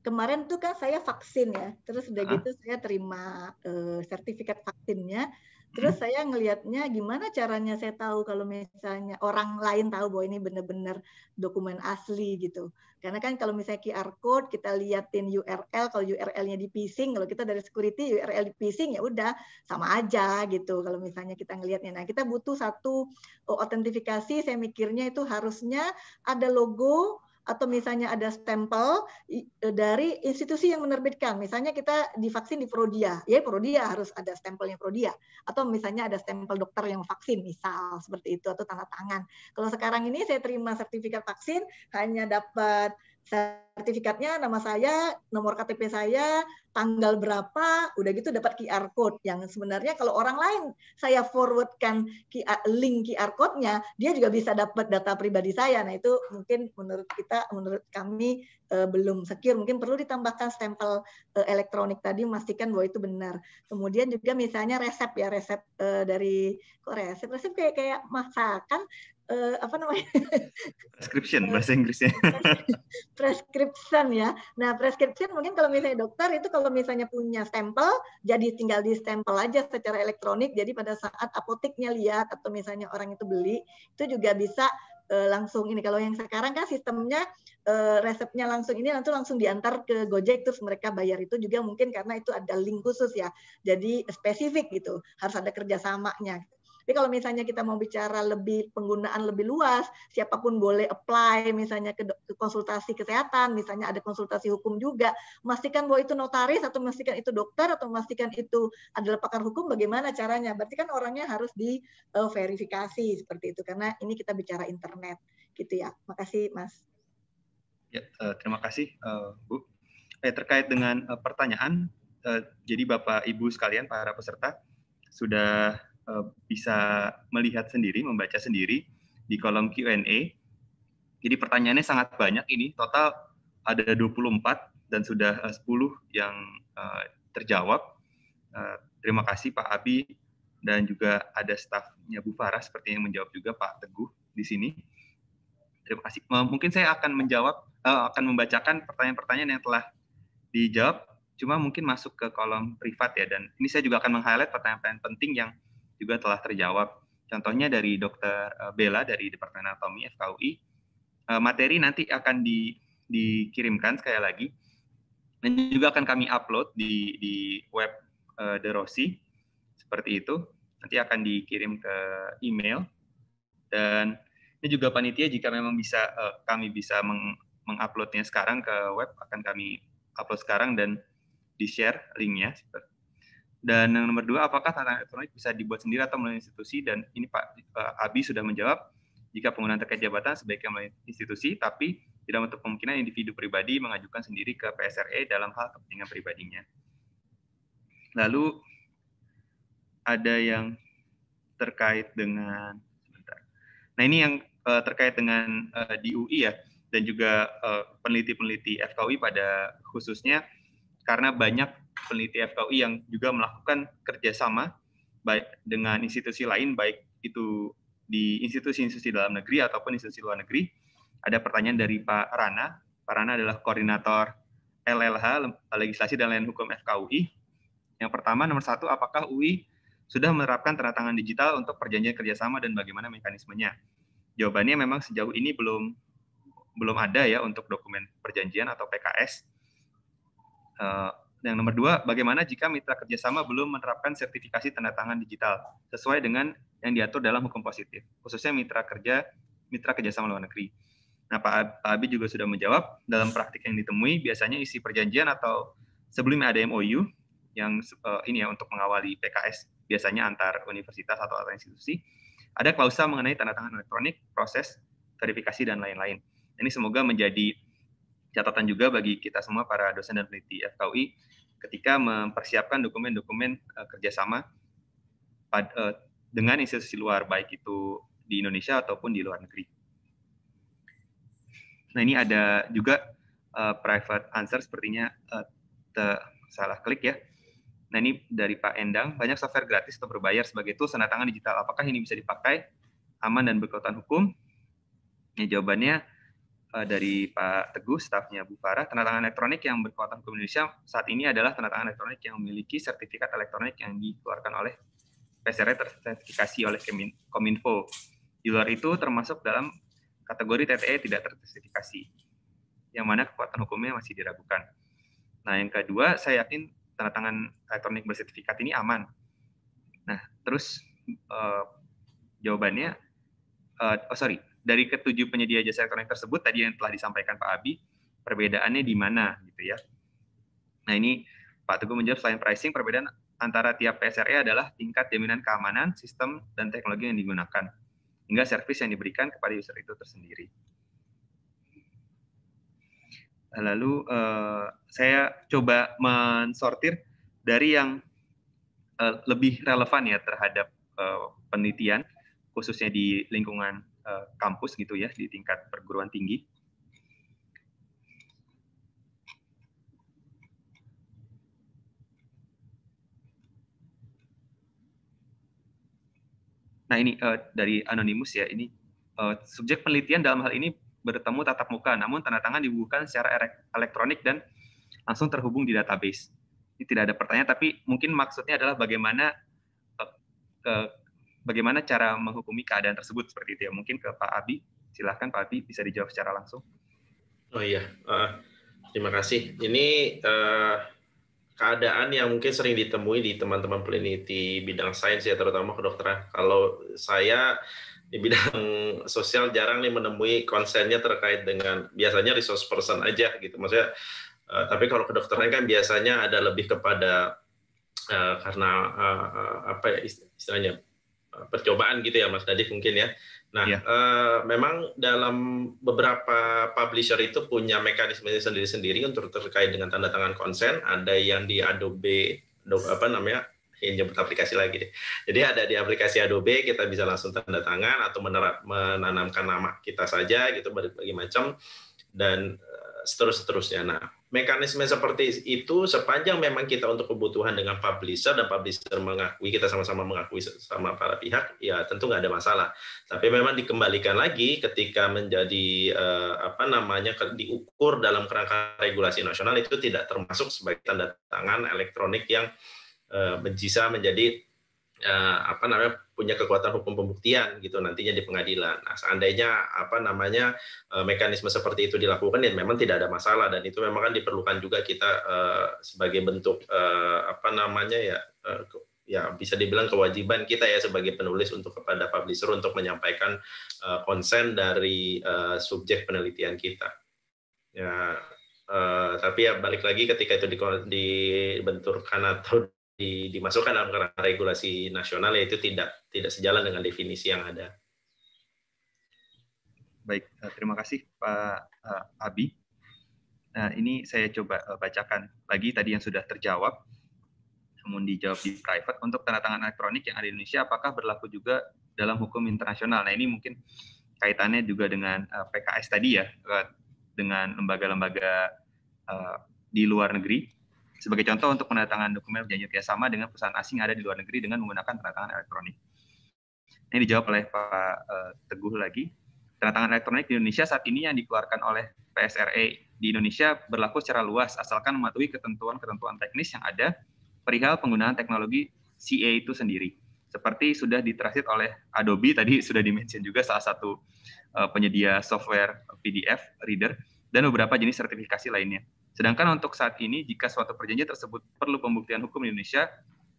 Kemarin tuh kan saya vaksin ya, terus udah ah? gitu saya terima uh, sertifikat vaksinnya. Terus hmm. saya ngelihatnya gimana caranya saya tahu kalau misalnya orang lain tahu bahwa ini benar-benar dokumen asli gitu. Karena kan kalau misalnya QR code kita liatin URL kalau URL-nya di phishing, kalau kita dari security URL di phishing ya udah sama aja gitu kalau misalnya kita ngelihatnya. Nah, kita butuh satu oh, autentifikasi saya mikirnya itu harusnya ada logo atau misalnya ada stempel e, dari institusi yang menerbitkan. Misalnya kita divaksin di Prodia, ya Prodia harus ada stempelnya Prodia. Atau misalnya ada stempel dokter yang vaksin, misal seperti itu atau tanda tangan. Kalau sekarang ini saya terima sertifikat vaksin hanya dapat sertifikatnya nama saya, nomor KTP saya, tanggal berapa, udah gitu dapat QR code yang sebenarnya kalau orang lain saya forwardkan link QR code-nya, dia juga bisa dapat data pribadi saya. Nah, itu mungkin menurut kita menurut kami eh, belum secure, mungkin perlu ditambahkan stempel eh, elektronik tadi memastikan bahwa itu benar. Kemudian juga misalnya resep ya, resep eh, dari kok resep resep kayak kayak masakan uh, apa namanya? Prescription eh, bahasa Inggrisnya. prescription ya. Nah, prescription mungkin kalau misalnya dokter itu kalau misalnya punya stempel, jadi tinggal di stempel aja secara elektronik. Jadi pada saat apoteknya lihat atau misalnya orang itu beli, itu juga bisa uh, langsung ini. Kalau yang sekarang kan sistemnya uh, resepnya langsung ini nanti langsung diantar ke Gojek terus mereka bayar itu juga mungkin karena itu ada link khusus ya. Jadi spesifik gitu. Harus ada kerjasamanya. Tapi kalau misalnya kita mau bicara lebih penggunaan lebih luas, siapapun boleh apply misalnya ke, konsultasi kesehatan, misalnya ada konsultasi hukum juga, memastikan bahwa itu notaris atau memastikan itu dokter atau memastikan itu adalah pakar hukum bagaimana caranya? Berarti kan orangnya harus diverifikasi eh, uh, seperti itu karena ini kita bicara internet gitu ya. Makasih Mas. Ya, eh, terima kasih eh, Bu. Eh, terkait dengan pertanyaan, uh, jadi Bapak Ibu sekalian para peserta sudah Eh, bisa melihat sendiri, membaca sendiri di kolom Q&A. Jadi pertanyaannya sangat banyak ini, total ada 24 dan sudah 10 eh, yang eh, terjawab. terima kasih Pak Abi dan juga ada stafnya Bu Farah seperti yang menjawab juga Pak Teguh di sini. Terima kasih. mungkin saya akan menjawab, akan membacakan pertanyaan-pertanyaan yang telah dijawab cuma mungkin masuk ke kolom privat ya dan ini saya juga akan meng-highlight pertanyaan-pertanyaan penting yang juga telah terjawab. Contohnya dari Dr. Eh, Bella dari Departemen Anatomi FKUI, eh, materi nanti akan di, dikirimkan sekali lagi dan juga akan kami upload di di web uh, The Rossi seperti itu. Nanti akan dikirim ke email dan ini juga panitia jika memang bisa uh, kami bisa meng menguploadnya sekarang ke web akan kami upload sekarang dan di share linknya seperti dan yang nomor dua, apakah tantangan elektronik bisa dibuat sendiri atau melalui institusi? Dan ini Pak eh, Abi sudah menjawab, jika penggunaan terkait jabatan sebaiknya melalui institusi, tapi tidak untuk kemungkinan individu pribadi mengajukan sendiri ke PSRE dalam hal kepentingan pribadinya. Lalu ada yang terkait dengan sebentar. Nah ini yang uh, terkait dengan uh, di UI ya dan juga peneliti-peneliti uh, FKUI pada khususnya karena banyak peneliti FKUI yang juga melakukan kerjasama baik dengan institusi lain, baik itu di institusi-institusi dalam negeri ataupun institusi luar negeri. Ada pertanyaan dari Pak Rana. Pak Rana adalah koordinator LLH, Legislasi dan Lain Hukum FKUI. Yang pertama, nomor satu, apakah UI sudah menerapkan tanda tangan digital untuk perjanjian kerjasama dan bagaimana mekanismenya? Jawabannya memang sejauh ini belum belum ada ya untuk dokumen perjanjian atau PKS. Eh, yang nomor dua, bagaimana jika mitra kerjasama belum menerapkan sertifikasi tanda tangan digital sesuai dengan yang diatur dalam hukum positif, khususnya mitra kerja mitra kerjasama luar negeri. Nah, Pak, Abi juga sudah menjawab dalam praktik yang ditemui biasanya isi perjanjian atau sebelumnya ada MOU yang uh, ini ya untuk mengawali PKS biasanya antar universitas atau antar institusi. Ada klausa mengenai tanda tangan elektronik, proses verifikasi dan lain-lain. Ini semoga menjadi catatan juga bagi kita semua para dosen dan peneliti FKUI ketika mempersiapkan dokumen-dokumen uh, kerjasama pad, uh, dengan institusi luar, baik itu di Indonesia ataupun di luar negeri. Nah ini ada juga uh, private answer sepertinya uh, salah klik ya. Nah ini dari Pak Endang, banyak software gratis atau berbayar sebagai tools tanda tangan digital. Apakah ini bisa dipakai? Aman dan berkekuatan hukum? Ini jawabannya Eh, dari Pak Teguh, stafnya Bu Farah, tanda tangan elektronik yang berkuatan hukum Indonesia saat ini adalah tanda tangan elektronik yang memiliki sertifikat elektronik yang dikeluarkan oleh PSR tersertifikasi oleh Kominfo. Di luar itu termasuk dalam kategori TTE tidak tersertifikasi, yang mana kekuatan hukumnya masih diragukan. Nah, yang kedua, saya yakin tanda tangan elektronik bersertifikat ini aman. Nah, terus uh, jawabannya, eh, oh sorry, dari ketujuh penyedia jasa elektronik tersebut tadi yang telah disampaikan Pak Abi, perbedaannya di mana gitu ya. Nah, ini Pak Teguh menjawab selain pricing, perbedaan antara tiap PSRE adalah tingkat jaminan keamanan, sistem, dan teknologi yang digunakan, hingga servis yang diberikan kepada user itu tersendiri. Lalu eh, saya coba mensortir dari yang eh, lebih relevan ya terhadap eh, penelitian, khususnya di lingkungan Eh, kampus gitu ya di tingkat perguruan tinggi. Nah ini uh, dari anonimus ya ini uh, subjek penelitian dalam hal ini bertemu tatap muka, namun tanda tangan dibukukan secara elektronik dan langsung terhubung di database. Ini tidak ada pertanyaan, tapi mungkin maksudnya adalah bagaimana uh, uh, bagaimana cara menghukumi keadaan tersebut seperti itu ya. Mungkin ke Pak Abi, silahkan Pak Abi bisa dijawab secara langsung. Oh iya, uh, terima kasih. Ini uh, keadaan yang mungkin sering ditemui di teman-teman peneliti bidang sains ya terutama kedokteran. Kalau saya di bidang sosial jarang nih menemui konsennya terkait dengan biasanya resource person aja gitu maksudnya uh, tapi kalau kedokteran kan biasanya ada lebih kepada uh, karena uh, uh, apa ya istilahnya percobaan gitu ya Mas Nadif mungkin ya. Nah, ya. uh, memang dalam beberapa publisher itu punya mekanisme sendiri-sendiri untuk terkait dengan tanda tangan konsen. Ada yang di Adobe, Adobe apa namanya? Ini jemput aplikasi lagi deh. Jadi ada di aplikasi Adobe kita bisa langsung tanda tangan atau menerap, menanamkan nama kita saja gitu berbagai macam dan eh, seterus seterusnya. Nah, mekanisme seperti itu sepanjang memang kita untuk kebutuhan dengan publisher dan publisher mengakui kita sama-sama mengakui sama para pihak ya tentu nggak ada masalah tapi memang dikembalikan lagi ketika menjadi eh, apa namanya diukur dalam kerangka regulasi nasional itu tidak termasuk sebagai tanda tangan elektronik yang eh, bisa menjadi uh, apa namanya punya kekuatan hukum pembuktian gitu nantinya di pengadilan. Nah, seandainya apa namanya uh, mekanisme seperti itu dilakukan ya memang tidak ada masalah dan itu memang kan diperlukan juga kita uh, sebagai bentuk uh, apa namanya ya uh, ya bisa dibilang kewajiban kita ya sebagai penulis untuk kepada publisher untuk menyampaikan uh, konsen dari uh, subjek penelitian kita. Ya, uh, tapi ya balik lagi ketika itu dibenturkan atau di, dimasukkan dalam kerangka regulasi nasional yaitu tidak tidak sejalan dengan definisi yang ada. Baik, eh, terima kasih Pak eh, Abi. Nah, ini saya coba eh, bacakan lagi tadi yang sudah terjawab, namun dijawab di private. Untuk tanda tangan elektronik yang ada di Indonesia, apakah berlaku juga dalam hukum internasional? Nah, ini mungkin kaitannya juga dengan PKS tadi ya, dengan lembaga-lembaga di luar negeri sebagai contoh untuk penandatangan dokumen perjanjian kerjasama dengan perusahaan asing yang ada di luar negeri dengan menggunakan tanda tangan elektronik. Ini dijawab oleh Pak eh, Teguh lagi. Tanda tangan elektronik di Indonesia saat ini yang dikeluarkan oleh PSRE di Indonesia berlaku secara luas asalkan mematuhi ketentuan-ketentuan teknis yang ada perihal penggunaan teknologi CA itu sendiri. Seperti sudah diterasit oleh Adobe tadi sudah dimention juga salah satu eh, penyedia software PDF reader dan beberapa jenis sertifikasi lainnya. Sedangkan untuk saat ini, jika suatu perjanjian tersebut perlu pembuktian hukum di Indonesia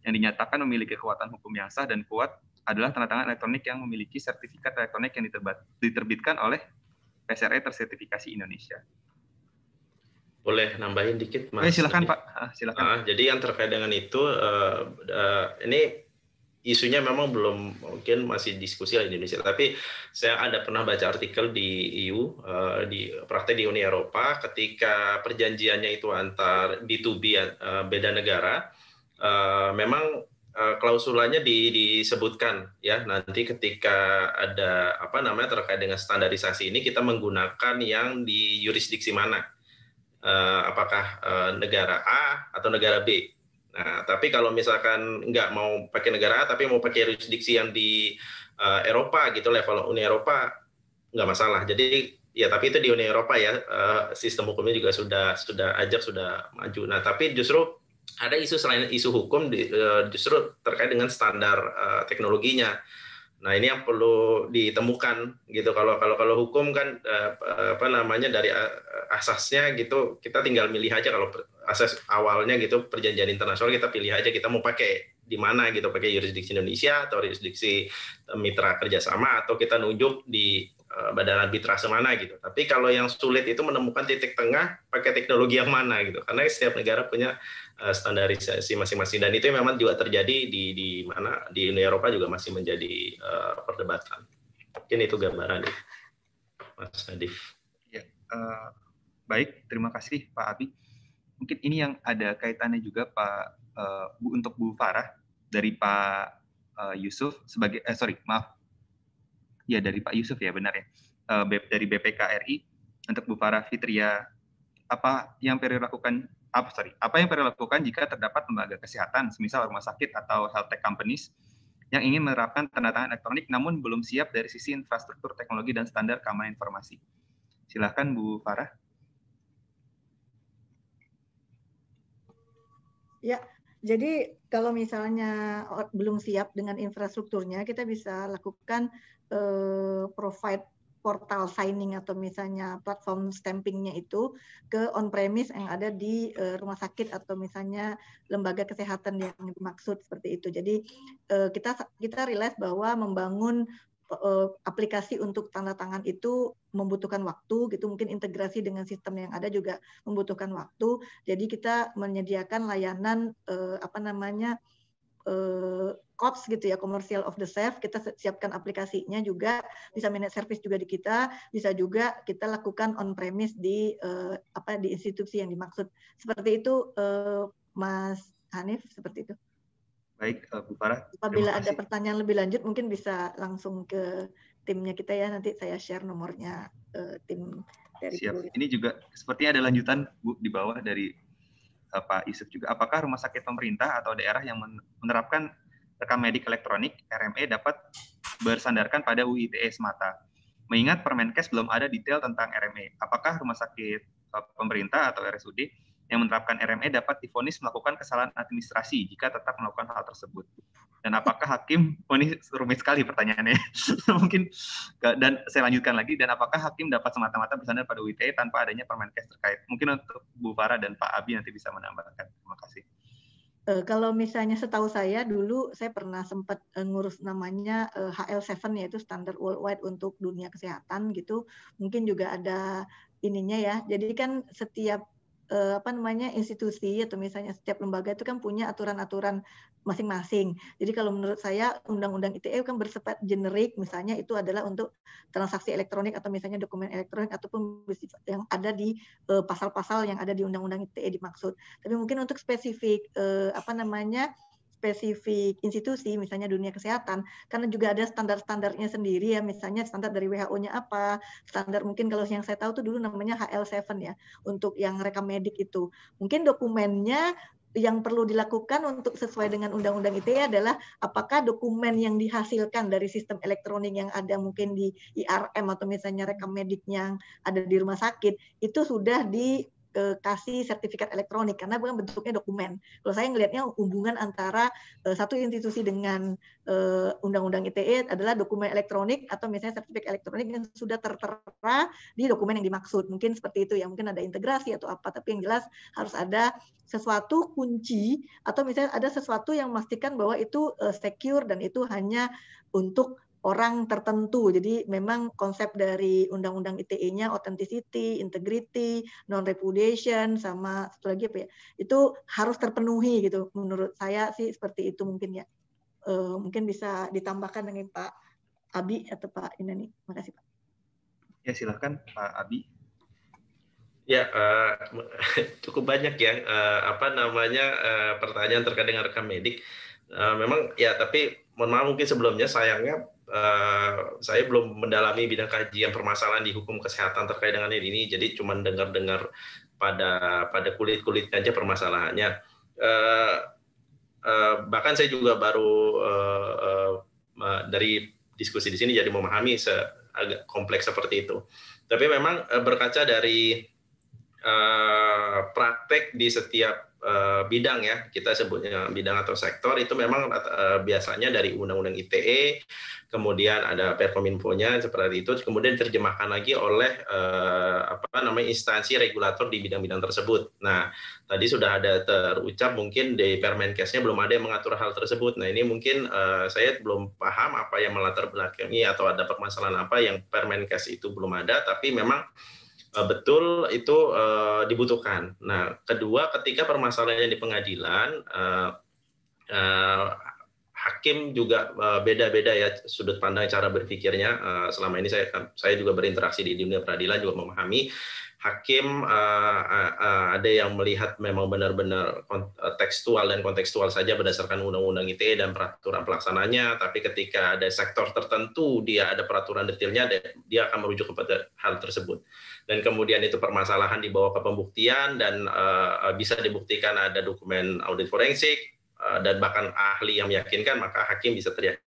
yang dinyatakan memiliki kekuatan hukum yang sah dan kuat adalah tanda tangan elektronik yang memiliki sertifikat elektronik yang diterbitkan oleh PSRE Tersertifikasi Indonesia. Boleh nambahin dikit, Mas? Eh, silakan, Pak. Ah, silakan. Ah, jadi yang terkait dengan itu, uh, uh, ini isunya memang belum mungkin masih diskusi di Indonesia tapi saya ada pernah baca artikel di EU eh, di praktek di Uni Eropa ketika perjanjiannya itu antar B2B eh, beda negara eh, memang klausulanya klausulannya disebutkan ya nanti ketika ada apa namanya terkait dengan standarisasi ini kita menggunakan yang di yurisdiksi mana apakah negara A atau negara B Nah, tapi kalau misalkan nggak mau pakai negara tapi mau pakai yurisdiksi yang di uh, Eropa gitu level Uni Eropa nggak masalah. Jadi ya tapi itu di Uni Eropa ya uh, sistem hukumnya juga sudah sudah ajak sudah maju. Nah, tapi justru ada isu selain isu hukum eh, justru terkait dengan standar uh, teknologinya. Nah ini yang perlu ditemukan gitu kalau kalau kalau hukum kan eh, apa namanya dari eh, asasnya gitu kita tinggal milih aja kalau asas awalnya gitu perjanjian internasional kita pilih aja kita mau pakai di mana gitu pakai yurisdiksi Indonesia atau yurisdiksi mitra kerjasama atau kita nunjuk di Eh, badan arbitrase mana gitu. Tapi kalau yang sulit itu menemukan titik tengah pakai teknologi yang mana gitu. Karena setiap negara punya eh, standarisasi masing-masing dan itu memang juga terjadi di di mana di Uni Eropa juga masih menjadi uh, perdebatan. Mungkin itu gambaran deh. Mas Nadif. Ya, uh, baik, terima kasih Pak Abi. Mungkin ini yang ada kaitannya juga Pak uh, untuk Bu Farah dari Pak Yusuf sebagai eh sorry maaf ya dari Pak Yusuf ya benar ya eh, dari BPK RI untuk Bu Farah Fitria apa yang perlu lakukan apa sorry apa yang perlu lakukan jika terdapat lembaga kesehatan semisal rumah sakit atau health tech companies yang ingin menerapkan tanda tangan elektronik namun belum siap dari sisi infrastruktur teknologi dan standar keamanan informasi. Silahkan Bu Farah. Ya, jadi kalau misalnya eh, belum siap dengan infrastrukturnya, kita bisa lakukan uh, provide portal signing atau misalnya platform stampingnya itu ke on-premise yang ada di uh, rumah sakit atau misalnya lembaga kesehatan yang dimaksud seperti itu. Jadi uh, kita kita realize bahwa membangun Eh, aplikasi untuk tanda tangan itu membutuhkan waktu gitu mungkin integrasi dengan sistem yang ada juga membutuhkan waktu jadi kita menyediakan layanan uh, apa namanya uh, eh, COPS gitu ya, commercial of the safe kita siapkan aplikasinya juga, bisa manage service juga di kita, bisa juga kita lakukan on premise di uh, apa di institusi yang dimaksud. Seperti itu uh, Mas Hanif seperti itu. Baik, eh, Bu Farah. Apabila ada pertanyaan lebih lanjut, mungkin bisa langsung ke timnya kita ya. Nanti saya share nomornya uh, tim dari Siap. Bu. Ya. Ini juga sepertinya ada lanjutan Bu di bawah dari uh, Pak Yusuf juga. Apakah rumah sakit pemerintah atau daerah yang menerapkan rekam medik elektronik (RME) dapat bersandarkan pada UITE semata? Mengingat Permenkes belum ada detail tentang RME, apakah rumah sakit pemerintah atau RSUD yang menerapkan RME dapat difonis melakukan kesalahan administrasi jika tetap melakukan hal tersebut. Dan apakah hakim, oh ini rumit sekali pertanyaannya, mungkin, dan saya lanjutkan lagi, dan apakah hakim dapat semata-mata bersandar pada UITE tanpa adanya permenkes terkait? Mungkin untuk Bu Farah dan Pak Abi nanti bisa menambahkan. Terima kasih. Eh, kalau misalnya setahu saya dulu saya pernah sempat eh, ngurus namanya HL7 eh, yaitu standar worldwide untuk dunia kesehatan gitu. Mungkin juga ada ininya ya. Jadi kan setiap eh, apa namanya institusi atau misalnya setiap lembaga itu kan punya aturan-aturan masing-masing. Jadi kalau menurut saya undang-undang ITE kan bersifat generik misalnya itu adalah untuk transaksi elektronik atau misalnya dokumen elektronik ataupun yang ada di eh, pasal-pasal uh, yang ada di undang-undang ITE dimaksud. Tapi mungkin untuk spesifik eh, apa namanya spesifik institusi, misalnya dunia kesehatan, karena juga ada standar-standarnya sendiri ya, misalnya standar dari WHO-nya apa, standar mungkin kalau yang saya tahu tuh dulu namanya HL7 ya, untuk yang rekam medik itu. Mungkin dokumennya yang perlu dilakukan untuk sesuai dengan undang-undang ITE adalah apakah dokumen yang dihasilkan dari sistem elektronik yang ada mungkin di IRM atau misalnya rekam medik yang ada di rumah sakit itu sudah di ke kasih sertifikat elektronik karena bukan bentuknya dokumen. Kalau saya ngelihatnya hubungan antara uh, satu institusi dengan eh, undang-undang ITE adalah dokumen elektronik atau misalnya sertifikat elektronik yang sudah tertera di dokumen yang dimaksud. Mungkin seperti itu ya, mungkin ada integrasi atau apa, tapi yang jelas harus ada sesuatu kunci atau misalnya ada sesuatu yang memastikan bahwa itu eh, secure dan itu hanya untuk orang tertentu. Jadi memang konsep dari undang-undang ITE-nya authenticity, integrity, non repudiation sama satu lagi apa ya? Itu harus terpenuhi gitu menurut saya sih seperti itu mungkin ya. E, mungkin bisa ditambahkan dengan Pak Abi atau Pak Inani. Terima Makasih Pak. Ya silakan Pak Abi. Ya, uh, cukup banyak ya uh, apa namanya uh, pertanyaan terkait dengan rekam medik. Uh, memang ya, tapi mohon maaf mungkin sebelumnya sayangnya Eh, saya belum mendalami bidang kajian permasalahan di hukum kesehatan terkait dengan ini, jadi cuma dengar-dengar pada pada kulit kulit aja permasalahannya. Uh, uh, bahkan saya juga baru uh, uh, dari diskusi di sini jadi memahami se agak kompleks seperti itu. Tapi memang berkaca dari uh, praktek di setiap Eh, bidang ya kita sebutnya bidang atau sektor itu memang eh, biasanya dari undang-undang ITE kemudian ada perkominfonya seperti itu kemudian terjemahkan lagi oleh eh, apa namanya instansi regulator di bidang-bidang tersebut nah tadi sudah ada terucap mungkin di Permenkesnya belum ada yang mengatur hal tersebut nah ini mungkin saya belum paham apa yang melatar belakangi atau ada permasalahan apa yang Permenkes itu belum ada tapi memang Eh, betul itu uh, dibutuhkan. Nah, kedua ketika permasalahannya di pengadilan uh, uh, hakim juga beda-beda ya sudut pandang cara berpikirnya. Selama ini saya saya juga berinteraksi di dunia peradilan juga memahami hakim uh, uh, ada yang melihat memang benar-benar tekstual dan kontekstual saja berdasarkan undang-undang ITE dan peraturan pelaksananya, tapi ketika ada sektor tertentu dia ada peraturan detailnya, dia akan merujuk kepada hal tersebut. Dan kemudian itu permasalahan dibawa ke pembuktian dan uh, bisa dibuktikan ada dokumen audit forensik uh, dan bahkan ahli yang meyakinkan, maka hakim bisa teriak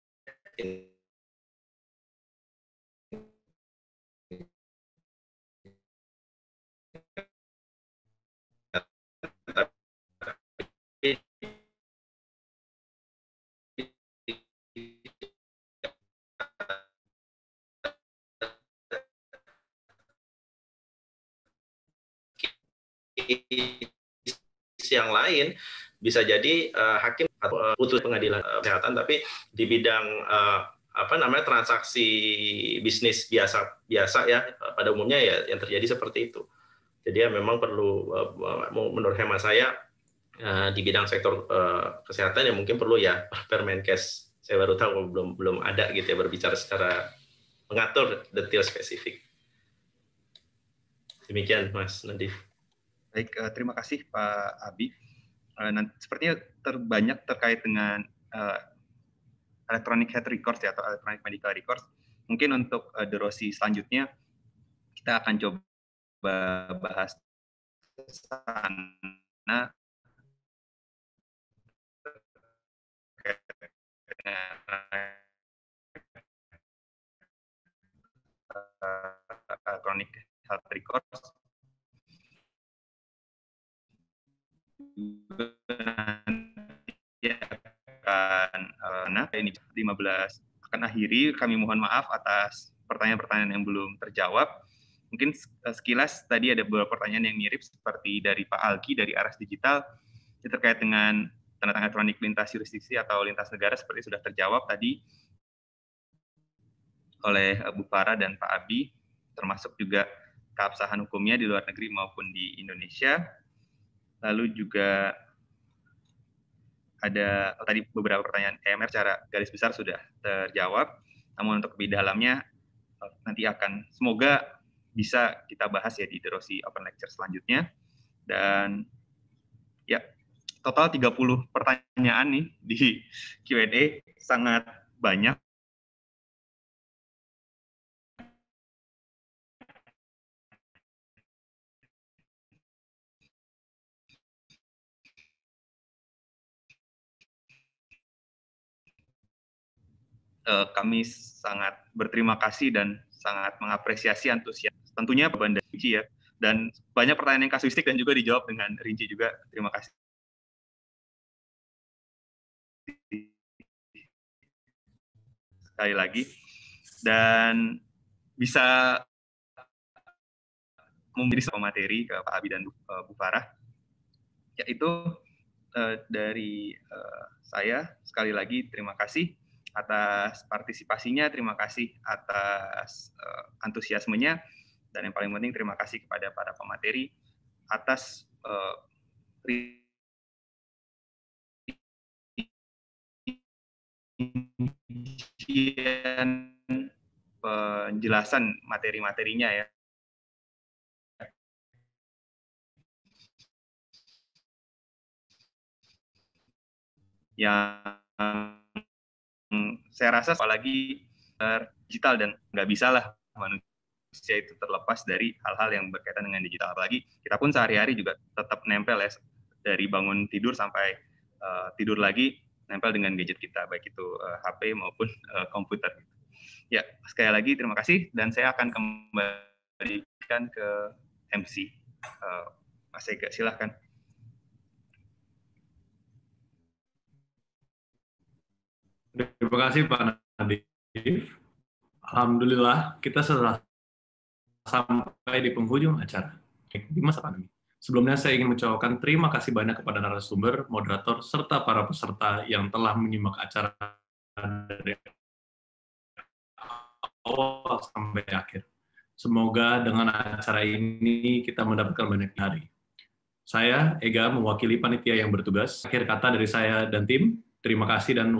yang lain bisa jadi uh, hakim atau uh, eh, putus pengadilan uh, kesehatan tapi di bidang uh, apa namanya transaksi bisnis biasa biasa ya pada umumnya ya yang terjadi seperti itu. Jadi ya memang perlu menurut hemat saya di bidang sektor kesehatan ya mungkin perlu ya Permenkes. Saya baru tahu belum belum ada gitu ya berbicara secara mengatur detail spesifik. Demikian Mas Nadif. Baik, eh, terima kasih Pak Abi. Eh, nanti, sepertinya terbanyak terkait dengan uh, electronic health records ya atau electronic medical records. Mungkin untuk uh, derosi selanjutnya kita akan coba bahas sana elektronik health records akan akhiri. Kami mohon maaf atas pertanyaan-pertanyaan yang belum terjawab. Mungkin eh, sekilas tadi ada beberapa pertanyaan yang mirip seperti dari Pak Alki dari Aras Digital terkait dengan tanda tangan elektronik lintas jurisdiksi atau lintas negara seperti sudah terjawab tadi oleh eh, Bu Farah dan Pak Abi, termasuk juga keabsahan hukumnya di luar negeri maupun di Indonesia. Lalu juga ada tadi beberapa pertanyaan EMR eh, cara garis besar sudah terjawab. Namun untuk lebih dalamnya eh, nanti akan semoga bisa kita bahas ya di Derosi Open Lecture selanjutnya. Dan ya total 30 pertanyaan nih di Q&A sangat banyak eh, kami sangat berterima kasih dan sangat mengapresiasi antusias tentunya Banda Rinci ya dan banyak pertanyaan yang kasuistik dan juga dijawab dengan rinci juga terima kasih sekali lagi dan bisa memberi sama materi ke Pak Abi dan Bu, eh, Bu Farah yaitu eh, dari eh, saya sekali lagi terima kasih atas partisipasinya, terima kasih atas uh, antusiasmenya, dan yang paling penting terima kasih kepada para pemateri atas uh, penjelasan materi-materinya ya. Yang Hmm, saya rasa apalagi eh, digital dan nggak bisa lah manusia itu terlepas dari hal-hal yang berkaitan dengan digital. Apalagi kita pun sehari-hari juga tetap nempel ya dari bangun tidur sampai uh, tidur lagi nempel dengan gadget kita baik itu uh, eh, HP maupun uh, komputer. Ya sekali lagi terima kasih dan saya akan kembalikan ke MC uh, Mas Ega silahkan. Terima kasih Pak Nadif. Alhamdulillah kita sudah sampai di penghujung acara eh, di masa pandemi. Sebelumnya saya ingin mengucapkan terima kasih banyak kepada narasumber, moderator, serta para peserta yang telah menyimak acara dari awal sampai akhir. Semoga dengan acara ini kita mendapatkan banyak hari. Saya, Ega, mewakili panitia yang bertugas. Akhir kata dari saya dan tim, terima kasih dan